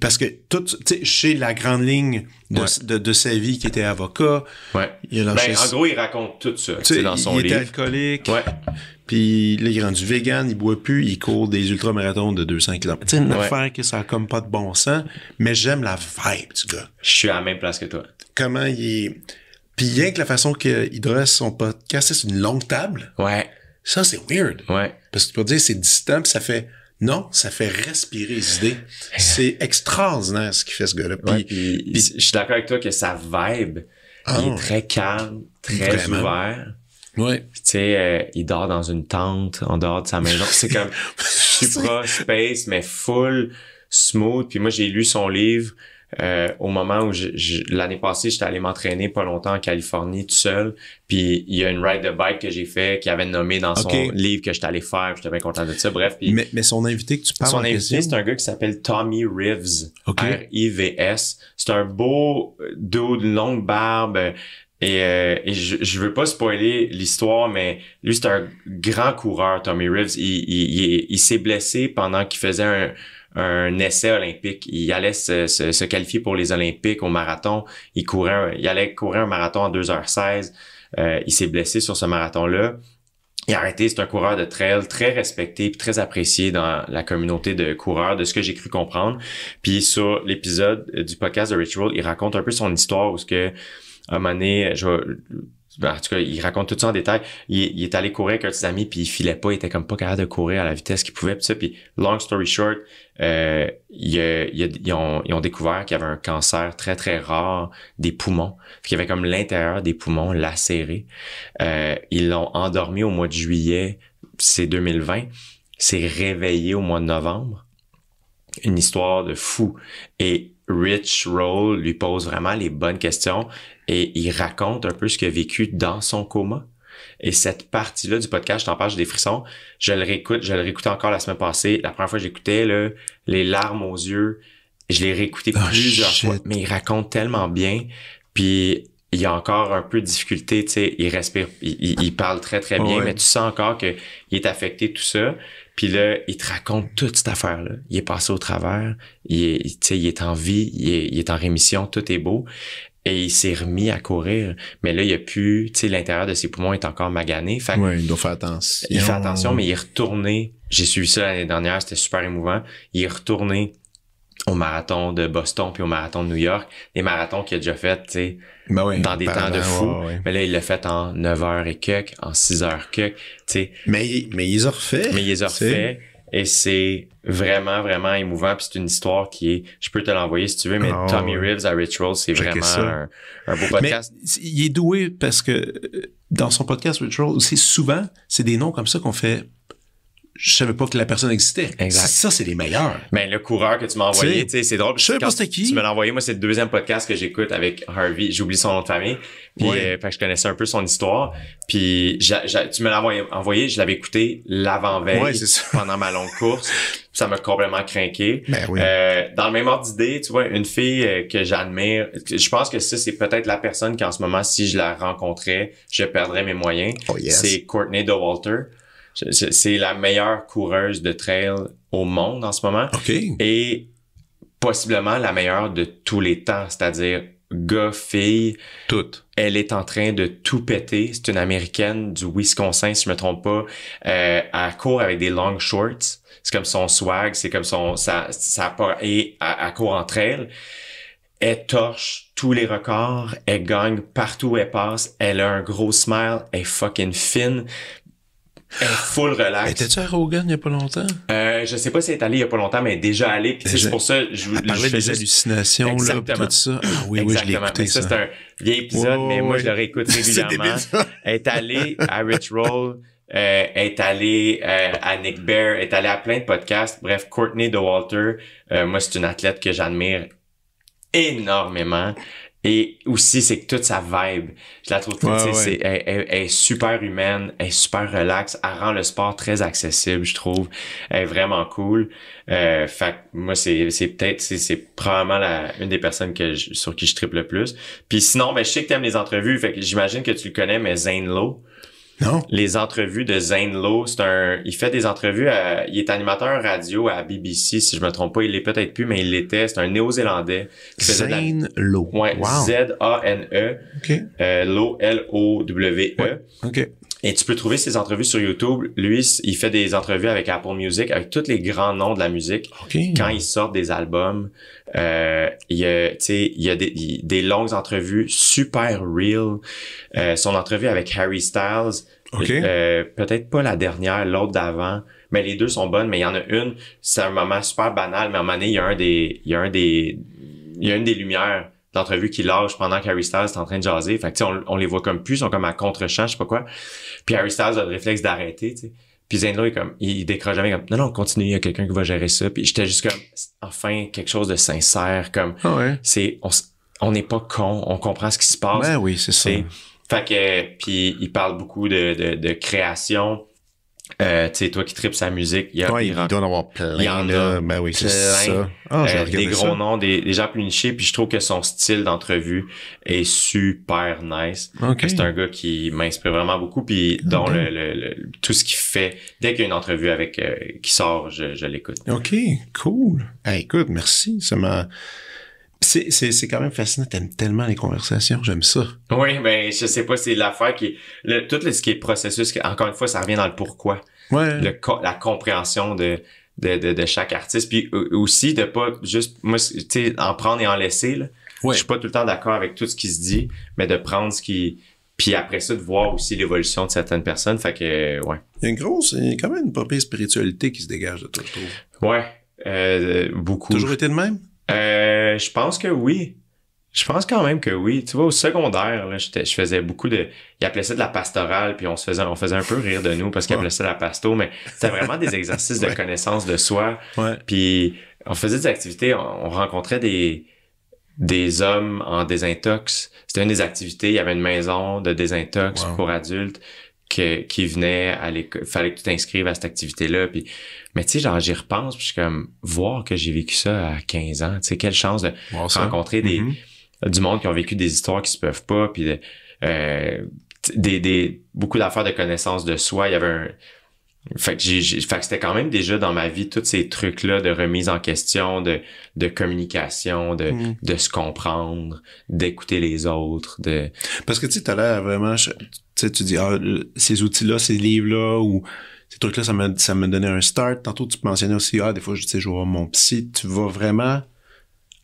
Parce que tout, chez la grande ligne de, de, sa vie qui était avocat, ouais. il a ben, en gros, il raconte tout ça dans son livre. Il alcoolique. Ouais. Puis il est rendu vegan, il boit plus, il court des ultramarathons de 200 km. C'est une affaire que ça a comme pas de bon sens, mais j'aime la vibe du gars. Je suis à la même place que toi. Comment il Puis rien que la façon qu'il dresse son podcast, c'est une longue table. Ouais. Ça, c'est weird. Ouais. Parce que tu peux dire, c'est distant, ça fait... Non, ça fait respirer les idées. Euh, C'est extraordinaire ce qu'il fait ce gars-là. je suis d'accord avec toi que sa vibe, ah il est très calme, très ouvert. Oui. Tu sais, euh, il dort dans une tente en dehors de sa maison. C'est comme *laughs* super space, mais full smooth. Puis moi, j'ai lu son livre euh, au moment où l'année passée, j'étais allé m'entraîner pas longtemps en Californie tout seul. Puis il y a une ride de bike que j'ai fait qui avait nommé dans son livre que j'étais allé faire. J'étais bien content de ça. Bref. mais, mais, son invité que tu parles. Son invité, c'est un gars qui s'appelle Tommy Rives R-I-V-S. C'est un beau dos, dude, longue barbe. Euh, euh, et, je, je veux pas spoiler l'histoire, mais lui, c'est un grand coureur, Tommy Rives il s'est blessé pendant qu'il faisait un, un essai olympique. Il allait se, qualifier pour les Olympiques au marathon. Il courait, il allait courir un marathon en 2h16. Euh, il s'est blessé sur ce marathon-là. Il a arrêté, c'est un coureur de trail très respecté et très apprécié dans la communauté de coureurs, de ce que j'ai cru comprendre. Puis sur l'épisode du podcast de Ritual, il raconte un peu son histoire où ce que, un moment ben, en tout cas, il raconte tout ça en détail. Il, est allé courir avec un de ses amis, puis il filait pas, il était comme pas capable de courir à la vitesse qu'il pouvait, puis long story short, euh, ils, ont, découvert qu'il y avait un cancer très très rare des poumons, qu'il y avait comme l'intérieur des poumons lacéré. Euh, ils l'ont endormi au mois de juillet, c'est 2020. s'est réveillé au mois de novembre. Une histoire de fou. Et Rich Roll lui pose vraiment les bonnes questions et il raconte un peu ce qu'il a vécu dans son coma. Et cette partie-là du podcast, je t'en parle, j'ai des frissons. Je le réécoute, je le réécoutais encore la semaine passée. La première fois que j'écoutais, là, les larmes aux yeux, je l'ai réécouté ah, plusieurs fois. Mais il raconte tellement bien. Puis il y a encore un peu de difficulté, tu sais, il respire, il, parle très très bien, mais tu sens encore qu'il est affecté tout ça. Puis là, il te raconte toute cette affaire là. Il est passé au travers, il est, il est en vie, il est, en rémission, tout est beau et il s'est remis à courir. Mais là, il a pu, tu sais, l'intérieur de ses poumons est encore magané. Fait ouais, il doit faire attention. Il fait attention, mais il est retourné. J'ai suivi ça l'année dernière, c'était super émouvant. Il est retourné au marathon de Boston puis au marathon de New York, des marathons qu'il a déjà fait, tu sais, ben dans des temps de fou. Mais là, il l'a fait en 9 h et quelques, en 6 heures quelques, tu sais. Mais, mais ils a refait. Mais ils ont refait. Et c'est vraiment, vraiment émouvant. Puis c'est une histoire qui est, je peux te l'envoyer si tu veux, mais ah, Tommy Reeves à Ritual, c'est vraiment un, beau podcast. Mais, il est doué parce que euh, dans son podcast Ritual, c'est souvent, c'est des noms comme ça qu'on fait, je savais pas que la personne existait. Exact. Ça, c'est les meilleurs. Mais le coureur que tu m'as envoyé, c'est drôle. Je sais pas c'était qui. Tu me l'as envoyé, moi, c'est le deuxième podcast que j'écoute avec Harvey. J'oublie son nom de famille. Puis, euh, que je connaissais un peu son histoire. Puis, tu me l'as envoyé, je l'avais écouté l'avant-veille pendant ma longue course. ça m'a complètement craqué. Ben oui. euh, dans le même ordre d'idée, tu vois, une fille euh, que j'admire, je pense que ça, c'est peut-être la personne qu'en ce moment, si je la rencontrais, je perdrais mes moyens. Oh, yes. C'est Courtney DeWalter c'est la meilleure coureuse de trail au monde en ce moment. Et possiblement la meilleure de tous les temps, c'est-à-dire gars, fille. Toutes. Elle est en train de tout péter. C'est une américaine du Wisconsin, si je me trompe pas. Euh, elle court avec des long shorts. C'est comme son swag, c'est comme son, ça, et elle, court entre elles. Elle torche tous les records, elle gagne partout où elle passe, elle a un gros smile, elle est fucking fine. Elle full relax. étais tu à Rogan il y a pas longtemps? Euh, je sais pas si elle est allée il y a pas longtemps, mais elle est déjà allée. Puis c'est pour ça, je vous parlais des hallucinations, Exactement. là, tout ça. Ah oui, oui, je l'ai écouté. ça, ça. c'est un vieil épisode, mais moi, je le réécoute *laughs* régulièrement. elle est allée à Rich Roll, euh, elle est allée euh, à Nick Bear, elle est allée à plein de podcasts. Bref, Courtney DeWalter, euh, moi, c'est une athlète que j'admire énormément. Et aussi, c'est que toute sa vibe, je la trouve, ouais, c'est, elle, est super humaine, elle est super relaxe, elle rend le sport très accessible, je trouve. Elle est vraiment cool. Euh, fait moi, c'est, c'est peut-être, c'est, c'est probablement la, une des personnes que sur qui je triple le plus. Puis sinon, ben, je sais que t'aimes les entrevues, fait que j'imagine que tu le connais, mais Zane Lowe. Non. Les entrevues de Zane Lowe, c'est un, il fait des entrevues, il est animateur radio à BBC, si je me trompe pas, il l'est peut-être plus, mais il l'était. C'est un Néo-Zélandais. Zane Lowe. Ouais, Z-A-N-E. Okay. Euh, L-O-W-E. E. Et tu peux trouver ses entrevues sur YouTube. Lui, il fait des entrevues avec Apple Music, avec tous les grands noms de la musique. Quand ils sortent des albums, euh, il, y a, il y a des, des, longues entrevues super real. Euh, son entrevue avec Harry Styles, euh, peut-être pas la dernière, l'autre d'avant, mais les deux sont bonnes, mais il y en a une, c'est un moment super banal, mais à un moment donné, il y a un des, il y a un des, il y a une des lumières d'entrevue qui lâche pendant qu'Harry Styles est en train de jaser. Fait que, on, on les voit comme plus, ils sont comme à contre-champ, je sais pas quoi. Puis Harry Styles a le réflexe d'arrêter, tu sais. Puis Zendlo, il, comme, il décroche jamais comme, non, non, continue, il y a quelqu'un qui va gérer ça. Puis j'étais juste comme, enfin, quelque chose de sincère, comme, ah c'est, on n'est pas con, on comprend ce qui se passe. Ben oui, c'est ça. Fait que, puis il parle beaucoup de, de, création. Euh, tu sais, toi qui tripes sa musique, il y il, en avoir plein. Il y en a ben oui, plein. Ah, euh, des gros noms, des, des, gens plus nichés, puis je trouve que son style d'entrevue est super nice. C'est un gars qui m'inspire vraiment beaucoup, puis dont le, tout ce qu'il fait, dès qu'il y a une entrevue avec euh, qui sort, je, l'écoute. Ok, cool. écoute, merci, ça m'a c'est, c'est, c'est quand même fascinant. T'aimes tellement les conversations. J'aime ça. Oui, mais ben, je sais pas, c'est l'affaire qui, tout ce qui est processus, encore une fois, ça revient dans le pourquoi. Ouais. la compréhension de, de, de, chaque artiste. Puis euh, aussi de pas juste, moi, tu sais, en prendre et en laisser, là. Ouais. Je suis pas tout le temps d'accord avec tout ce qui se dit, mais de prendre ce qui, puis après ça, de voir aussi l'évolution de certaines personnes. Fait que, ouais. Il y a une grosse, il y a quand même une propre spiritualité qui se dégage de tout, je Ouais. Euh, beaucoup. Toujours été de même? Euh, je pense que oui. Je pense quand même que oui. Tu vois, au secondaire, là, je faisais beaucoup de. Ils appelaient ça de la pastorale, puis on se faisait, on faisait un peu rire de nous parce qu'ils appelaient ça de la pasto, mais c'était *laughs* vraiment des exercices de connaissance de soi. Puis on faisait des activités, on, rencontrait des, des hommes en désintox. C'était une des activités. Il y avait une maison de désintox pour adultes que, qui venait à l'école, fallait que tu t'inscrives à cette activité-là. Puis, mais tu sais, genre, j'y repense, puis je suis comme, voir que j'ai vécu ça à 15 ans, tu sais, quelle chance de rencontrer des, mm-hmm. du monde qui ont vécu des histoires qui se peuvent pas, puis de, euh, des, des, beaucoup d'affaires de connaissance de soi. Il y avait un, fait que, j'ai, fait c'était quand même déjà dans ma vie tous ces trucs-là de remise en question, de, de communication, de, hmm. de se comprendre, d'écouter les autres. de Parce que tu sais, l'air vraiment... Tu tu sais dis, ah, ces outils-là, ces livres-là, ou ces trucs-là, ça me, ça me donnait un start. Tantôt, tu mentionnais aussi, ah, des fois, je, je vois mon psy. Tu vas vraiment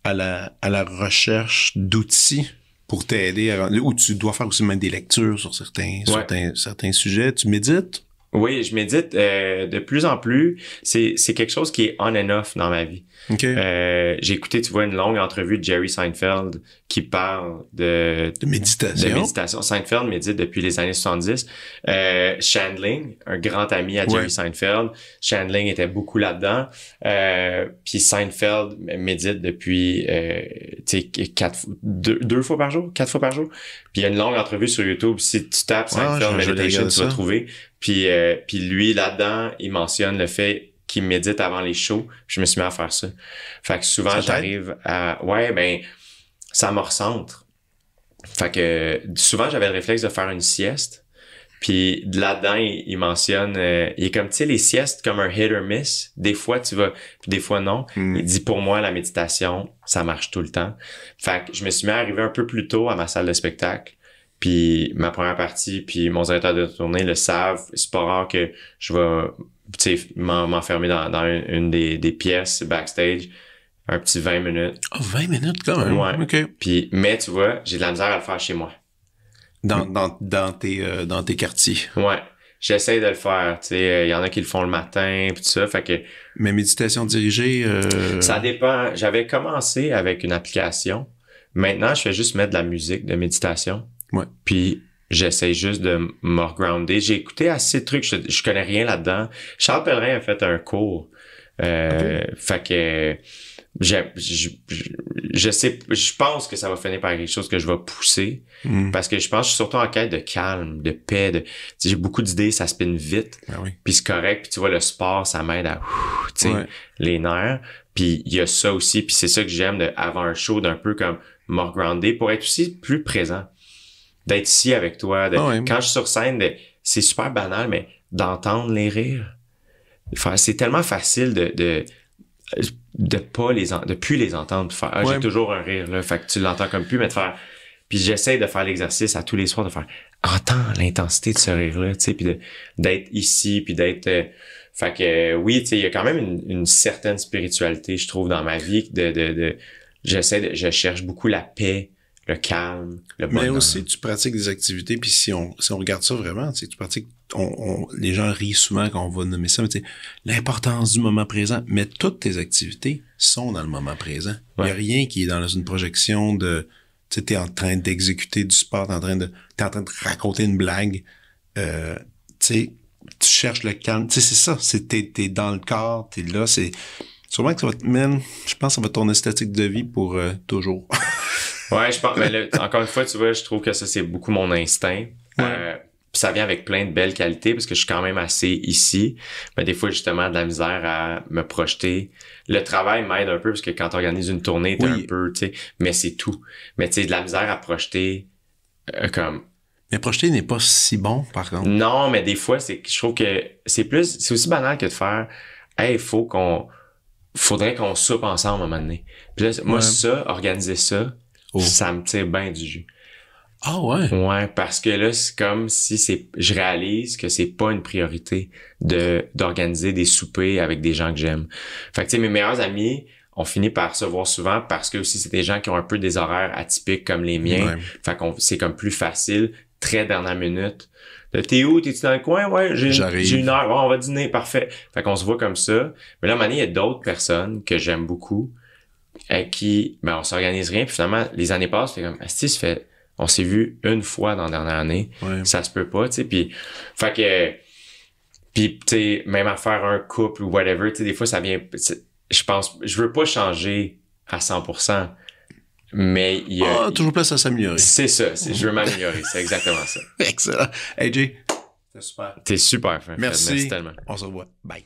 à la, à la recherche d'outils pour t'aider. Ou tu dois faire aussi même des lectures sur certains, certains, certains sujets. Tu médites oui, je médite euh, de plus en plus. C'est, c'est quelque chose qui est on and off dans ma vie. Okay. Euh, j'ai écouté, tu vois, une longue entrevue de Jerry Seinfeld qui parle de, de méditation. De méditation. Seinfeld médite depuis les années 70. Euh, Chandling, un grand ami à Jerry Seinfeld. Shandling était beaucoup là-dedans. Euh, puis Seinfeld médite depuis, euh, tu sais, deux, fois par jour, quatre fois par jour. Puis il y a une longue entrevue sur YouTube. Si tu tapes Seinfeld méditation, Meditation, tu vas trouver. Puis, euh, puis lui, là-dedans, il mentionne le fait qui médite avant les shows. Je me suis mis à faire ça. Fait que souvent, j'arrive à. Ouais, ben, ça me recentre. Fait que souvent, j'avais le réflexe de faire une sieste. Puis là-dedans, il, mentionne, euh, il est comme, tu sais, les siestes, comme un hit or miss. Des fois, tu vas, puis des fois, non. Mm. Il dit, pour moi, la méditation, ça marche tout le temps. Fait que je me suis mis à arriver un peu plus tôt à ma salle de spectacle. Puis ma première partie, puis mon directeur de tournée le savent. C'est pas rare que je vais m'enfermer dans, dans, une, des, pièces backstage un petit 20 minutes. Oh, 20 minutes quand même. Ouais. OK. Puis, mais tu vois, j'ai de la misère à le faire chez moi. Dans, dans, dans, tes, euh, dans tes quartiers. Ouais. J'essaie de le faire. Tu sais, il euh, y en a qui le font le matin, pis tout ça. Fait que. Mais méditation dirigée. Euh, ça dépend. J'avais commencé avec une application. Maintenant, je fais juste mettre de la musique de méditation. Ouais. Puis J'essaie juste de me grounder. J'ai écouté assez de trucs, je, connais rien là-dedans. Charles Pellerin a fait un cours. Euh, fait que je, je, je, sais, je pense que ça va finir par quelque chose que je vais pousser. Hmm. Parce que je pense que je suis surtout en quête de calme, de paix. De, j'ai beaucoup d'idées, ça spinne vite. Ben puis c'est correct. Puis tu vois, le sport, ça m'aide à les nerfs. Puis il y a ça aussi. Puis c'est ça que j'aime de, avant un show, d'un peu comme me pour être aussi plus présent d'être ici avec toi. Ah quand je suis sur scène, ben, c'est super banal, mais d'entendre les rires. c'est tellement facile de, de de pas les de plus les entendre ah, j'ai toujours un rire là fait que tu l'entends comme plus mais de faire puis j'essaie de faire l'exercice à tous les soirs de faire entendre l'intensité de ce rire là tu sais puis d'être ici puis d'être euh, fait que euh, oui il y a quand même une, une, certaine spiritualité je trouve dans ma vie de de, de j'essaie je cherche beaucoup la paix le calme, le bonheur. Mais aussi, tu pratiques des activités, puis si on, si on regarde ça vraiment, tu, pratiques, les gens rient souvent quand on va nommer ça, mais l'importance du moment présent, mais toutes tes activités sont dans le moment présent. Il n'y a rien qui est dans une projection de, tu sais, en train d'exécuter du sport, tu en train de, en train de raconter une blague, euh, tu sais, tu cherches le calme, tu sais, c'est ça, c'est, t'es, dans le corps, t'es là, c'est, sûrement que ça va te, je pense ça va tourner statique de vie pour euh, toujours. *laughs* Ouais, je pense, mais là, encore une fois, tu vois, je trouve que ça, c'est beaucoup mon instinct. Euh, ça vient avec plein de belles qualités parce que je suis quand même assez ici. Mais des fois, justement, de la misère à me projeter. Le travail m'aide un peu parce que quand tu organises une tournée, t'es un peu, tu sais, mais c'est tout. Mais tu sais, de la misère à projeter euh, comme. Mais projeter n'est pas si bon, par contre. Non, mais des fois, c'est je trouve que c'est plus. C'est aussi banal que de faire Hey, faut qu'on. Faudrait qu'on soupe ensemble à un moment donné. moi, ça, organiser ça, Oh. Ça me tire bien du jus. Ah ouais? Ouais, parce que là, c'est comme si c'est, je réalise que c'est pas une priorité de, d'organiser des soupers avec des gens que j'aime. Fait que, tu sais, mes meilleurs amis, on finit par se voir souvent parce que aussi c'est des gens qui ont un peu des horaires atypiques comme les miens. Fait qu'on, c'est comme plus facile, très dernière minute. Le t'es où? T'es-tu dans le coin? Ouais, j'ai, j'ai une heure. on va dîner, parfait. Fait qu'on se voit comme ça. Mais là, à il y a d'autres personnes que j'aime beaucoup à qui ben, on s'organise rien. Puis finalement, les années passent, c'est comme, si fait, on s'est vu une fois dans la dernière année, ça se peut pas, tu sais. Puis, fait que, puis tu sais, même à faire un couple ou whatever, tu sais, des fois ça vient, je pense, je veux pas changer à 100%. Mais il y a. Ah, toujours place à s'améliorer. C'est ça. je veux *laughs* m'améliorer. c'est exactement ça. Excellent. AJ, hey, t'es super. super, Merci. merci tellement. On se voit Bye.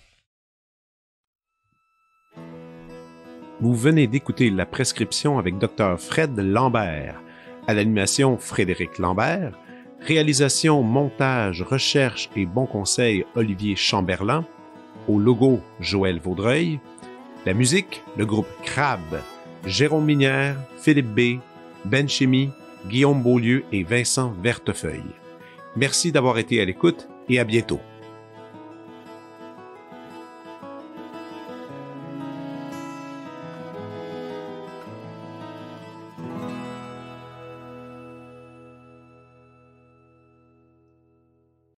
Vous venez d'écouter La Prescription avec Dr. Fred Lambert. À l'animation, Frédéric Lambert. Réalisation, montage, recherche et Bon Conseil Olivier Chamberlain. Au logo, Joël Vaudreuil. La musique, le groupe Crab. Jérôme Minière, Philippe B., Ben Guillaume Beaulieu et Vincent Vertefeuille. Merci d'avoir été à l'écoute et à bientôt.